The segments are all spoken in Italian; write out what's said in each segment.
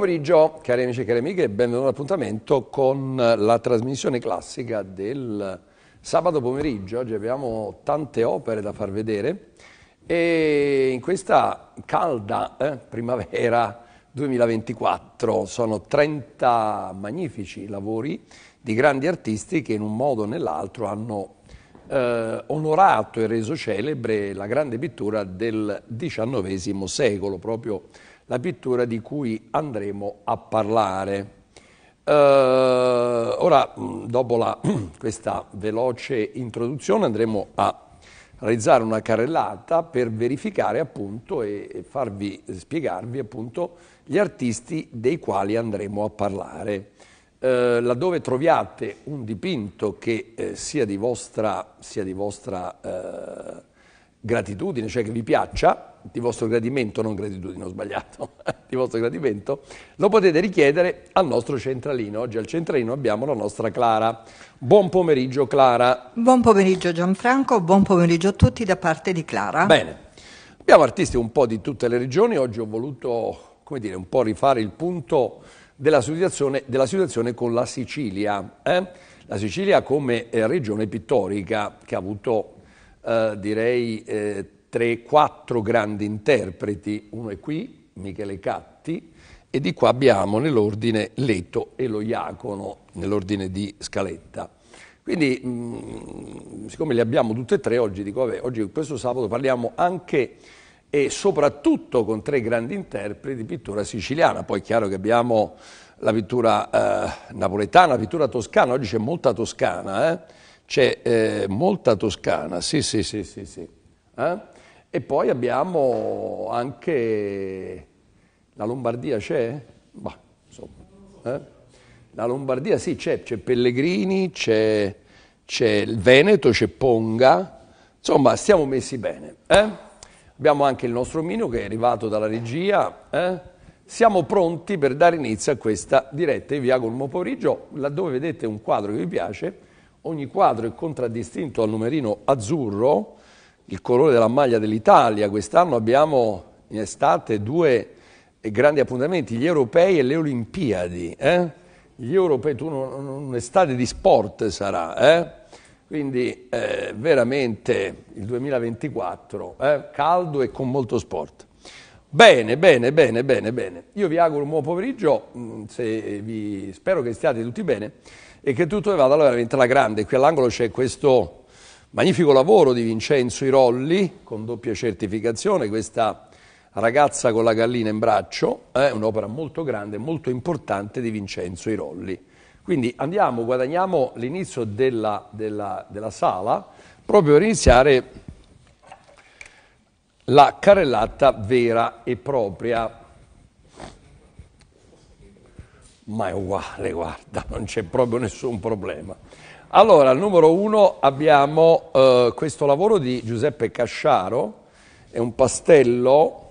pomeriggio, cari amici e cari amiche, benvenuti all'appuntamento con la trasmissione classica del sabato pomeriggio. Oggi abbiamo tante opere da far vedere e in questa calda eh, primavera 2024 sono 30 magnifici lavori di grandi artisti che in un modo o nell'altro hanno eh, onorato e reso celebre la grande pittura del XIX secolo, proprio la pittura di cui andremo a parlare. Eh, ora, mm, dopo la, questa veloce introduzione, andremo a realizzare una carrellata per verificare appunto e farvi spiegarvi appunto gli artisti dei quali andremo a parlare. Eh, laddove troviate un dipinto che eh, sia di vostra, sia di vostra eh, gratitudine, cioè che vi piaccia, di vostro gradimento, non gratitudine, ho sbagliato, di vostro gradimento, lo potete richiedere al nostro centralino. Oggi al centralino abbiamo la nostra Clara. Buon pomeriggio Clara. Buon pomeriggio Gianfranco, buon pomeriggio a tutti da parte di Clara. Bene, abbiamo artisti un po' di tutte le regioni, oggi ho voluto, come dire, un po' rifare il punto della situazione, della situazione con la Sicilia. Eh? La Sicilia come eh, regione pittorica che ha avuto, eh, direi, eh, tre, quattro grandi interpreti, uno è qui, Michele Catti, e di qua abbiamo nell'ordine Leto e lo Iacono, nell'ordine di scaletta. Quindi, mh, mm, siccome li abbiamo tutti e tre, oggi dico, vabbè, oggi questo sabato parliamo anche e soprattutto con tre grandi interpreti di pittura siciliana. Poi è chiaro che abbiamo la pittura eh, napoletana, la pittura toscana, oggi c'è molta toscana, eh? c'è eh, molta toscana, sì sì sì sì, sì. Eh? E poi abbiamo anche... La Lombardia c'è? Bah, insomma. Eh? La Lombardia sì, c'è, c'è Pellegrini, c'è, il Veneto, c'è Ponga, insomma stiamo messi bene. Eh? Abbiamo anche il nostro Mino che è arrivato dalla regia. Eh? Siamo pronti per dare inizio a questa diretta di Via Golmo Pomeriggio, laddove vedete un quadro che vi piace. Ogni quadro è contraddistinto al numerino azzurro, il colore della maglia dell'Italia. Quest'anno abbiamo in estate due grandi appuntamenti, gli europei e le Olimpiadi. Eh? Gli europei, tu un'estate di sport sarà, eh? quindi eh, veramente il 2024 eh? caldo e con molto sport. Bene, bene, bene, bene, bene. Io vi auguro un buon pomeriggio, mm, vi, spero che stiate tutti bene e che tutto vada veramente alla grande. Qui all'angolo c'è questo Magnifico lavoro di Vincenzo Irolli, con doppia certificazione, questa ragazza con la gallina in braccio, è eh, un'opera molto grande, molto importante di Vincenzo Irolli. Quindi andiamo, guadagniamo l'inizio della, della, della sala, proprio per iniziare la carrellata vera e propria. Ma è uguale, guarda, non c'è proprio nessun problema. Allora, al numero uno abbiamo eh, questo lavoro di Giuseppe Casciaro, è un pastello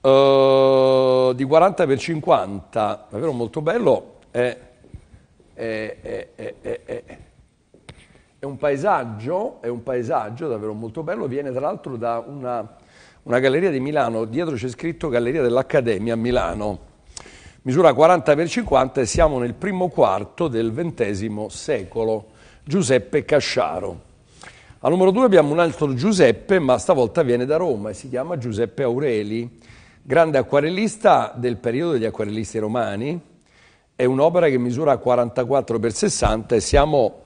eh, di 40 x 50, davvero molto bello, è, è, è, è un, paesaggio, un paesaggio, davvero molto bello, viene tra l'altro da una, una galleria di Milano, dietro c'è scritto Galleria dell'Accademia a Milano misura 40 per 50 e siamo nel primo quarto del XX secolo, Giuseppe Casciaro. Al numero 2 abbiamo un altro Giuseppe, ma stavolta viene da Roma e si chiama Giuseppe Aureli, grande acquarellista del periodo degli acquarellisti romani. È un'opera che misura 44 per 60 e siamo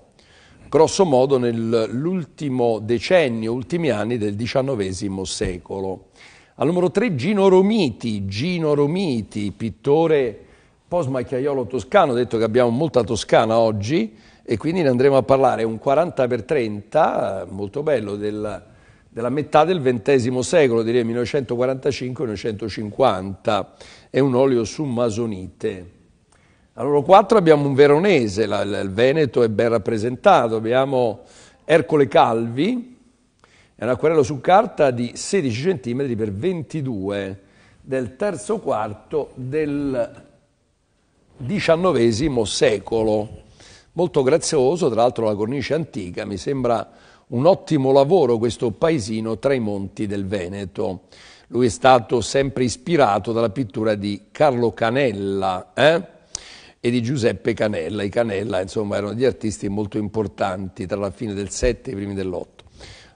grosso modo nell'ultimo decennio, ultimi anni del XIX secolo. Al numero 3 Gino Romiti, Gino Romiti, pittore post-macchiaiolo toscano, ho detto che abbiamo molta toscana oggi e quindi ne andremo a parlare, un 40 per 30 molto bello, del, della metà del XX secolo, direi 1945-1950, è un olio su masonite. Al numero 4 abbiamo un veronese, la, il Veneto è ben rappresentato, abbiamo Ercole Calvi, è un acquarello su carta di 16 cm per 22 del terzo quarto del XIX secolo. Molto grazioso, tra l'altro la cornice antica, mi sembra un ottimo lavoro questo paesino tra i monti del Veneto. Lui è stato sempre ispirato dalla pittura di Carlo Canella eh? e di Giuseppe Canella. I Canella, insomma, erano degli artisti molto importanti tra la fine del 7 e i primi dell'8.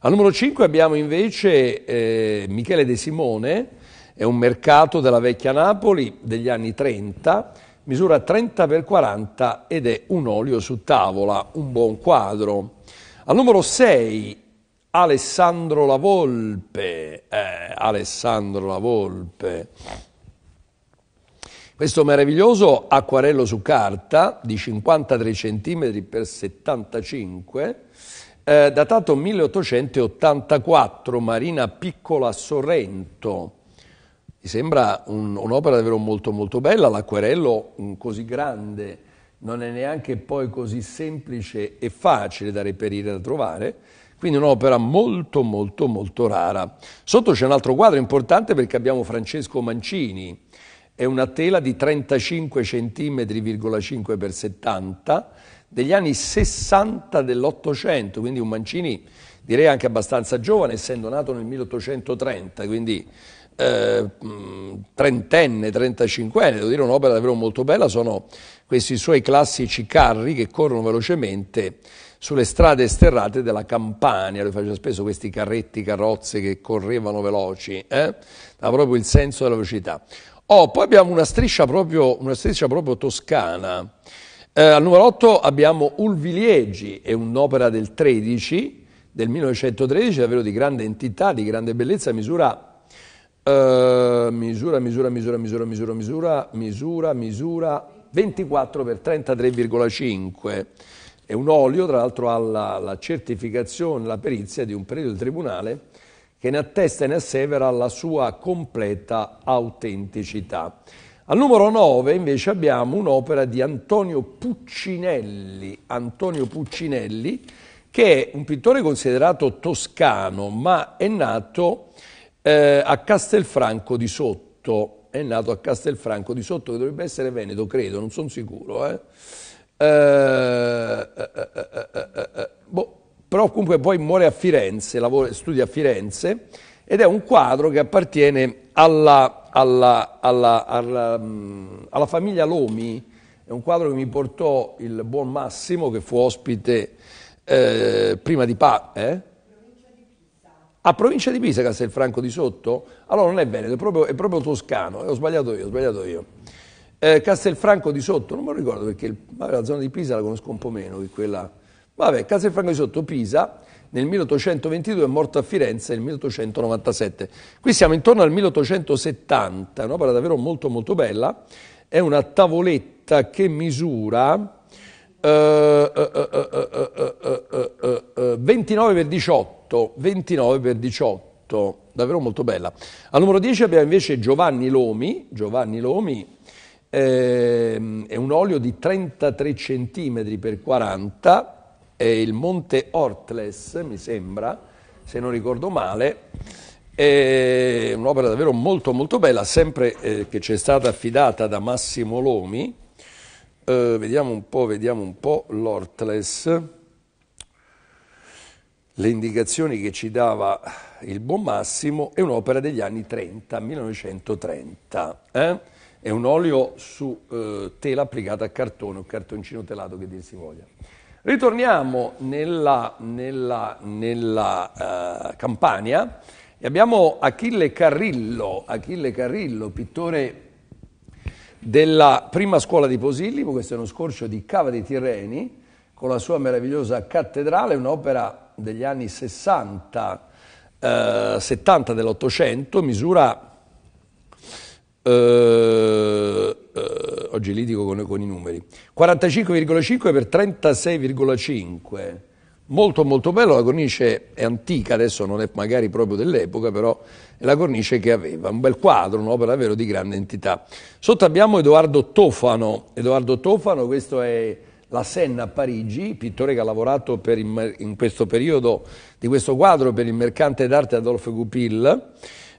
Al numero 5 abbiamo invece eh, Michele De Simone, è un mercato della vecchia Napoli degli anni 30, misura 30 x 40 ed è un olio su tavola, un buon quadro. Al numero 6 Alessandro Lavolpe, eh, Alessandro Lavolpe. Questo meraviglioso acquarello su carta di 53 cm x 75 cm eh, datato 1884, Marina Piccola Sorrento. Mi sembra un'opera davvero molto molto bella, l'acquerello mm, così grande non è neanche poi così semplice e facile da reperire, da trovare, quindi un'opera molto molto molto rara. Sotto c'è un altro quadro importante perché abbiamo Francesco Mancini, è una tela di 35 cm,5 x 70 degli anni 60 dell'Ottocento, quindi un Mancini direi anche abbastanza giovane, essendo nato nel 1830, quindi eh, trentenne, trentacinquenne, devo dire un'opera davvero molto bella, sono questi suoi classici carri che corrono velocemente sulle strade sterrate della Campania, lui faceva spesso questi carretti, carrozze che correvano veloci, eh? ha proprio il senso della velocità. Oh, poi abbiamo una striscia proprio, una striscia proprio toscana, eh, al numero 8 abbiamo Ulvi Liegi, è un'opera del 13, del 1913, davvero di grande entità, di grande bellezza, misura eh, misura, misura, misura, misura, misura, misura, misura, misura 24 x 33,5. È un olio, tra l'altro ha la, la, certificazione, la perizia di un periodo del tribunale che ne attesta e ne assevera la sua completa autenticità. Al numero 9 invece abbiamo un'opera di Antonio Puccinelli, Antonio Puccinelli che è un pittore considerato toscano ma è nato eh, a Castelfranco di Sotto, è nato a Castelfranco di Sotto che dovrebbe essere Veneto credo, non sono sicuro. Eh. Eh, eh, eh. eh, boh, però comunque poi muore a Firenze, lavora, studia a Firenze ed è un quadro che appartiene alla alla, alla, alla, ehm, alla famiglia Lomi, è un quadro che mi portò il buon Massimo che fu ospite eh, prima di Pisa. Eh? A provincia di Pisa, Castelfranco di Sotto? Allora non è Veneto, è proprio, è proprio toscano, eh, ho sbagliato io, ho sbagliato io. Eh, Castelfranco di Sotto, non me lo ricordo perché il, la zona di Pisa la conosco un po' meno che quella... Vabbè, Castelfranco di Sotto, Pisa, nel 1822 è morto a Firenze nel 1897. Qui siamo intorno al 1870, un'opera davvero molto molto bella, è una tavoletta che misura... 29 x 18, 29 x 18, davvero molto bella. Al numero 10 abbiamo invece Giovanni Lomi, Giovanni Lomi è un olio di 33 cm x 40 è il Monte Ortles, mi sembra, se non ricordo male, è un'opera davvero molto molto bella, sempre eh, che ci è stata affidata da Massimo Lomi, eh, vediamo un po', vediamo un po' l'Ortles, le indicazioni che ci dava il buon Massimo, è un'opera degli anni 30, 1930, eh? è un olio su eh, tela applicata a cartone o cartoncino telato che dir si voglia. Ritorniamo nella, nella, nella uh, Campania e abbiamo Achille Carrillo, Achille Carrillo, pittore della prima scuola di Posillipo, questo è uno scorcio di Cava dei Tirreni, con la sua meravigliosa cattedrale, un'opera degli anni 60, eh, 70 dell'Ottocento, misura eh, eh, oggi litigo con, con i numeri, 45,5 per 36,5, molto molto bello, la cornice è antica, adesso non è magari proprio dell'epoca, però è la cornice che aveva, un bel quadro, un'opera vero di grande entità. Sotto abbiamo Edoardo Tofano, Edoardo Tofano, questo è la Senna a Parigi, pittore che ha lavorato il, in questo periodo di questo quadro per il mercante d'arte Adolfo Goupil,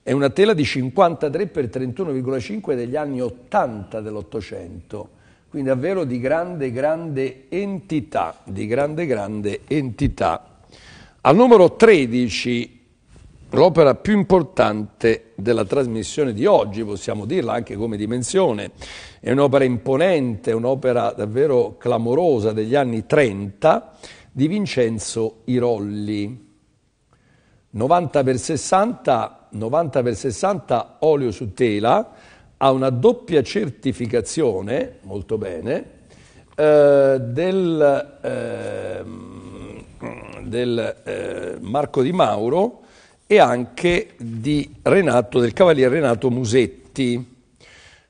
è una tela di 53 x 31,5 degli anni 80 dell'Ottocento, quindi davvero di grande, grande entità, di grande, grande entità. Al numero 13, l'opera più importante della trasmissione di oggi, possiamo dirla anche come dimensione, è un'opera imponente, un'opera davvero clamorosa degli anni 30 di Vincenzo Irolli. 90 x 60 90x60 olio su tela, ha una doppia certificazione, molto bene, eh, del, eh, del eh, Marco Di Mauro e anche di Renato, del Cavalier Renato Musetti.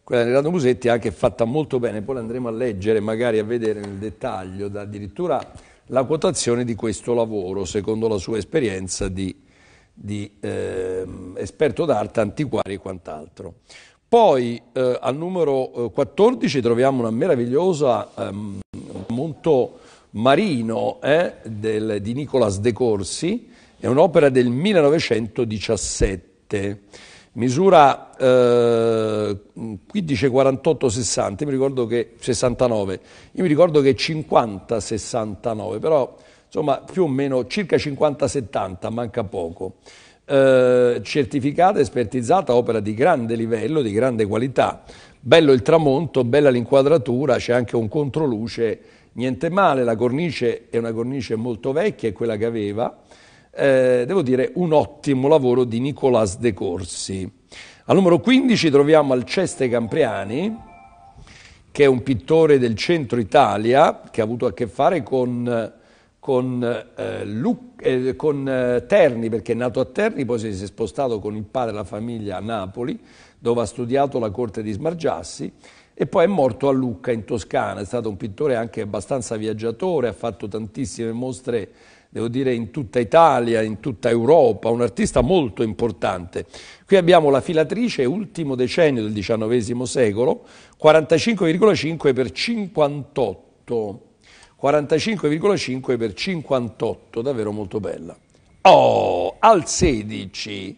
Quella di Renato Musetti è anche fatta molto bene, poi andremo a leggere, magari a vedere nel dettaglio, da addirittura la quotazione di questo lavoro, secondo la sua esperienza di di eh, esperto d'arte, antiquari e quant'altro. Poi eh, al numero 14 eh, troviamo una meravigliosa ehm, monto marino eh, del, di Nicolas De Corsi, è un'opera del 1917, misura eh, qui dice 48-60, mi ricordo che 69, io mi ricordo che 50-69, però insomma più o meno circa 50-70, manca poco. Eh, certificata, espertizzata, opera di grande livello, di grande qualità. Bello il tramonto, bella l'inquadratura, c'è anche un controluce, niente male, la cornice è una cornice molto vecchia, è quella che aveva. Eh, devo dire un ottimo lavoro di Nicolas De Corsi. Al numero 15 troviamo Alceste Campriani, che è un pittore del centro Italia, che ha avuto a che fare con con, eh, Luc- eh, con eh, Terni, perché è nato a Terni, poi si è spostato con il padre e la famiglia a Napoli, dove ha studiato la corte di Smargiassi, e poi è morto a Lucca, in Toscana. È stato un pittore anche abbastanza viaggiatore, ha fatto tantissime mostre, devo dire, in tutta Italia, in tutta Europa, un artista molto importante. Qui abbiamo la filatrice, ultimo decennio del XIX secolo, 45,5 per 58. 45,5 per 58, davvero molto bella. Oh, al 16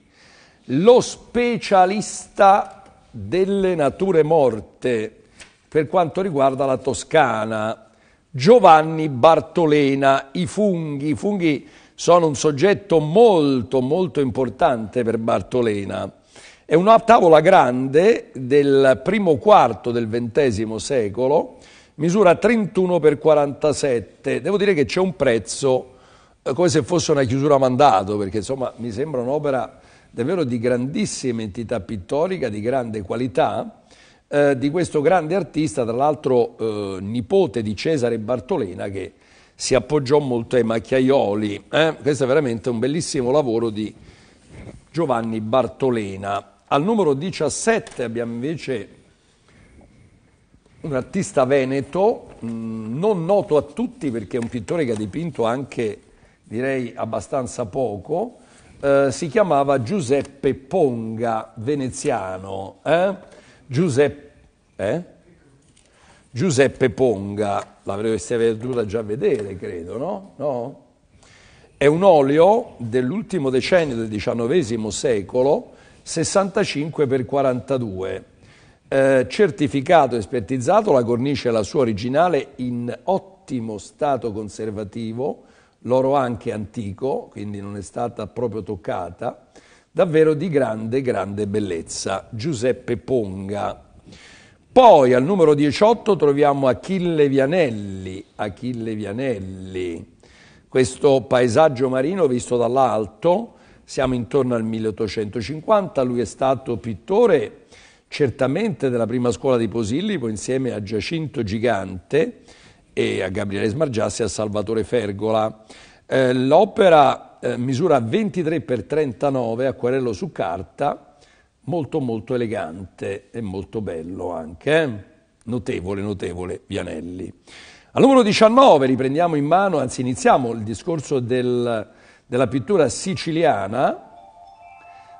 lo specialista delle nature morte per quanto riguarda la Toscana, Giovanni Bartolena, i funghi. I funghi sono un soggetto molto molto importante per Bartolena. È una tavola grande del primo quarto del XX secolo, misura 31 x 47. Devo dire che c'è un prezzo eh, come se fosse una chiusura mandato, perché insomma mi sembra un'opera davvero di grandissima entità pittorica, di grande qualità, eh, di questo grande artista, tra l'altro eh, nipote di Cesare Bartolena, che si appoggiò molto ai macchiaioli. Eh? Questo è veramente un bellissimo lavoro di Giovanni Bartolena. Al numero 17 abbiamo invece un artista veneto, mm, non noto a tutti perché è un pittore che ha dipinto anche, direi, abbastanza poco, eh, si chiamava Giuseppe Ponga, veneziano. Eh? Giuseppe, eh? Giuseppe Ponga, l'avreste dovuta già vedere, credo, no? no? È un olio dell'ultimo decennio del XIX secolo, 65 x 42 eh, certificato e espertizzato, la cornice è la sua originale in ottimo stato conservativo, l'oro anche antico, quindi non è stata proprio toccata, davvero di grande, grande bellezza. Giuseppe Ponga. Poi al numero 18 troviamo Achille Vianelli, Achille Vianelli, questo paesaggio marino visto dall'alto, siamo intorno al 1850, lui è stato pittore certamente della prima scuola di Posillipo insieme a Giacinto Gigante e a Gabriele Smargiassi e a Salvatore Fergola. Eh, l'opera eh, misura 23 x 39, acquerello su carta, molto molto elegante e molto bello anche, eh? notevole, notevole Vianelli. Al numero 19 riprendiamo in mano, anzi iniziamo il discorso del, della pittura siciliana,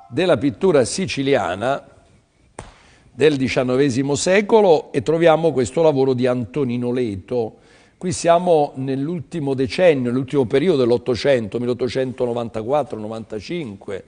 della pittura siciliana del XIX secolo e troviamo questo lavoro di Antonino Leto. Qui siamo nell'ultimo decennio, nell'ultimo periodo dell'Ottocento, 1894-95.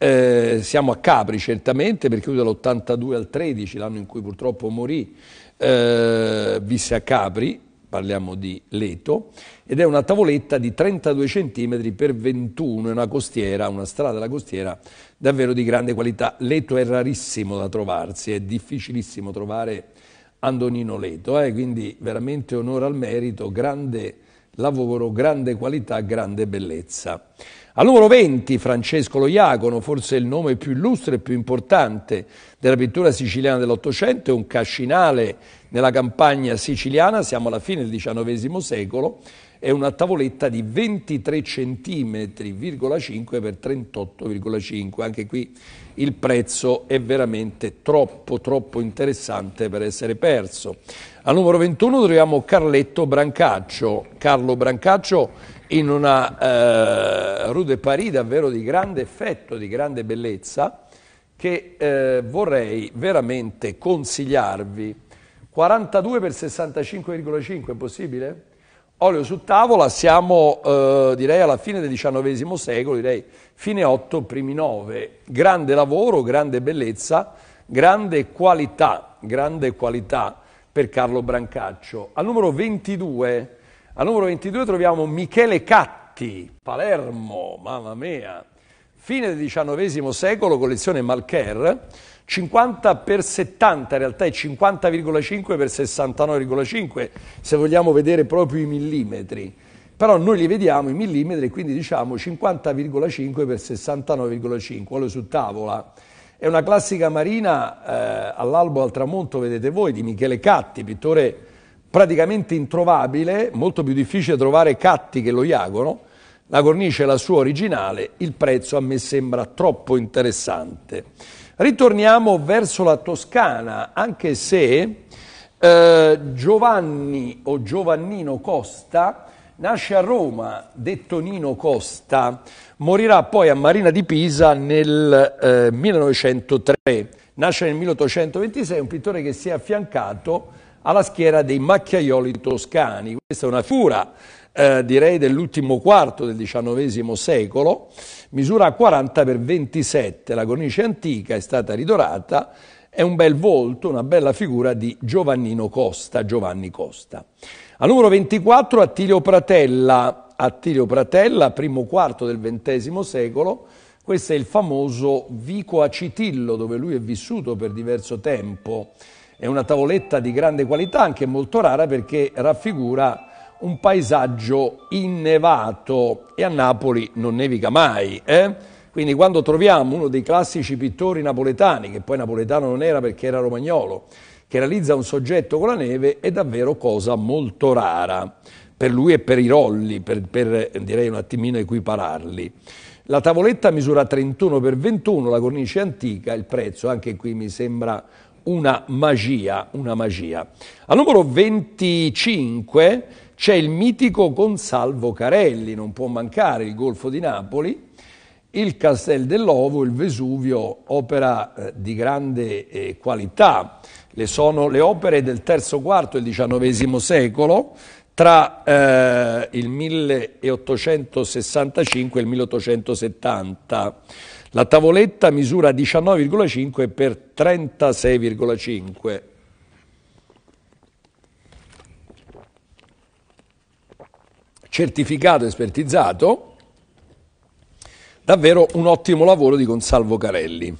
Eh, siamo a Capri certamente perché lui dall'82 al 13, l'anno in cui purtroppo morì, eh, visse a Capri, parliamo di Leto, ed è una tavoletta di 32 cm per 21, è una costiera, una strada della costiera davvero di grande qualità. Leto è rarissimo da trovarsi, è difficilissimo trovare Antonino Leto, eh? quindi veramente onore al merito, grande lavoro, grande qualità, grande bellezza. Al numero 20 Francesco Lo Iacono, forse il nome più illustre e più importante della pittura siciliana dell'Ottocento, è un cascinale nella campagna siciliana, siamo alla fine del XIX secolo, è una tavoletta di 23 cm,5 5 per 38,5. Anche qui il prezzo è veramente troppo, troppo interessante per essere perso. Al numero 21 troviamo Carletto Brancaccio. Carlo Brancaccio in una eh, Rue de Paris davvero di grande effetto, di grande bellezza, che eh, vorrei veramente consigliarvi. 42 per 65,5 è possibile? Olio su tavola, siamo eh, direi alla fine del XIX secolo, direi fine 8, primi 9. Grande lavoro, grande bellezza, grande qualità, grande qualità per Carlo Brancaccio. Al numero 22, al numero 22 troviamo Michele Catti, Palermo, mamma mia. Fine del XIX secolo, collezione Malcher. 50 per 70, in realtà è 50,5 per 69,5 se vogliamo vedere proprio i millimetri. Però noi li vediamo in millimetri, quindi diciamo 50,5 per 69,5, olio su tavola. È una classica marina eh, all'albo al tramonto, vedete voi, di Michele Catti, pittore praticamente introvabile, molto più difficile trovare Catti che lo Iagono. La cornice è la sua originale, il prezzo a me sembra troppo interessante. Ritorniamo verso la Toscana, anche se eh, Giovanni o Giovannino Costa nasce a Roma, detto Nino Costa, morirà poi a Marina di Pisa nel eh, 1903. Nasce nel 1826, un pittore che si è affiancato alla schiera dei macchiaioli toscani. Questa è una figura eh, direi dell'ultimo quarto del XIX secolo, misura 40 x 27, la cornice antica è stata ridorata, è un bel volto, una bella figura di Giovannino Costa, Giovanni Costa. Al numero 24 Attilio Pratella, Attilio Pratella, primo quarto del XX secolo, questo è il famoso Vico Acitillo dove lui è vissuto per diverso tempo. È una tavoletta di grande qualità, anche molto rara, perché raffigura un paesaggio innevato e a Napoli non nevica mai. Eh? Quindi quando troviamo uno dei classici pittori napoletani, che poi napoletano non era perché era romagnolo, che realizza un soggetto con la neve è davvero cosa molto rara per lui e per i rolli, per, per direi un attimino equipararli. La tavoletta misura 31 x 21, la cornice antica, il prezzo anche qui mi sembra una magia, una magia. Al numero 25 c'è il mitico Gonsalvo Carelli, non può mancare il Golfo di Napoli, il Castel dell'Ovo, il Vesuvio, opera eh, di grande eh, qualità. Le sono le opere del terzo quarto e XIX secolo, tra eh, il 1865 e il 1870. La tavoletta misura 19,5 x 36,5 certificato e espertizzato, davvero un ottimo lavoro di Gonsalvo Carelli.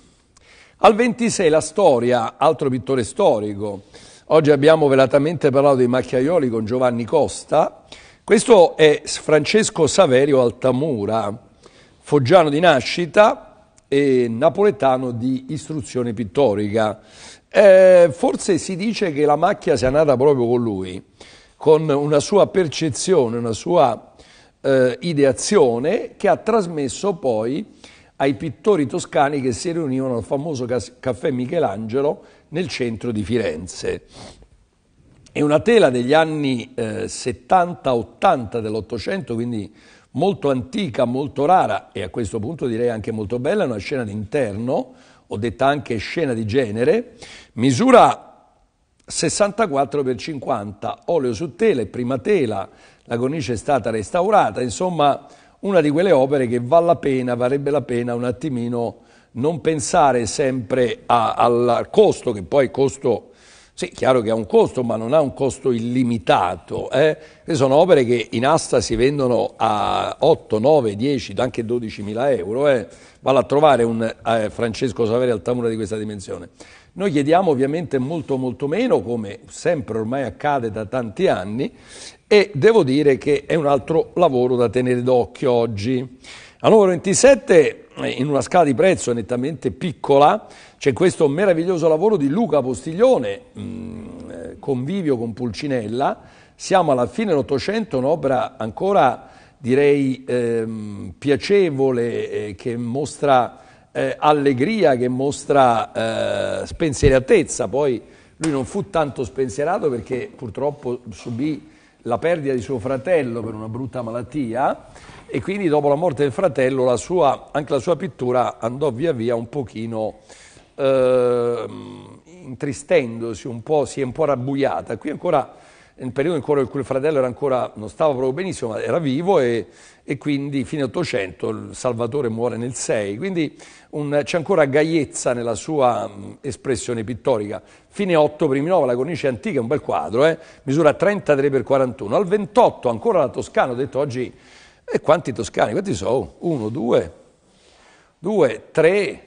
Al 26 la storia, altro pittore storico. Oggi abbiamo velatamente parlato dei macchiaioli con Giovanni Costa. Questo è Francesco Saverio Altamura, foggiano di nascita e napoletano di istruzione pittorica. Eh, forse si dice che la macchia sia nata proprio con lui con una sua percezione, una sua eh, ideazione che ha trasmesso poi ai pittori toscani che si riunivano al famoso caffè Michelangelo nel centro di Firenze. È una tela degli anni eh, 70-80 dell'Ottocento, quindi molto antica, molto rara e a questo punto direi anche molto bella, è una scena d'interno, ho detta anche scena di genere, misura 64 per 50, olio su tela e prima tela, la cornice è stata restaurata, insomma una di quelle opere che vale la pena, varrebbe la pena un attimino non pensare sempre a, al costo, che poi costo, sì, chiaro che ha un costo, ma non ha un costo illimitato. Eh? sono opere che in asta si vendono a 8, 9, 10, anche 12 mila euro. Eh? Vale a trovare un eh, Francesco Saveri al tamura di questa dimensione. Noi chiediamo ovviamente molto molto meno, come sempre ormai accade da tanti anni, e devo dire che è un altro lavoro da tenere d'occhio oggi. Al numero 27, eh, in una scala di prezzo nettamente piccola, c'è questo meraviglioso lavoro di Luca Postiglione, mm, eh, convivio con Pulcinella. Siamo alla fine dell'Ottocento, un'opera ancora direi ehm, piacevole eh, che mostra eh, allegria, che mostra eh, spensieratezza. Poi lui non fu tanto spensierato perché purtroppo subì la perdita di suo fratello per una brutta malattia e quindi dopo la morte del fratello la sua, anche la sua pittura andò via via un pochino eh, intristendosi, un po', si è un po' rabbuiata. Qui ancora nel periodo in cui il fratello era ancora, non stava proprio benissimo, ma era vivo e, e quindi fine 800 il Salvatore muore nel 6, quindi un, c'è ancora gaiezza nella sua mh, espressione pittorica. Fine 8, primi 9, la cornice antica, un bel quadro, eh? misura 33 x 41, al 28 ancora la Toscana, ho detto oggi, e eh, quanti toscani? Quanti sono? 1, 2, 2, 3,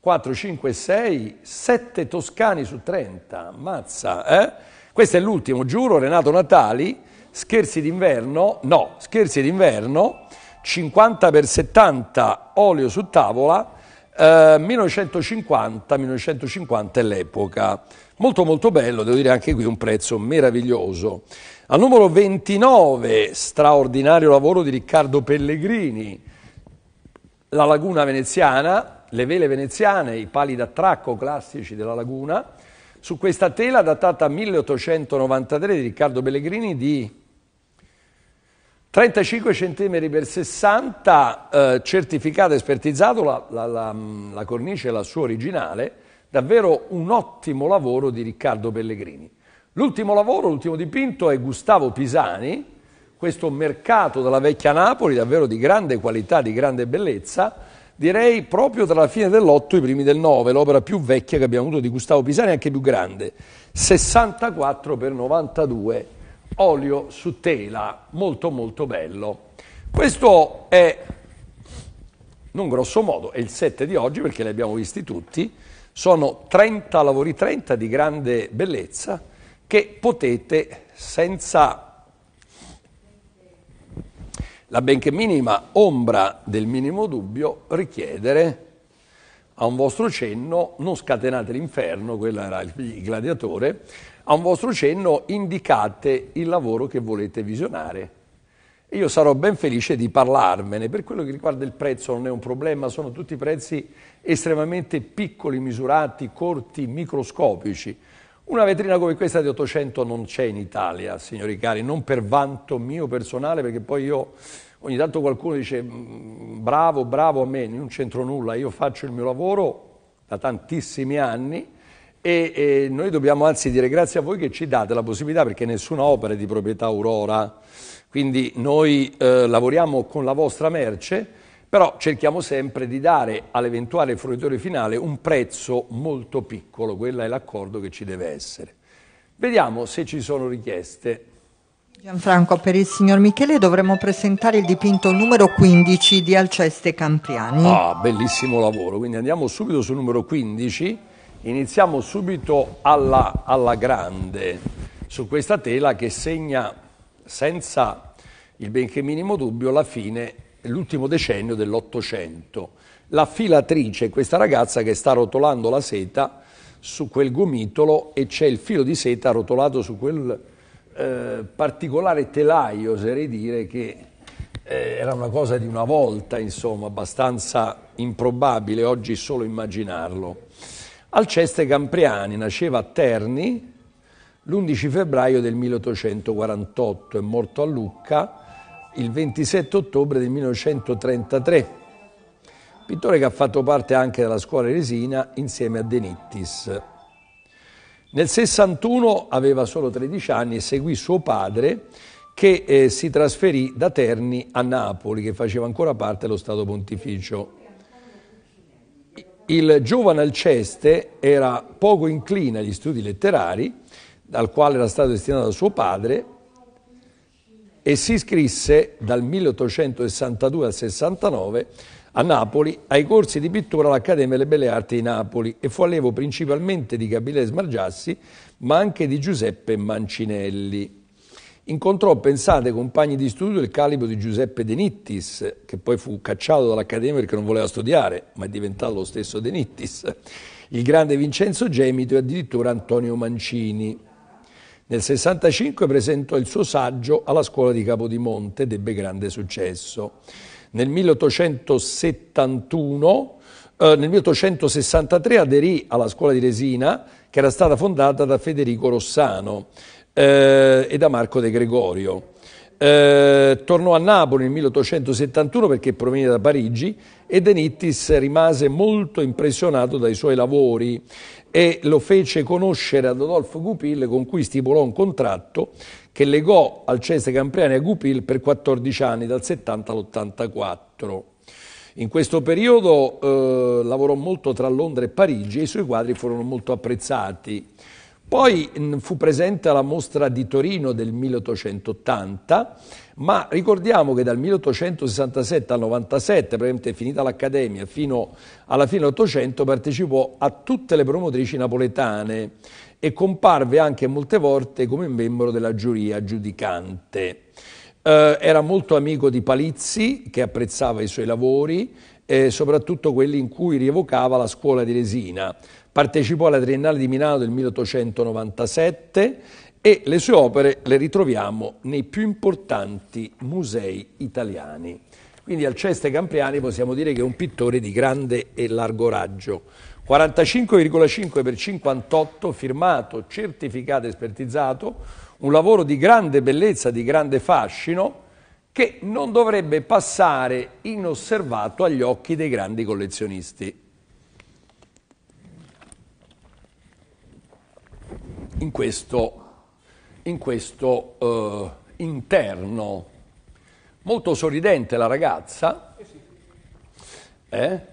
4, 5, 6, 7 toscani su 30, ammazza, eh? Questo è l'ultimo giuro, Renato Natali, scherzi d'inverno, no, scherzi d'inverno, 50 x 70 olio su tavola, eh, 1950-1950 è l'epoca. Molto molto bello, devo dire anche qui un prezzo meraviglioso. Al numero 29, straordinario lavoro di Riccardo Pellegrini, la laguna veneziana, le vele veneziane, i pali d'attracco classici della laguna, su questa tela datata 1893 di Riccardo Pellegrini di 35 cm per 60, eh, certificata e spertizzato, la, la, la, mm, la, cornice è la sua originale, davvero un ottimo lavoro di Riccardo Pellegrini. L'ultimo lavoro, l'ultimo dipinto è Gustavo Pisani, questo mercato della vecchia Napoli, davvero di grande qualità, di grande bellezza, direi proprio tra la fine dell'Otto e i primi del Nove, l'opera più vecchia che abbiamo avuto di Gustavo Pisani, anche più grande, 64 x 92, olio su tela, molto molto bello. Questo è, non grosso modo, è il 7 di oggi perché li abbiamo visti tutti, sono 30 lavori 30 di grande bellezza che potete senza la benché minima ombra del minimo dubbio, richiedere a un vostro cenno, non scatenate l'inferno, quello era il gladiatore, a un vostro cenno indicate il lavoro che volete visionare. io sarò ben felice di parlarmene. Per quello che riguarda il prezzo non è un problema, sono tutti prezzi estremamente piccoli, misurati, corti, microscopici. Una vetrina come questa di 800 non c'è in Italia, signori cari, non per vanto mio personale, perché poi io ogni tanto qualcuno dice mm, bravo, bravo a me, non c'entro nulla, io faccio il mio lavoro da tantissimi anni e, e, noi dobbiamo anzi dire grazie a voi che ci date la possibilità perché nessuna opera è di proprietà Aurora, quindi noi eh, lavoriamo con la vostra merce, però cerchiamo sempre di dare all'eventuale fruitore finale un prezzo molto piccolo, quello è l'accordo che ci deve essere. Vediamo se ci sono richieste. Gianfranco, per il signor Michele dovremmo presentare il dipinto numero 15 di Alceste Campriani. Ah, bellissimo lavoro, quindi andiamo subito sul numero 15, iniziamo subito alla, alla grande, su questa tela che segna senza il benché minimo dubbio la fine, l'ultimo decennio dell'Ottocento. La filatrice, questa ragazza che sta rotolando la seta su quel gomitolo e c'è il filo di seta rotolato su quel eh, particolare telaio, oserei dire, che eh, era una cosa di una volta, insomma, abbastanza improbabile, oggi solo immaginarlo. Alceste Campriani nasceva a Terni l'11 febbraio del 1848 e morto a Lucca il 27 ottobre del 1933. Pittore che ha fatto parte anche della scuola eresina insieme a Denittis. Nel 61 aveva solo 13 anni e seguì suo padre che eh, si trasferì da Terni a Napoli, che faceva ancora parte dello Stato Pontificio. Il giovane Alceste era poco incline agli studi letterari, al quale era stato destinato suo padre, e si iscrisse dal 1862 al 69 a Napoli, ai corsi di pittura all'Accademia delle Belle Arti di Napoli e fu allievo principalmente di Gabriele Smargiassi, ma anche di Giuseppe Mancinelli. Incontrò, pensate, compagni di studio del calibro di Giuseppe De Nittis, che poi fu cacciato dall'Accademia perché non voleva studiare, ma è diventato lo stesso De Nittis, il grande Vincenzo Gemito e addirittura Antonio Mancini. Nel 65 presentò il suo saggio alla scuola di Capodimonte ed ebbe grande successo nel 1871, eh, nel 1863 aderì alla scuola di Resina che era stata fondata da Federico Rossano eh, e da Marco De Gregorio. Eh, tornò a Napoli nel 1871 perché proveniva da Parigi e De Nittis rimase molto impressionato dai suoi lavori e lo fece conoscere ad Adolfo Goupil con cui stipulò un contratto che legò al Cese Campriani a Gupil per 14 anni, dal 70 all'84. In questo periodo eh, lavorò molto tra Londra e Parigi e i suoi quadri furono molto apprezzati. Poi mm, fu presente alla mostra di Torino del 1880, ma ricordiamo che dal 1867 al 97, praticamente finita l'Accademia, fino alla fine dell'Ottocento, partecipò a tutte le promotrici napoletane e comparve anche molte volte come membro della giuria giudicante. Eh, era molto amico di Palizzi, che apprezzava i suoi lavori, eh, soprattutto quelli in cui rievocava la scuola di Resina. Partecipò alla Triennale di Milano del 1897 e le sue opere le ritroviamo nei più importanti musei italiani. Quindi Alceste Campriani possiamo dire che è un pittore di grande e largo raggio. 45,5 per 58, firmato, certificato espertizzato, un lavoro di grande bellezza, di grande fascino, che non dovrebbe passare inosservato agli occhi dei grandi collezionisti. In questo, in questo eh, interno, molto sorridente la ragazza, eh?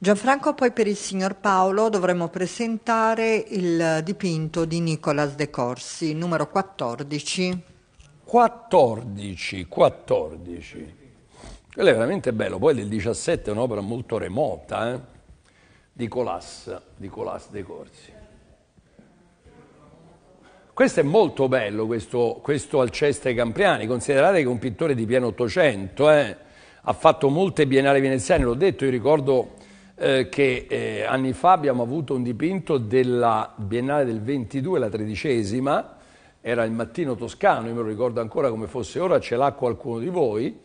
Gianfranco, poi per il signor Paolo dovremo presentare il dipinto di Nicolas De Corsi, numero 14. 14, 14. Quello è veramente bello, poi del 17 è un'opera molto remota, eh? di Nicolas De Corsi. Questo è molto bello, questo, questo Alceste Campriani, considerate che è un pittore di pieno Ottocento, eh? ha fatto molte biennali veneziane, l'ho detto, io ricordo eh, che eh, anni fa abbiamo avuto un dipinto della Biennale del 22, la tredicesima, era il mattino toscano, io me lo ricordo ancora come fosse ora, ce l'ha qualcuno di voi,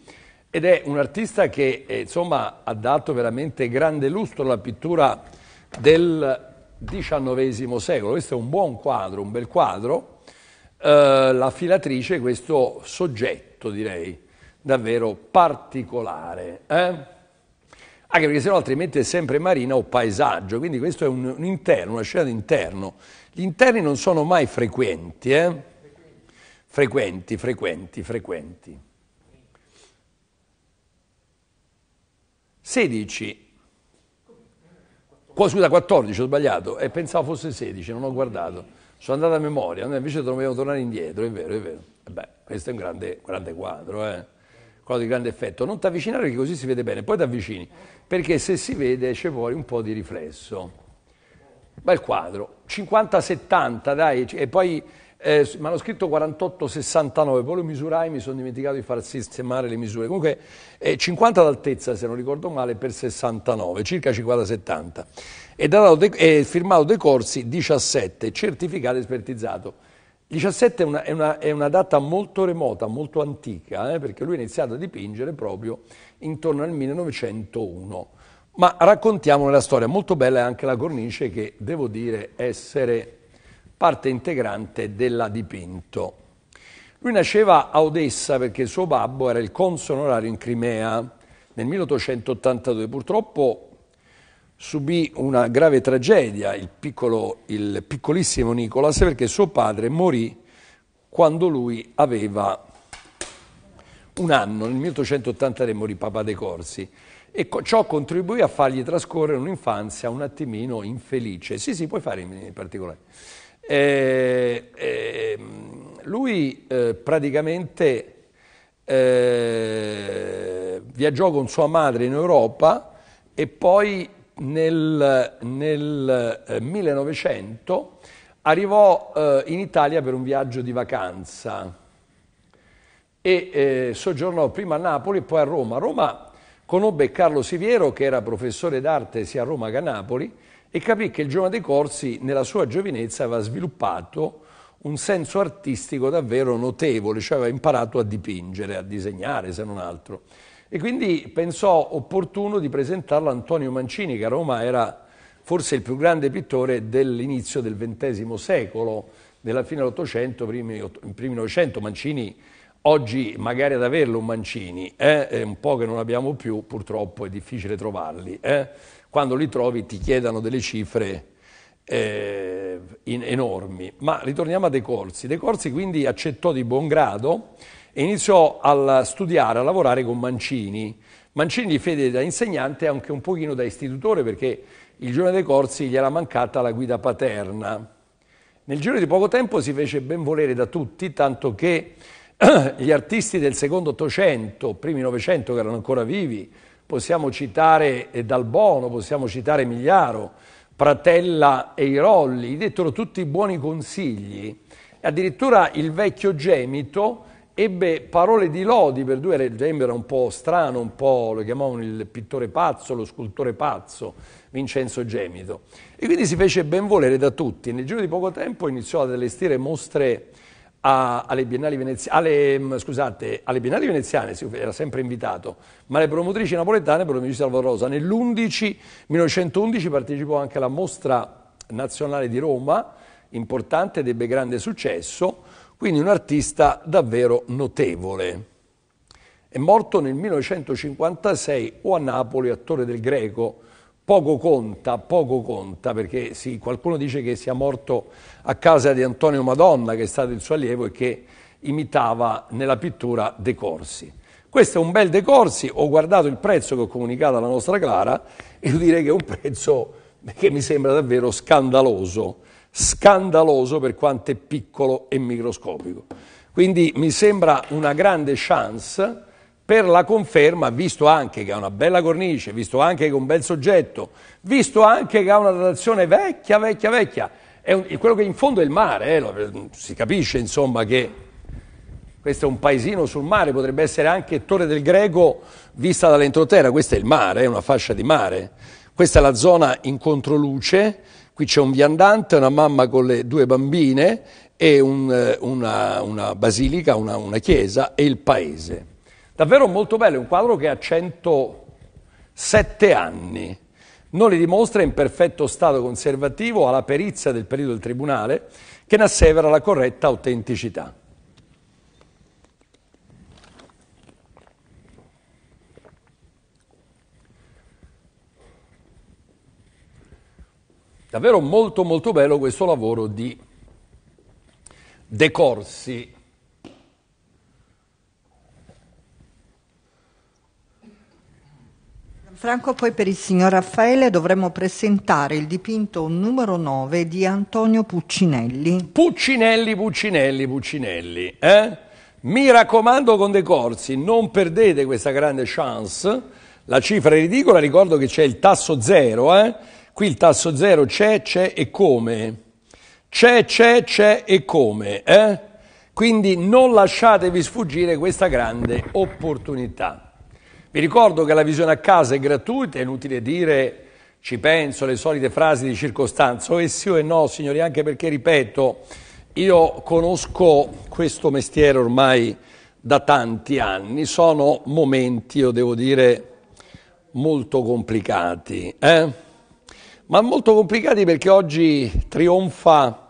ed è un artista che eh, insomma, ha dato veramente grande lustro alla pittura del XIX secolo, questo è un buon quadro, un bel quadro, eh, la filatrice, questo soggetto direi, davvero particolare. Eh? anche perché sennò altrimenti è sempre marina o paesaggio, quindi questo è un, un interno, una scena d'interno. Gli interni non sono mai frequenti, eh? Frequenti, frequenti, frequenti. 16. Qua, scusa, 14, ho sbagliato, e eh, pensavo fosse 16, non ho guardato. Sono andato a memoria, invece dovevo tornare indietro, è vero, è vero. Eh beh, questo è un grande, grande quadro, eh? quello di grande effetto. Non ti avvicinare perché così si vede bene, poi ti avvicini perché se si vede esce fuori un po' di riflesso. Bel quadro, 50-70 dai, e poi eh, manoscritto 48-69, poi lo misurai, mi sono dimenticato di far sistemare le misure. Comunque eh, 50 d'altezza, se non ricordo male, per 69, circa 50-70. E de, firmato dei corsi 17, certificato e espertizzato. 17 è una, è, una, è una, data molto remota, molto antica, eh, perché lui ha iniziato a dipingere proprio intorno al 1901. Ma raccontiamo la storia, molto bella è anche la cornice che devo dire essere parte integrante della dipinto. Lui nasceva a Odessa perché suo babbo era il console onorario in Crimea nel 1882. Purtroppo subì una grave tragedia il, piccolo, il piccolissimo Nicolas perché suo padre morì quando lui aveva un anno, nel 1883 morì Papa De Corsi, e ciò contribuì a fargli trascorrere un'infanzia un attimino infelice. Sì, sì, puoi fare in particolare. Eh, eh, lui eh, praticamente eh, viaggiò con sua madre in Europa e poi nel, nel 1900 eh, arrivò eh, in Italia per un viaggio di vacanza e eh, soggiornò prima a Napoli e poi a Roma. A Roma conobbe Carlo Siviero che era professore d'arte sia a Roma che a Napoli e capì che il giovane dei Corsi nella sua giovinezza aveva sviluppato un senso artistico davvero notevole, cioè aveva imparato a dipingere, a disegnare se non altro. E quindi pensò opportuno di presentarlo a Antonio Mancini che a Roma era forse il più grande pittore dell'inizio del XX secolo, della fine dell'Ottocento, primi Novecento. Mancini Oggi magari ad averlo un Mancini, eh, è un po' che non abbiamo più, purtroppo è difficile trovarli. Eh. Quando li trovi ti chiedono delle cifre eh, in, enormi. Ma ritorniamo a De Corsi. De Corsi quindi accettò di buon grado e iniziò a studiare, a lavorare con Mancini. Mancini fede da insegnante e anche un pochino da istitutore perché il giorno De Corsi gli era mancata la guida paterna. Nel giro di poco tempo si fece benvolere da tutti, tanto che gli artisti del secondo Ottocento, primi Novecento che erano ancora vivi, possiamo citare eh, Dal Bono, possiamo citare Migliaro, Pratella e i Rolli, dettero tutti buoni consigli. Addirittura il vecchio Gemito ebbe parole di lodi per due, il Gemito era un po' strano, un po' lo chiamavano il pittore pazzo, lo scultore pazzo, Vincenzo Gemito. E quindi si fece benvolere da tutti. Nel giro di poco tempo iniziò ad allestire mostre a, alle, biennali alle, mm, scusate, alle Biennali Veneziane, era sempre invitato, ma le promotrici napoletane per l'Università Rosa. Nell'11 1911 partecipò anche alla Mostra Nazionale di Roma, importante ed ebbe grande successo, quindi un artista davvero notevole. È morto nel 1956 o a Napoli, attore del Greco, poco conta, poco conta, perché sì, qualcuno dice che sia morto a casa di Antonio Madonna, che è stato il suo allievo e che imitava nella pittura De Corsi. Questo è un bel De Corsi, ho guardato il prezzo che ho comunicato alla nostra Clara e direi che è un prezzo che mi sembra davvero scandaloso, scandaloso per quanto è piccolo e microscopico. Quindi mi sembra una grande chance per la conferma, visto anche che ha una bella cornice, visto anche che ha un bel soggetto, visto anche che ha una datazione vecchia, vecchia, vecchia, è un, quello che in fondo è il mare, eh, si capisce insomma che questo è un paesino sul mare, potrebbe essere anche Torre del Greco vista dall'entroterra, questo è il mare, è una fascia di mare, questa è la zona in controluce, qui c'è un viandante, una mamma con le due bambine e un, eh, una, una, basilica, una, una chiesa e il paese. Davvero molto bello, è un quadro che ha 107 anni, non li dimostra in perfetto stato conservativo alla perizia del periodo del Tribunale che ne assevera la corretta autenticità. Davvero molto molto bello questo lavoro di De Corsi Franco, poi per il signor Raffaele dovremmo presentare il dipinto numero 9 di Antonio Puccinelli. Puccinelli, Puccinelli, Puccinelli. Eh? Mi raccomando con De Corsi, non perdete questa grande chance. La cifra è ridicola, ricordo che c'è il tasso zero. Eh? Qui il tasso zero c'è, c'è e come. C'è, c'è, c'è e come. Eh? Quindi non lasciatevi sfuggire questa grande opportunità. Vi ricordo che la visione a casa è gratuita, è inutile dire ci penso, le solite frasi di circostanza, o è sì o è no, signori, anche perché, ripeto, io conosco questo mestiere ormai da tanti anni, sono momenti, io devo dire, molto complicati, eh? ma molto complicati perché oggi trionfa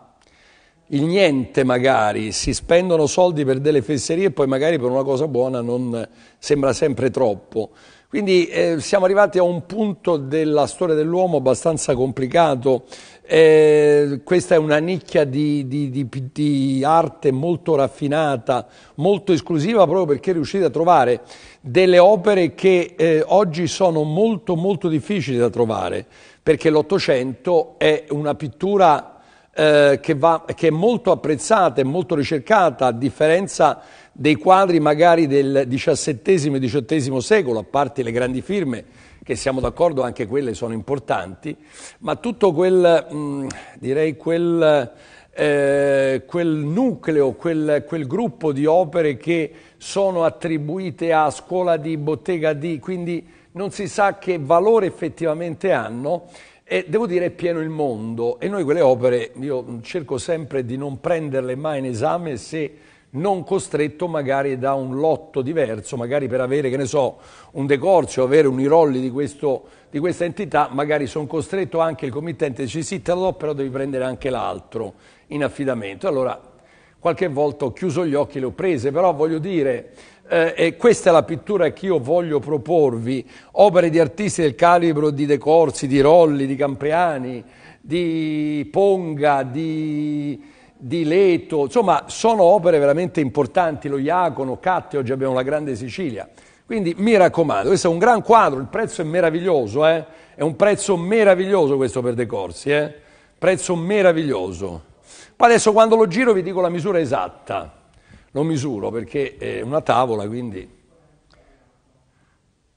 il niente magari, si spendono soldi per delle fesserie e poi magari per una cosa buona non sembra sempre troppo. Quindi eh, siamo arrivati a un punto della storia dell'uomo abbastanza complicato. Eh, questa è una nicchia di, di, di, di, arte molto raffinata, molto esclusiva, proprio perché riuscite a trovare delle opere che eh, oggi sono molto molto difficili da trovare, perché l'Ottocento è una pittura eh, che, va, che, è molto apprezzata e molto ricercata, a differenza dei quadri magari del XVII e XVIII secolo, a parte le grandi firme, che siamo d'accordo anche quelle sono importanti, ma tutto quel, mh, mm, direi quel, eh, quel nucleo, quel, quel gruppo di opere che sono attribuite a scuola di bottega di, quindi non si sa che valore effettivamente hanno e devo dire è pieno il mondo e noi quelle opere io cerco sempre di non prenderle mai in esame se non costretto magari da un lotto diverso, magari per avere, che ne so, un decorcio, avere un irolli di, questo, di questa entità, magari sono costretto anche il committente, dice sì te lo do, però devi prendere anche l'altro in affidamento. Allora qualche volta ho chiuso gli occhi e le ho prese, però voglio dire eh, e questa è la pittura che io voglio proporvi, opere di artisti del calibro di De Corsi, di Rolli, di Campriani, di Ponga, di, di Leto, insomma sono opere veramente importanti, lo Iacono, Catte, oggi abbiamo la Grande Sicilia. Quindi mi raccomando, questo è un gran quadro, il prezzo è meraviglioso, eh? è un prezzo meraviglioso questo per De Corsi, eh? prezzo meraviglioso. Poi adesso quando lo giro vi dico la misura esatta non misuro perché è una tavola, quindi...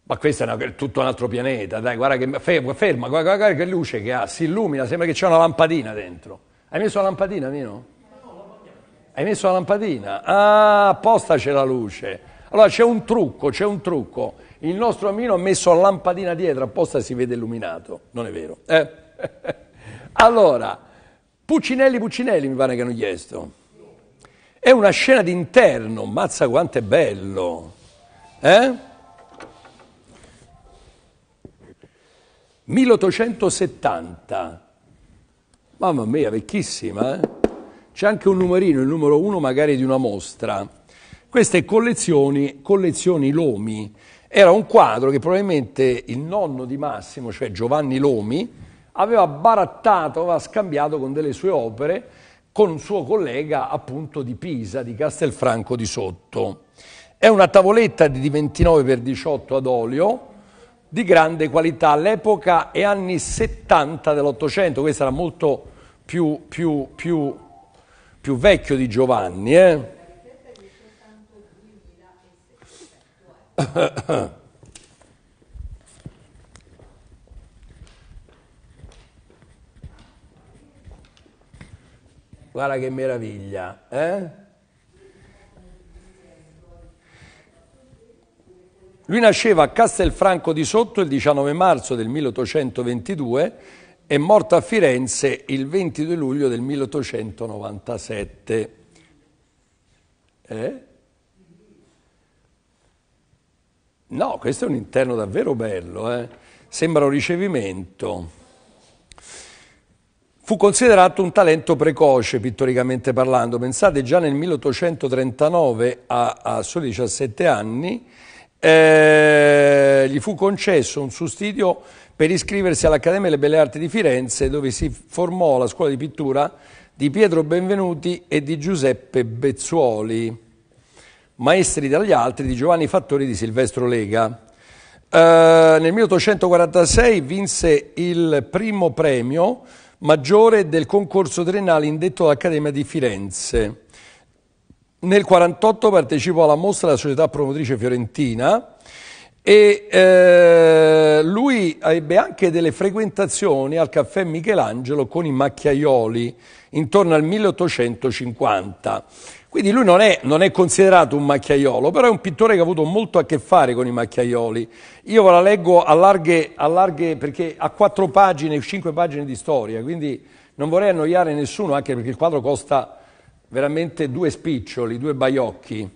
Ma questo è, una, è tutto un altro pianeta, dai, guarda che... Ferma, ferma guarda, guarda, che luce che ha, si illumina, sembra che c'è una lampadina dentro. Hai messo la lampadina, Nino? Hai messo la lampadina? Ah, apposta c'è la luce. Allora c'è un trucco, c'è un trucco. Il nostro Mino ha messo la lampadina dietro, apposta si vede illuminato. Non è vero. Eh? allora, Puccinelli, Puccinelli mi pare che hanno chiesto. È una scena d'interno, mazza quanto è bello. Eh? 1870. Mamma mia, vecchissima, eh? C'è anche un numerino, il numero uno magari di una mostra. Queste collezioni, collezioni Lomi, era un quadro che probabilmente il nonno di Massimo, cioè Giovanni Lomi, aveva barattato, aveva scambiato con delle sue opere con un suo collega appunto di Pisa, di Castelfranco di Sotto. È una tavoletta di 29 x 18 ad olio, di grande qualità all'epoca e anni 70 dell'Ottocento, questo era molto più, più, più, più vecchio di Giovanni. Eh? Guarda che meraviglia, eh? Lui nasceva a Castelfranco di Sotto il 19 marzo del 1822 e morto a Firenze il 22 luglio del 1897. Eh? No, questo è un interno davvero bello, eh? sembra un ricevimento. Fu considerato un talento precoce, pittoricamente parlando. Pensate, già nel 1839, a, a soli 17 anni, eh, gli fu concesso un sussidio per iscriversi all'Accademia delle Belle Arti di Firenze, dove si formò alla scuola di pittura di Pietro Benvenuti e di Giuseppe Bezzuoli, maestri dagli altri di Giovanni Fattori e di Silvestro Lega. Eh, nel 1846 vinse il primo premio maggiore del concorso triennale indetto dall'Accademia di Firenze. Nel 1948 partecipò alla mostra della società promotrice fiorentina e eh, lui ebbe anche delle frequentazioni al caffè Michelangelo con i macchiaioli intorno al 1850. Quindi lui non è, non è, considerato un macchiaiolo, però è un pittore che ha avuto molto a che fare con i macchiaioli. Io ve la leggo a larghe, a larghe perché ha quattro pagine, cinque pagine di storia, quindi non vorrei annoiare nessuno, anche perché il quadro costa veramente due spiccioli, due baiocchi.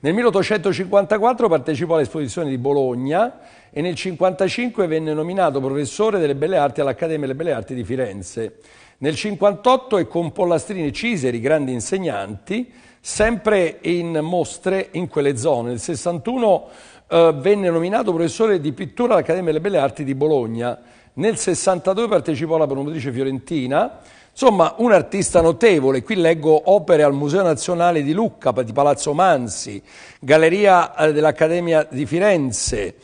Nel 1854 partecipò all'esposizione di Bologna e nel 1955 venne nominato professore delle belle arti all'Accademia delle Belle Arti di Firenze. Nel 1958 è con Pollastrini e Ciseri, grandi insegnanti, sempre in mostre in quelle zone. Nel 61 eh, venne nominato professore di pittura all'Accademia delle Belle Arti di Bologna. Nel 62 partecipò alla promotrice fiorentina. Insomma, un artista notevole. Qui leggo opere al Museo Nazionale di Lucca, di Palazzo Manzi, Galleria eh, dell'Accademia di Firenze,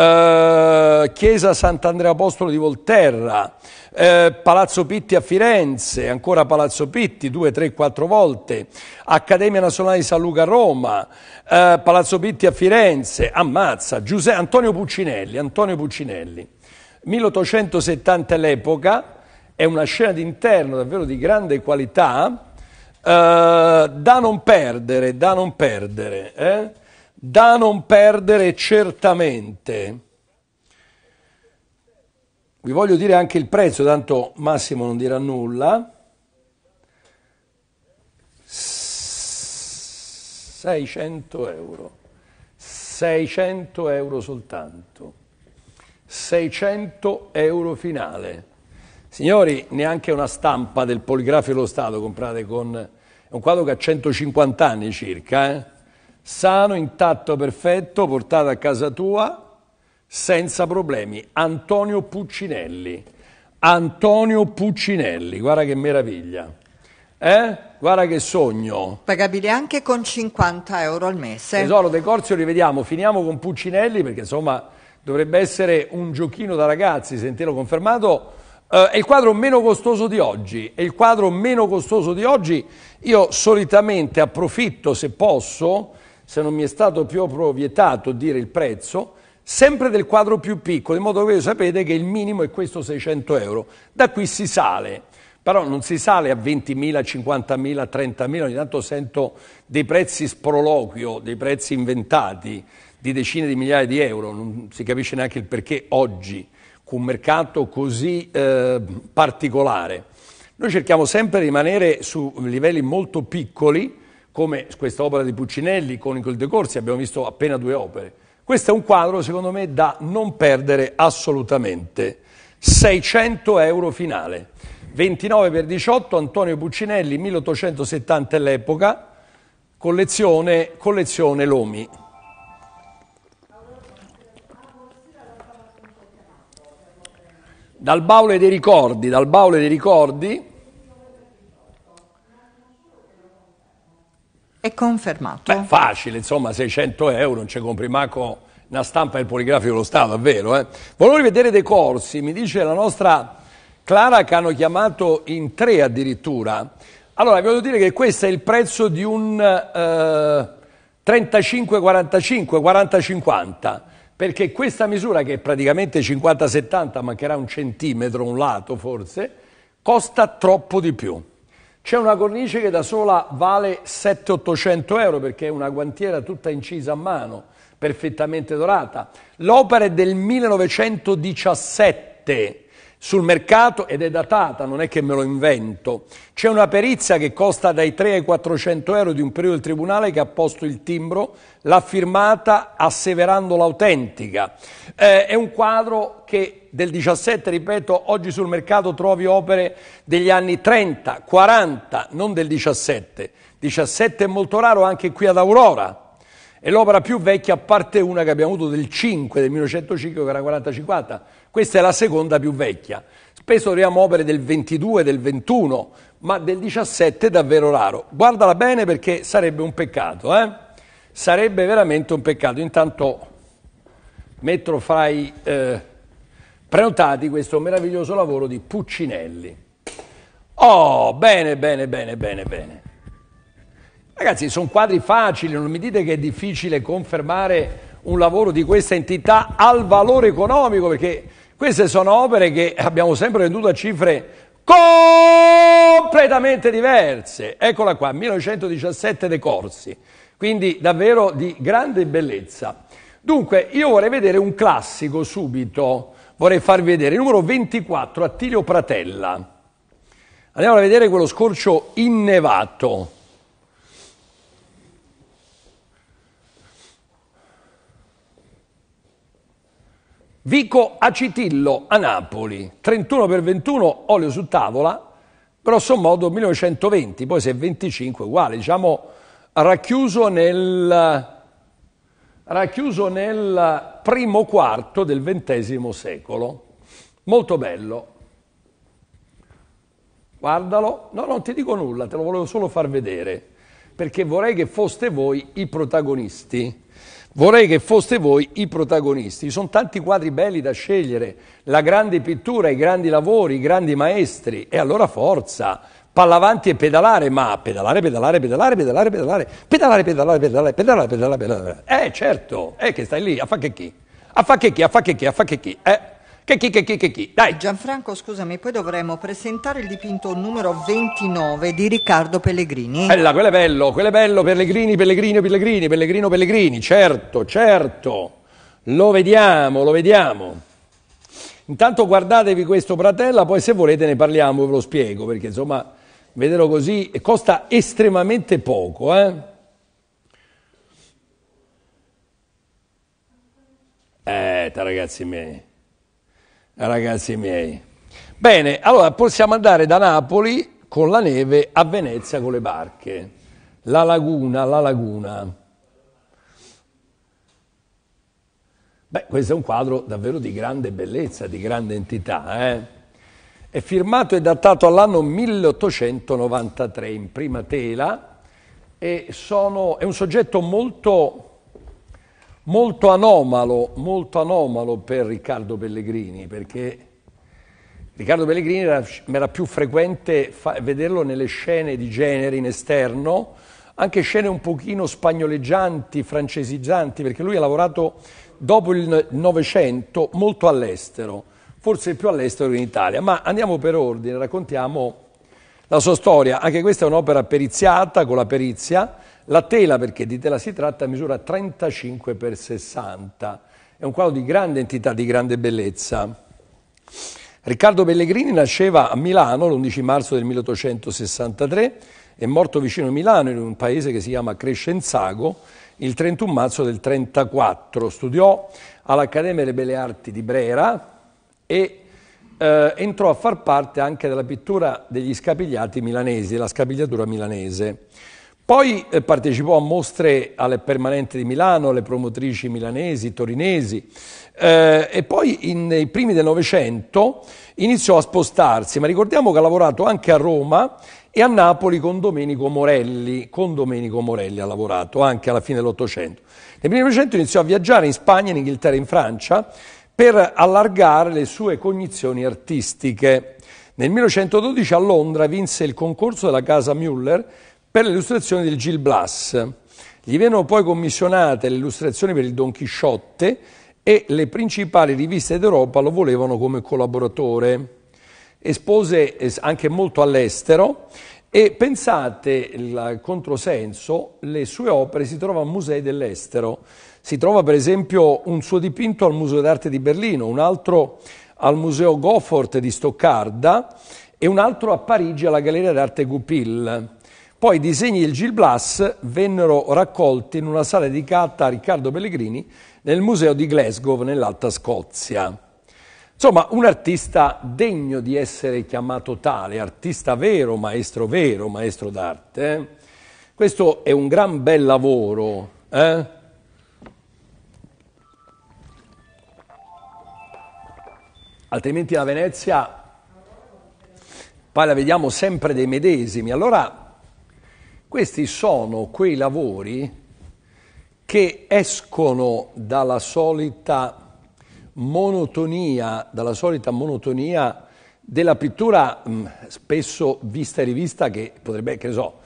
eh, Chiesa Sant'Andrea Apostolo di Volterra, eh, Palazzo Pitti a Firenze, ancora Palazzo Pitti due, tre, quattro volte, Accademia Nazionale di San Luca a Roma, eh, Palazzo Pitti a Firenze, ammazza, Giuseppe, Antonio Puccinelli, Antonio Puccinelli. 1870 è l'epoca, è una scena d'interno davvero di grande qualità, eh, da non perdere, da non perdere. Eh? da non perdere certamente. Vi voglio dire anche il prezzo, tanto Massimo non dirà nulla. 600 euro, 600 euro soltanto, 600 euro finale. Signori, neanche una stampa del poligrafio dello Stato comprate con... È un quadro che ha 150 anni circa, eh? sano, intatto, perfetto, portato a casa tua senza problemi. Antonio Puccinelli. Antonio Puccinelli, guarda che meraviglia. Eh? Guarda che sogno. Pagabile anche con 50 euro al mese. Tesoro, De Corzio rivediamo. finiamo con Puccinelli perché insomma dovrebbe essere un giochino da ragazzi, sentirlo confermato. Uh, è il quadro meno costoso di oggi, è il quadro meno costoso di oggi. Io solitamente approfitto, se posso, se non mi è stato più vietato dire il prezzo, sempre del quadro più piccolo, in modo che voi sapete che il minimo è questo 600 euro. Da qui si sale, però non si sale a 20.000, 50.000, 30.000, ogni tanto sento dei prezzi sproloquio, dei prezzi inventati di decine di migliaia di euro, non si capisce neanche il perché oggi, con un mercato così eh, particolare. Noi cerchiamo sempre di rimanere su livelli molto piccoli, come questa opera di Puccinelli con il De Corsi, abbiamo visto appena due opere. Questo è un quadro, secondo me, da non perdere assolutamente. 600 euro finale. 29 per 18 Antonio Puccinelli, 1870 all'epoca, collezione, collezione Lomi. Dal baule dei ricordi, dal baule dei ricordi, È confermato. Beh, facile, insomma, 600 euro, non ci compri manco una stampa del poligrafico dello Stato, è vero. Eh? Volevo rivedere dei corsi, mi dice la nostra Clara che hanno chiamato in tre addirittura. Allora, vi voglio dire che questo è il prezzo di un eh, 35-45, 40-50, perché questa misura che è praticamente 50-70, mancherà un centimetro, un lato forse, costa troppo di più. C'è una cornice che da sola vale 700-800 euro perché è una guantiera tutta incisa a mano, perfettamente dorata. L'opera è del 1917 sul mercato ed è datata, non è che me lo invento. C'è una perizia che costa dai 3 ai 400 euro di un periodo del Tribunale che ha posto il timbro, l'ha firmata asseverando l'autentica. Eh, è un quadro che del 17, ripeto, oggi sul mercato trovi opere degli anni 30, 40, non del 17. 17 è molto raro anche qui ad Aurora, è l'opera più vecchia, a parte una che abbiamo avuto del 5, del 1905, che era 40-50. Questa è la seconda più vecchia. Spesso troviamo opere del 22, del 21, ma del 17 è davvero raro. Guardala bene perché sarebbe un peccato, eh? Sarebbe veramente un peccato. Intanto metto fra i eh, prenotati questo meraviglioso lavoro di Puccinelli. Oh, bene, bene, bene, bene, bene. Ragazzi, sono quadri facili, non mi dite che è difficile confermare un lavoro di questa entità al valore economico, perché queste sono opere che abbiamo sempre venduto a cifre completamente diverse. Eccola qua, 1917 De Corsi, quindi davvero di grande bellezza. Dunque, io vorrei vedere un classico subito, vorrei farvi vedere il numero 24, Attilio Pratella. Andiamo a vedere quello scorcio innevato. Vico Acitillo a Napoli, 31 per 21, olio su tavola, grosso modo 1920, poi se è 25 uguale, diciamo racchiuso nel, racchiuso nel primo quarto del XX secolo. Molto bello. Guardalo. No, non ti dico nulla, te lo volevo solo far vedere, perché vorrei che foste voi i protagonisti. Vorrei che foste voi i protagonisti. Ci sono tanti quadri belli da scegliere, la grande pittura, i grandi lavori, i grandi maestri. E allora forza, palla avanti e pedalare, ma pedalare, pedalare, pedalare, pedalare, pedalare, pedalare, pedalare, pedalare, pedalare, pedalare, pedalare. Eh certo, è eh, che stai lì, a fa che chi? A fa che chi, a fa che chi, a fa che chi? Eh? Che chi, che chi, che chi? Dai. Gianfranco, scusami, poi dovremmo presentare il dipinto numero 29 di Riccardo Pellegrini. Bella, quello è bello, quello è bello, Pellegrini, Pellegrini, Pellegrini, Pellegrino, Pellegrini, certo, certo. Lo vediamo, lo vediamo. Intanto guardatevi questo Pratella, poi se volete ne parliamo, ve lo spiego, perché insomma, vederlo così eh, costa estremamente poco, eh? Eh, ragazzi miei ragazzi miei. Bene, allora possiamo andare da Napoli con la neve a Venezia con le barche. La laguna, la laguna. Beh, questo è un quadro davvero di grande bellezza, di grande entità. Eh? È firmato e datato all'anno 1893 in prima tela e sono, è un soggetto molto molto anomalo, molto anomalo per Riccardo Pellegrini, perché Riccardo Pellegrini era, era più frequente vederlo nelle scene di genere in esterno, anche scene un pochino spagnoleggianti, francesizzanti, perché lui ha lavorato dopo il Novecento molto all'estero, forse più all'estero che in Italia. Ma andiamo per ordine, raccontiamo la sua storia. Anche questa è un'opera periziata, con la perizia, la tela, perché di tela si tratta, misura 35 x 60. È un quadro di grande entità, di grande bellezza. Riccardo Pellegrini nasceva a Milano l'11 marzo del 1863, è morto vicino a Milano in un paese che si chiama Crescenzago il 31 marzo del 1934. Studiò all'Accademia delle Belle Arti di Brera e eh, entrò a far parte anche della pittura degli scapigliati milanesi, della scapigliatura milanese. Poi eh, partecipò a mostre alle permanenti di Milano, alle promotrici milanesi, torinesi eh, e poi in, nei primi del Novecento iniziò a spostarsi, ma ricordiamo che ha lavorato anche a Roma e a Napoli con Domenico Morelli, con Domenico Morelli ha lavorato anche alla fine dell'Ottocento. Nel 1900 iniziò a viaggiare in Spagna, in Inghilterra e in Francia per allargare le sue cognizioni artistiche. Nel 1912 a Londra vinse il concorso della casa Müller per l'illustrazione del Gil Blas. Gli vennero poi commissionate le illustrazioni per il Don Chisciotte e le principali riviste d'Europa lo volevano come collaboratore. Espose anche molto all'estero e pensate il controsenso, le sue opere si trovano a musei dell'estero. Si trova per esempio un suo dipinto al Museo d'Arte di Berlino, un altro al Museo Goffort di Stoccarda e un altro a Parigi alla Galleria d'Arte Goupil. Poi i disegni del Gil Blas vennero raccolti in una sala dedicata a Riccardo Pellegrini nel museo di Glasgow nell'Alta Scozia. Insomma, un artista degno di essere chiamato tale, artista vero, maestro vero, maestro d'arte. Eh? Questo è un gran bel lavoro. Eh? Altrimenti la Venezia, poi la vediamo sempre dei medesimi. Allora questi sono quei lavori che escono dalla solita monotonia, dalla solita monotonia della pittura mm, spesso vista e rivista che potrebbe, che ne so,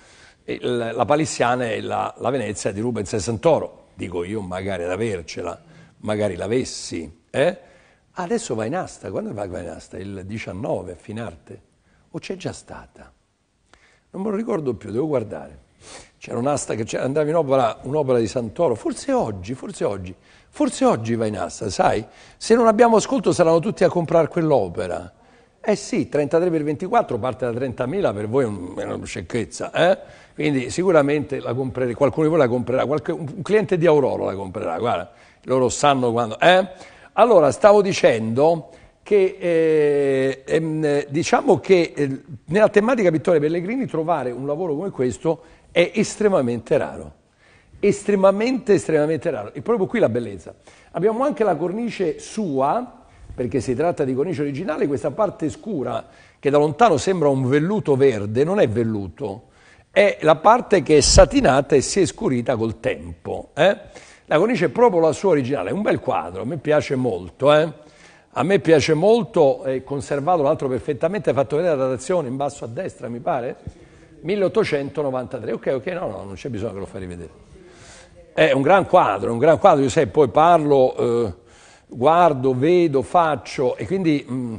eh, la palissiana e la, la, Venezia di Rubens e Santoro. Dico io magari ad avercela, magari l'avessi. Eh? Adesso va in asta, quando va in asta? Il 19 a fine arte? O c'è già stata? non me lo ricordo più, devo guardare. C'era un'asta che c'era, andava in opera, un'opera di Santoro, forse oggi, forse oggi, forse oggi va in asta, sai? Se non abbiamo ascolto saranno tutti a comprare quell'opera. Eh sì, 33 per 24 parte da 30.000, per voi è una sciocchezza, eh? Quindi sicuramente la comprerete, qualcuno di voi la comprerà, qualche, un cliente di Aurora la comprerà, guarda, loro sanno quando... Eh? Allora, stavo dicendo che eh, ehm, diciamo che eh, nella tematica Vittorio Pellegrini trovare un lavoro come questo è estremamente raro. Estremamente, estremamente raro. E proprio qui la bellezza. Abbiamo anche la cornice sua, perché si tratta di cornice originale, questa parte scura che da lontano sembra un velluto verde, non è velluto, è la parte che è satinata e si è scurita col tempo. Eh? La cornice è proprio la sua originale, è un bel quadro, mi piace molto. Eh? A me piace molto, è conservato l'altro perfettamente, fatto vedere la datazione in basso a destra, mi pare, 1893. Ok, ok, no, no, non c'è bisogno che lo fai rivedere. È un gran quadro, un gran quadro, io sai, poi parlo, eh, guardo, vedo, faccio e quindi mh, mm,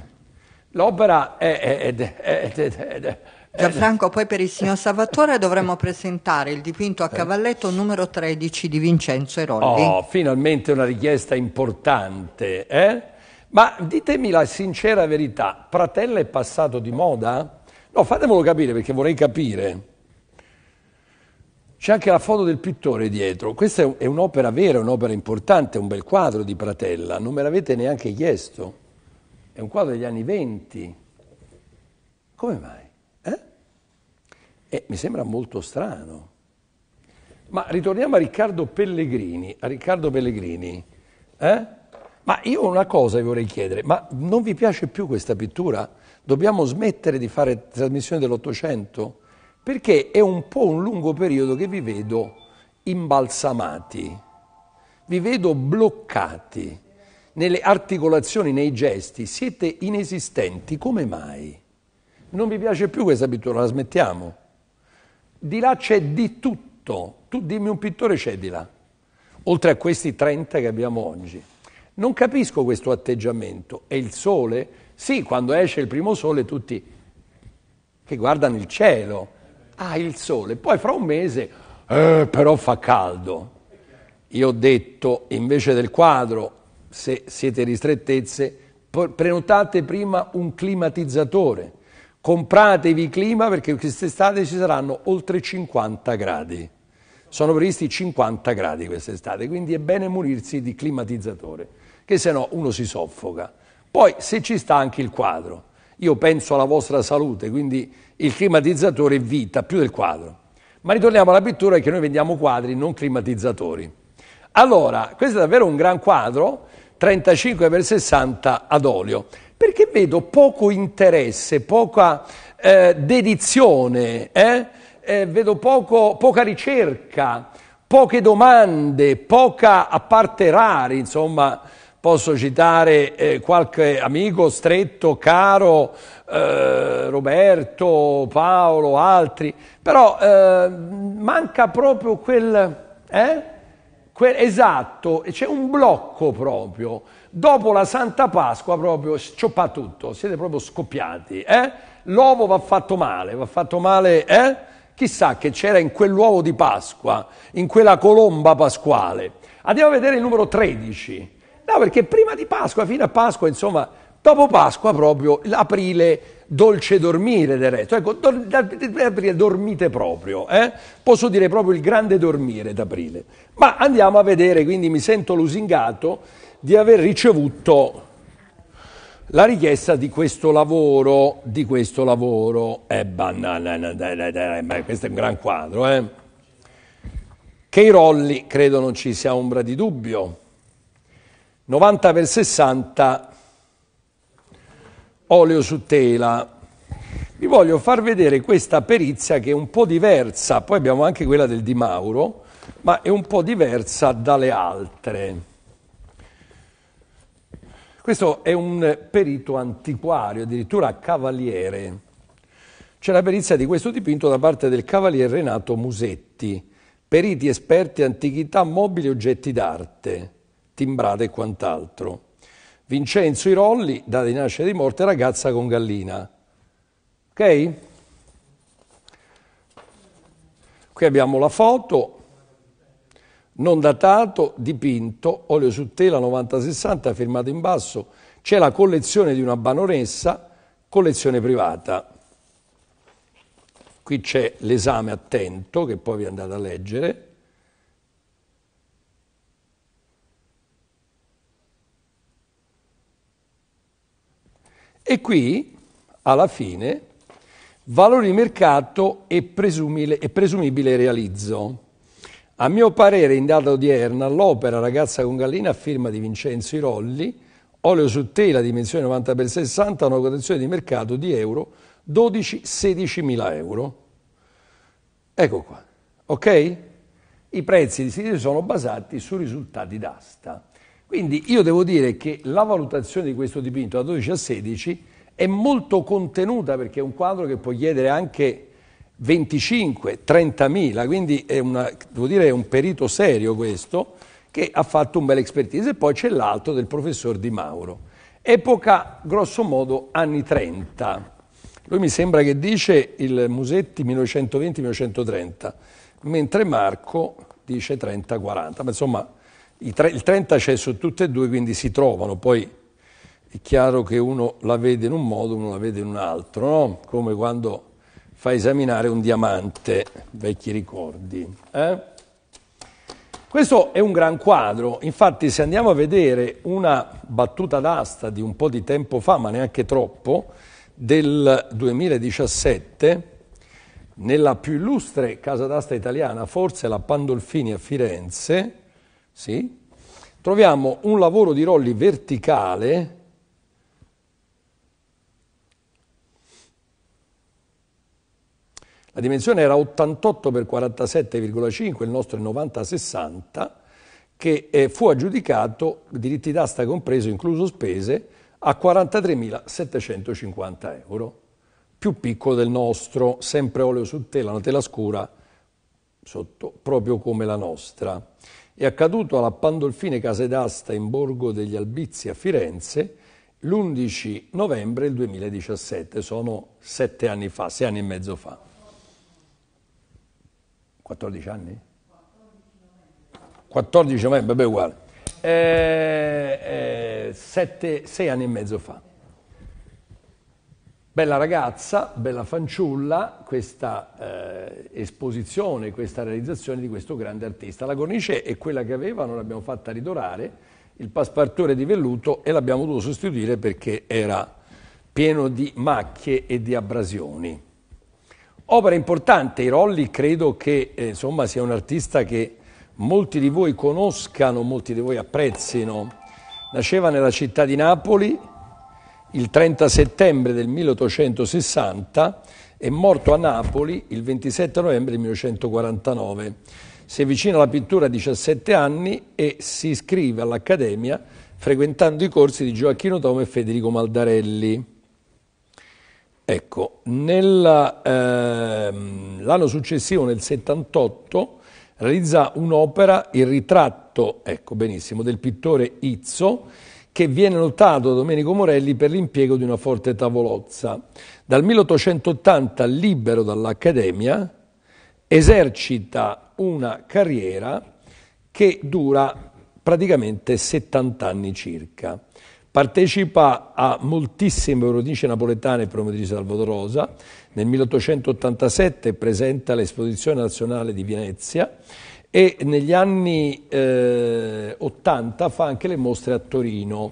l'opera è, è, è, è Gianfranco, poi per il signor Salvatore dovremmo presentare il dipinto a eh. cavalletto numero 13 di Vincenzo Eroldi. Oh, finalmente una richiesta importante, eh? Ma ditemi la sincera verità, Pratella è passato di moda? No, fatemelo capire perché vorrei capire. C'è anche la foto del pittore dietro. Questa è un'opera vera, un'opera importante, un bel quadro di Pratella. Non me l'avete neanche chiesto. È un quadro degli anni venti. Come mai? Eh? Eh, mi sembra molto strano. Ma ritorniamo a Riccardo Pellegrini. A Riccardo Pellegrini. Eh? Ma io una cosa vi vorrei chiedere, ma non vi piace più questa pittura? Dobbiamo smettere di fare trasmissioni dell'Ottocento? Perché è un po' un lungo periodo che vi vedo imbalsamati, vi vedo bloccati nelle articolazioni, nei gesti, siete inesistenti, come mai? Non vi piace più questa pittura, la smettiamo? Di là c'è di tutto, tu dimmi un pittore c'è di là, oltre a questi 30 che abbiamo oggi. Non capisco questo atteggiamento. E il sole? Sì, quando esce il primo sole tutti che guardano il cielo. Ah, il sole. Poi fra un mese, eh, però fa caldo. Io ho detto, invece del quadro, se siete ristrettezze, prenotate prima un climatizzatore. Compratevi clima perché quest'estate ci saranno oltre 50 gradi sono previsti 50 gradi quest'estate, quindi è bene munirsi di climatizzatore che se no uno si soffoca. Poi se ci sta anche il quadro, io penso alla vostra salute, quindi il climatizzatore è vita più del quadro. Ma ritorniamo alla pittura che noi vendiamo quadri, non climatizzatori. Allora, questo è davvero un gran quadro, 35x60 ad olio, perché vedo poco interesse, poca eh, dedizione, eh? Eh, vedo poco, poca ricerca, poche domande, poca, a parte rari, insomma, posso citare eh, qualche amico stretto, caro, eh, Roberto, Paolo, altri, però eh, manca proprio quel, eh, quel esatto, c'è un blocco proprio. Dopo la Santa Pasqua proprio scioppa tutto, siete proprio scoppiati. Eh? L'uovo va fatto male, va fatto male, eh? Chissà che c'era in quell'uovo di Pasqua, in quella colomba pasquale. Andiamo a vedere il numero 13. No, perché prima di Pasqua, fino a Pasqua, insomma, dopo Pasqua proprio l'aprile dolce dormire del resto. Ecco, do, aprile dormite proprio, eh? posso dire proprio il grande dormire d'aprile. Ma andiamo a vedere, quindi mi sento lusingato di aver ricevuto la richiesta di questo lavoro, di questo lavoro, è eh, banale, questo è un gran quadro, eh? Che i rolli, credo non ci sia ombra di dubbio, 90 per 60 olio su tela. Vi voglio far vedere questa perizia che è un po' diversa, poi abbiamo anche quella del Di Mauro, ma è un po' diversa dalle altre. Questo è un perito antiquario, addirittura cavaliere. C'è la perizia di questo dipinto da parte del cavaliere Renato Musetti, periti esperti antichità mobili e oggetti d'arte timbrate e quant'altro. Vincenzo Irolli, data di nascita e di morte, ragazza con gallina. Ok? Qui abbiamo la foto, non datato, dipinto, olio su tela 9060, firmato in basso. C'è la collezione di una baronessa, collezione privata. Qui c'è l'esame attento, che poi vi andate a leggere. E qui, alla fine, valore di mercato e presumibile, e presumibile realizzo. A mio parere, in data odierna, l'opera Ragazza con gallina a firma di Vincenzo Irolli, olio su tela dimensione 90x60, ha una quotazione di mercato di euro 12-16 mila euro. Ecco qua, ok? I prezzi di sito sono basati su risultati d'asta. Quindi io devo dire che la valutazione di questo dipinto da 12 a 16 è molto contenuta perché è un quadro che può chiedere anche 25, 30 quindi è, una, dire, è un perito serio questo che ha fatto un bel expertise. E poi c'è l'altro del professor Di Mauro. Epoca, grosso modo, anni 30. Lui mi sembra che dice il Musetti 1920-1930, mentre Marco dice 30-40, ma insomma il 30 c'è su tutte e due, quindi si trovano, poi è chiaro che uno la vede in un modo, uno la vede in un altro, no? come quando fa esaminare un diamante, vecchi ricordi. Eh? Questo è un gran quadro, infatti se andiamo a vedere una battuta d'asta di un po' di tempo fa, ma neanche troppo, del 2017, nella più illustre casa d'asta italiana, forse la Pandolfini a Firenze, sì? troviamo un lavoro di Rolli verticale La dimensione era 88 x 47,5, il nostro è 90-60, che eh, fu aggiudicato, diritti d'asta compreso, incluso spese, a 43.750 euro, più piccolo del nostro, sempre olio su tela, una tela scura, sotto, proprio come la nostra. È accaduto alla Pandolfine Case d'Asta in Borgo degli Albizi a Firenze l'11 novembre 2017, sono sette anni fa, sei anni e mezzo fa. 14 anni? 14 novembre, beh uguale. Eh, eh, sette, sei anni e mezzo fa. Bella ragazza, bella fanciulla, questa eh, esposizione, questa realizzazione di questo grande artista. La cornice è quella che aveva, non l'abbiamo fatta ridorare, il passepartore di velluto e l'abbiamo dovuto sostituire perché era pieno di macchie e di abrasioni. Opera importante, i Rolli credo che eh, insomma, sia un artista che molti di voi conoscano, molti di voi apprezzino. Nasceva nella città di Napoli, il 30 settembre del 1860 è morto a Napoli il 27 novembre del 1949. Si avvicina alla pittura a 17 anni e si iscrive all'Accademia frequentando i corsi di Gioacchino Tomo e Federico Maldarelli. Ecco, nell'anno ehm, eh, successivo, nel 78, realizza un'opera, il ritratto, ecco benissimo, del pittore Izzo, che viene notato da Domenico Morelli per l'impiego di una forte tavolozza. Dal 1880, libero dall'Accademia, esercita una carriera che dura praticamente 70 anni circa. Partecipa a moltissime produce napoletane e Salvador Rosa. Nel 1887 presenta l'Esposizione Nazionale di Venezia e negli anni eh, 80 fa anche le mostre a Torino.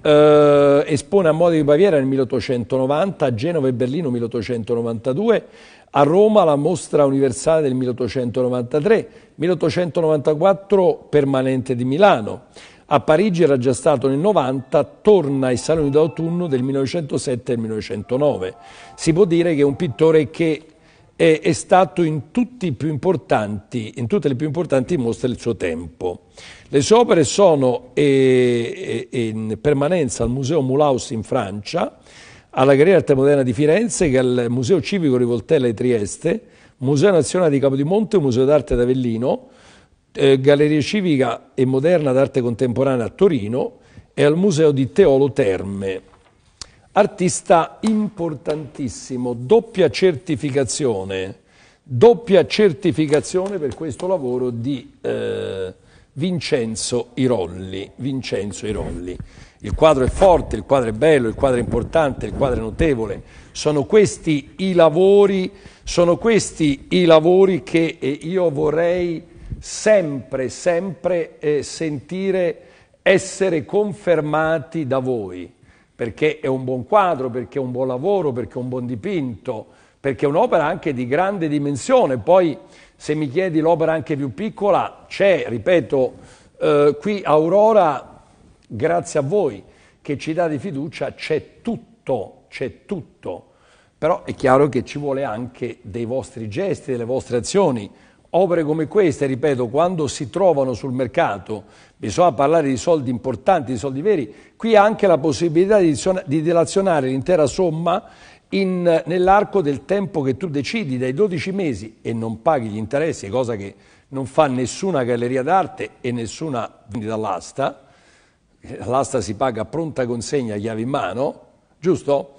Eh, espone a Moda di Baviera nel 1890, a Genova e Berlino 1892, a Roma la mostra universale del 1893, 1894 permanente di Milano. A Parigi era già stato nel 90, torna ai Saloni d'autunno del 1907 e 1909. Si può dire che è un pittore che è, è stato in, in, tutte le più importanti mostre del suo tempo. Le sue opere sono eh, eh, in permanenza al Museo Mulhouse in Francia, alla Galleria Arte Moderna di Firenze, che al Museo Civico Rivoltella di Trieste, Museo Nazionale di Capodimonte, Museo d'Arte d'Avellino, eh, Galleria Civica e Moderna d'Arte Contemporanea a Torino e al Museo di Teolo Terme artista importantissimo, doppia certificazione, doppia certificazione per questo lavoro di eh, Vincenzo Irolli, Vincenzo Irolli. Il quadro è forte, il quadro è bello, il quadro è importante, il quadro è notevole. Sono questi i lavori, questi i lavori che eh, io vorrei sempre, sempre eh, sentire essere confermati da voi perché è un buon quadro, perché è un buon lavoro, perché è un buon dipinto, perché è un'opera anche di grande dimensione. Poi se mi chiedi l'opera anche più piccola, c'è, ripeto, eh, qui Aurora, grazie a voi che ci dà di fiducia, c'è tutto, c'è tutto. Però è chiaro che ci vuole anche dei vostri gesti, delle vostre azioni opere come queste, ripeto, quando si trovano sul mercato, bisogna parlare di soldi importanti, di soldi veri, qui ha anche la possibilità di, di dilazionare l'intera somma nell'arco del tempo che tu decidi, dai 12 mesi, e non paghi gli interessi, cosa che non fa nessuna galleria d'arte e nessuna vendita all'asta, l'asta si paga pronta consegna, chiave in mano, giusto?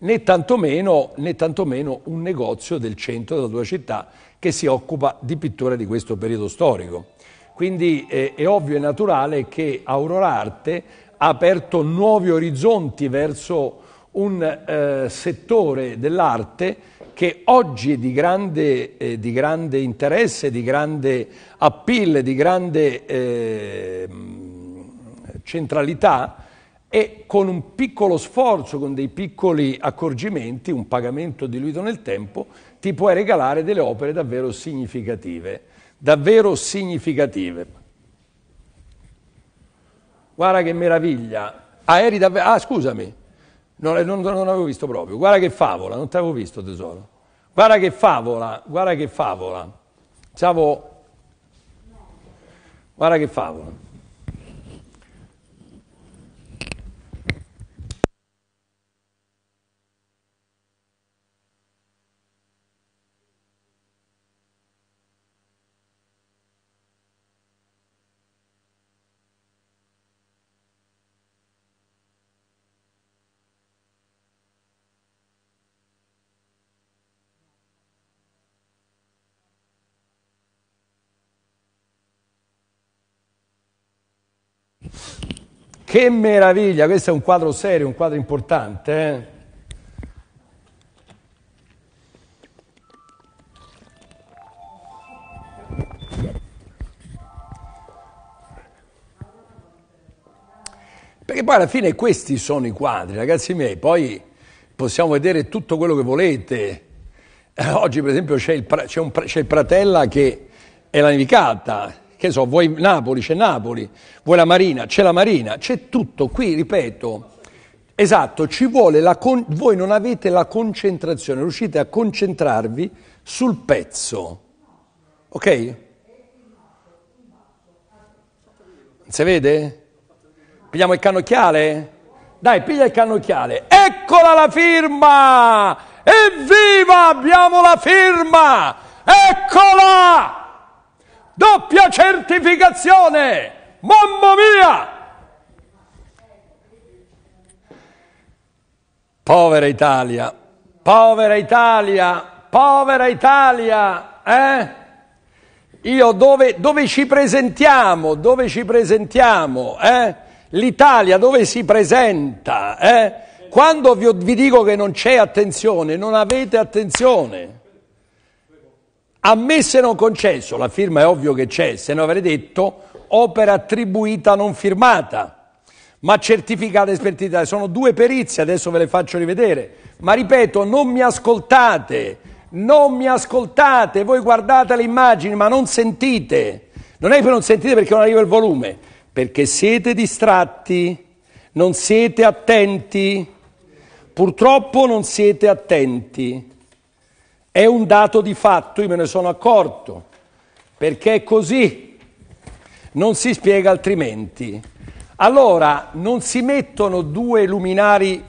Né tantomeno, né tantomeno un negozio del centro della tua città che si occupa di pittura di questo periodo storico. Quindi eh, è ovvio e naturale che Aurora Arte ha aperto nuovi orizzonti verso un eh, settore dell'arte che oggi è di grande, eh, di grande, interesse, di grande appeal, di grande eh, centralità e con un piccolo sforzo, con dei piccoli accorgimenti, un pagamento diluito nel tempo, ti puoi regalare delle opere davvero significative, davvero significative. Guarda che meraviglia. Ah, eri davvero... Ah, scusami, non, non, non avevo visto proprio. Guarda che favola, non ti avevo visto tesoro. Guarda che favola, guarda che favola. Ciao. Guarda che favola. Che meraviglia, questo è un quadro serio, un quadro importante. Eh. Perché poi alla fine questi sono i quadri, ragazzi miei, poi possiamo vedere tutto quello che volete. Eh, oggi per esempio c'è il, il, Pratella che è la nevicata, che so, vuoi Napoli, c'è Napoli, vuoi la Marina, c'è la Marina, c'è tutto qui, ripeto. Esatto, ci vuole la con- voi non avete la concentrazione, riuscite a concentrarvi sul pezzo. Ok? Si vede? Pigliamo il cannocchiale? Dai, piglia il cannocchiale. Eccola la firma! Evviva, abbiamo la firma! Eccola! Doppia certificazione! Mamma mia! Povera Italia, povera Italia, povera Italia, eh? Io dove, dove ci presentiamo, dove ci presentiamo, eh? L'Italia dove si presenta, eh? Quando vi, vi dico che non c'è attenzione, non avete attenzione. A me se non concesso, la firma è ovvio che c'è, se non avrei detto opera attribuita non firmata, ma certificata e espertita. Sono due perizie, adesso ve le faccio rivedere. Ma ripeto, non mi ascoltate, non mi ascoltate, voi guardate le immagini ma non sentite. Non è che non sentite perché non arriva il volume, perché siete distratti, non siete attenti. Purtroppo non siete attenti. È un dato di fatto, io me ne sono accorto, perché è così, non si spiega altrimenti. Allora, non si mettono due luminari,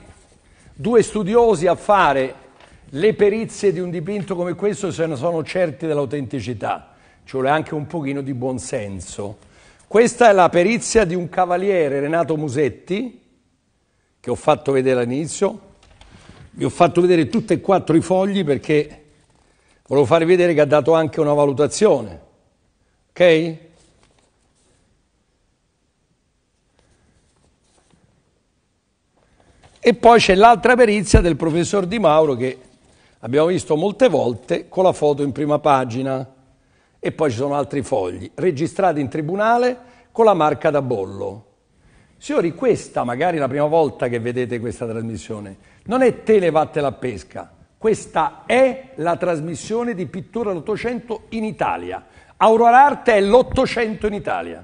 due studiosi a fare le perizie di un dipinto come questo se ne sono certi dell'autenticità, ci vuole anche un pochino di buonsenso. Questa è la perizia di un cavaliere, Renato Musetti, che ho fatto vedere all'inizio. Vi ho fatto vedere tutti e quattro i fogli perché Volevo farvi vedere che ha dato anche una valutazione, ok? E poi c'è l'altra perizia del professor Di Mauro che abbiamo visto molte volte con la foto in prima pagina e poi ci sono altri fogli registrati in tribunale con la marca da bollo. Signori, questa magari è la prima volta che vedete questa trasmissione, non è te ne vatte la pesca, questa è la trasmissione di pittura all'Ottocento in Italia. Aurora Arte è l'Ottocento in Italia.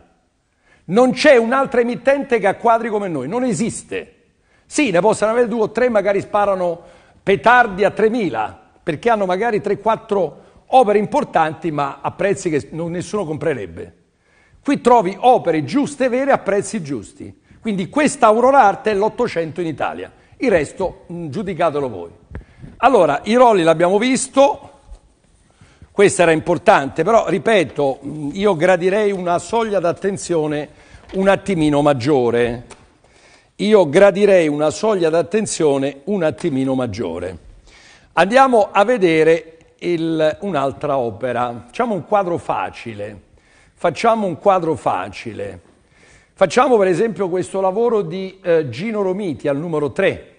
Non c'è un'altra emittente che ha quadri come noi, non esiste. Sì, ne possono avere due o tre, magari sparano petardi a 3.000, perché hanno magari 3-4 opere importanti, ma a prezzi che non, nessuno comprerebbe. Qui trovi opere giuste e vere a prezzi giusti. Quindi questa Aurora Arte è l'Ottocento in Italia. Il resto giudicatelo voi. Allora, i rolli l'abbiamo visto, questo era importante, però ripeto, io gradirei una soglia d'attenzione un attimino maggiore. Io gradirei una soglia d'attenzione un attimino maggiore. Andiamo a vedere il, un'altra opera. Facciamo un quadro facile. Facciamo un quadro facile. Facciamo per esempio questo lavoro di eh, Gino Romiti al numero 3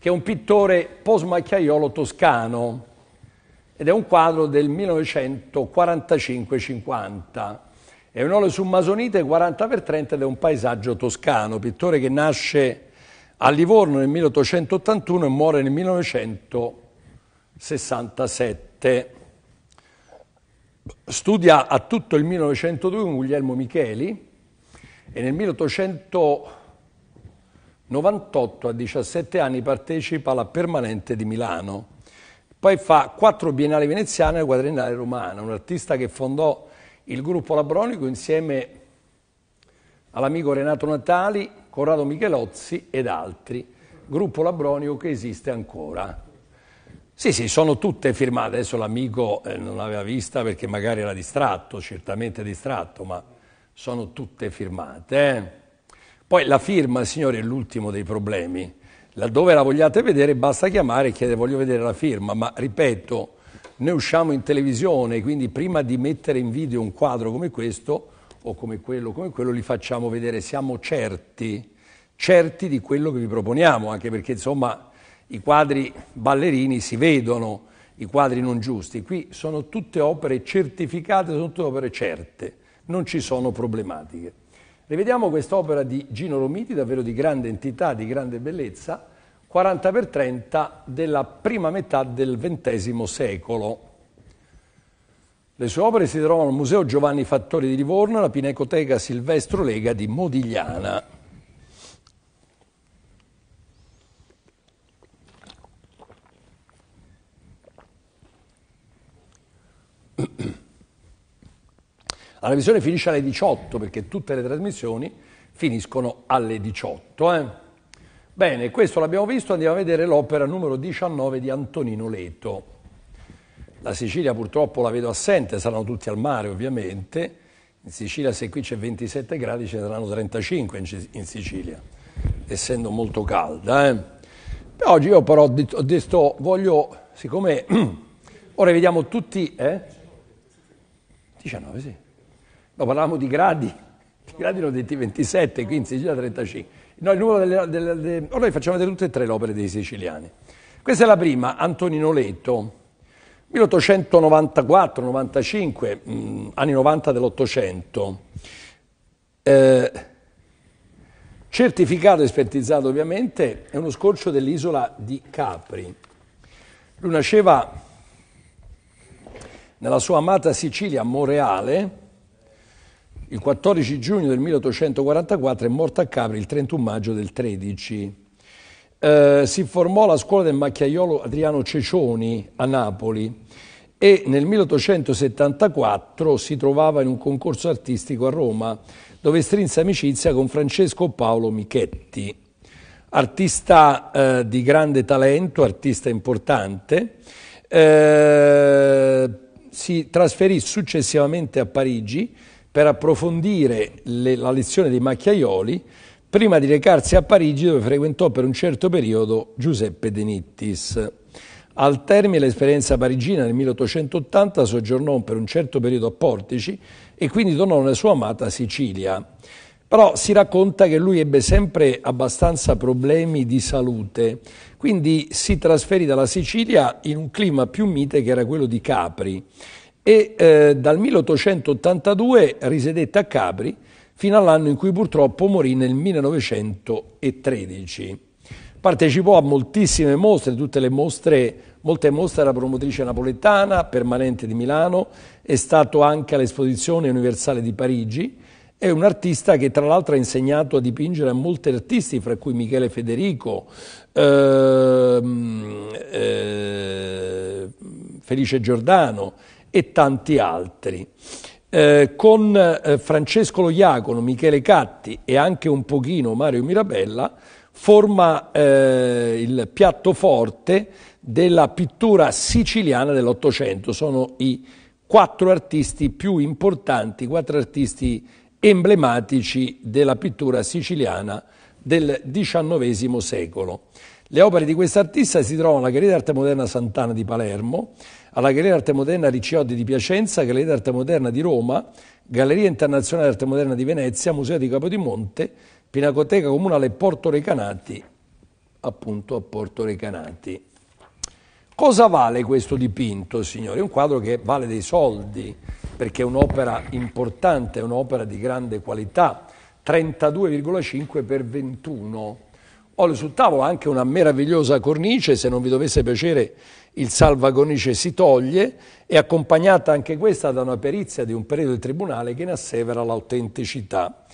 che è un pittore post-macchiaiolo toscano ed è un quadro del 1945-50. È un olio su masonite 40x30 ed è un paesaggio toscano, pittore che nasce a Livorno nel 1881 e muore nel 1967. Studia a tutto il 1902 con Guglielmo Micheli e nel 1800 98 a 17 anni partecipa alla Permanente di Milano. Poi fa quattro biennali veneziane e quadriennale romana, un artista che fondò il gruppo Labronico insieme all'amico Renato Natali, Corrado Michelozzi ed altri. Gruppo Labronico che esiste ancora. Sì, sì, sono tutte firmate. Adesso l'amico eh, non l'aveva vista perché magari era distratto, certamente distratto, ma sono tutte firmate. Eh. Poi la firma, signori, è l'ultimo dei problemi. Laddove la vogliate vedere basta chiamare e chiedere voglio vedere la firma, ma ripeto, noi usciamo in televisione, quindi prima di mettere in video un quadro come questo o come quello, come quello, li facciamo vedere, siamo certi, certi di quello che vi proponiamo, anche perché insomma i quadri ballerini si vedono, i quadri non giusti, qui sono tutte opere certificate, sono tutte opere certe, non ci sono problematiche. Rivediamo quest'opera di Gino Romiti, davvero di grande entità, di grande bellezza, 40x30 della prima metà del XX secolo. Le sue opere si trovano al Museo Giovanni Fattori di Livorno, alla Pinacoteca Silvestro Lega di Modigliana. La revisione finisce alle 18 perché tutte le trasmissioni finiscono alle 18. Eh? Bene, questo l'abbiamo visto, andiamo a vedere l'opera numero 19 di Antonino Leto. La Sicilia purtroppo la vedo assente, saranno tutti al mare ovviamente. In Sicilia se qui c'è 27 gradi ce ne saranno 35 in Sicilia, essendo molto calda. Eh? Oggi io però ho detto, voglio, siccome ora vediamo tutti... Eh? 19 sì. No, parlavamo di gradi, i gradi erano detti 27, qui in Sicilia 35. No, il numero delle, delle, delle... Oh, noi facciamo vedere tutte e tre le opere dei siciliani. Questa è la prima, Antonino Letto, 1894-95, mm, anni 90 dell'Ottocento. Eh, certificato e espertizzato ovviamente, è uno scorcio dell'isola di Capri. Lui nasceva nella sua amata Sicilia, Moreale, il 14 giugno del 1844 è morto a Capri il 31 maggio del 13. Eh, si formò alla scuola del macchiaiolo Adriano Cecioni a Napoli e nel 1874 si trovava in un concorso artistico a Roma dove strinse amicizia con Francesco Paolo Michetti, artista eh, di grande talento, artista importante. Eh, si trasferì successivamente a Parigi per approfondire le, la lezione dei Macchiaioli prima di recarsi a Parigi dove frequentò per un certo periodo Giuseppe De Nittis. Al termine dell'esperienza parigina nel 1880 soggiornò per un certo periodo a Portici e quindi tornò nella sua amata Sicilia. Però si racconta che lui ebbe sempre abbastanza problemi di salute, quindi si trasferì dalla Sicilia in un clima più mite che era quello di Capri e eh, dal 1882 risiedette a Capri fino all'anno in cui purtroppo morì nel 1913. Partecipò a moltissime mostre, tutte le mostre, molte mostre era promotrice napoletana, permanente di Milano, è stato anche all'esposizione universale di Parigi, è un artista che tra l'altro ha insegnato a dipingere a molti artisti, fra cui Michele Federico, ehm, eh, Felice Giordano, e tanti altri. Eh, con eh, Francesco Loiacono, Michele Catti e anche un pochino Mario Mirabella forma eh, il piatto forte della pittura siciliana dell'Ottocento. Sono i quattro artisti più importanti, quattro artisti emblematici della pittura siciliana del XIX secolo. Le opere di quest'artista si trovano alla Galleria d'Arte Moderna Sant'Anna di Palermo, alla Galleria d'Arte Moderna Ricciotti di Piacenza, Galleria d'Arte Moderna di Roma, Galleria Internazionale d'Arte Moderna di Venezia, Museo di Capodimonte, Pinacoteca Comunale Porto Recanati, appunto a Porto Recanati. Cosa vale questo dipinto, signori? È un quadro che vale dei soldi, perché è un'opera importante, è un'opera di grande qualità, 32,5 per 21. Ho sul tavolo anche una meravigliosa cornice, se non vi dovesse piacere il salvagonice si toglie, è accompagnata anche questa da una perizia di un periodo di tribunale che ne assevera l'autenticità.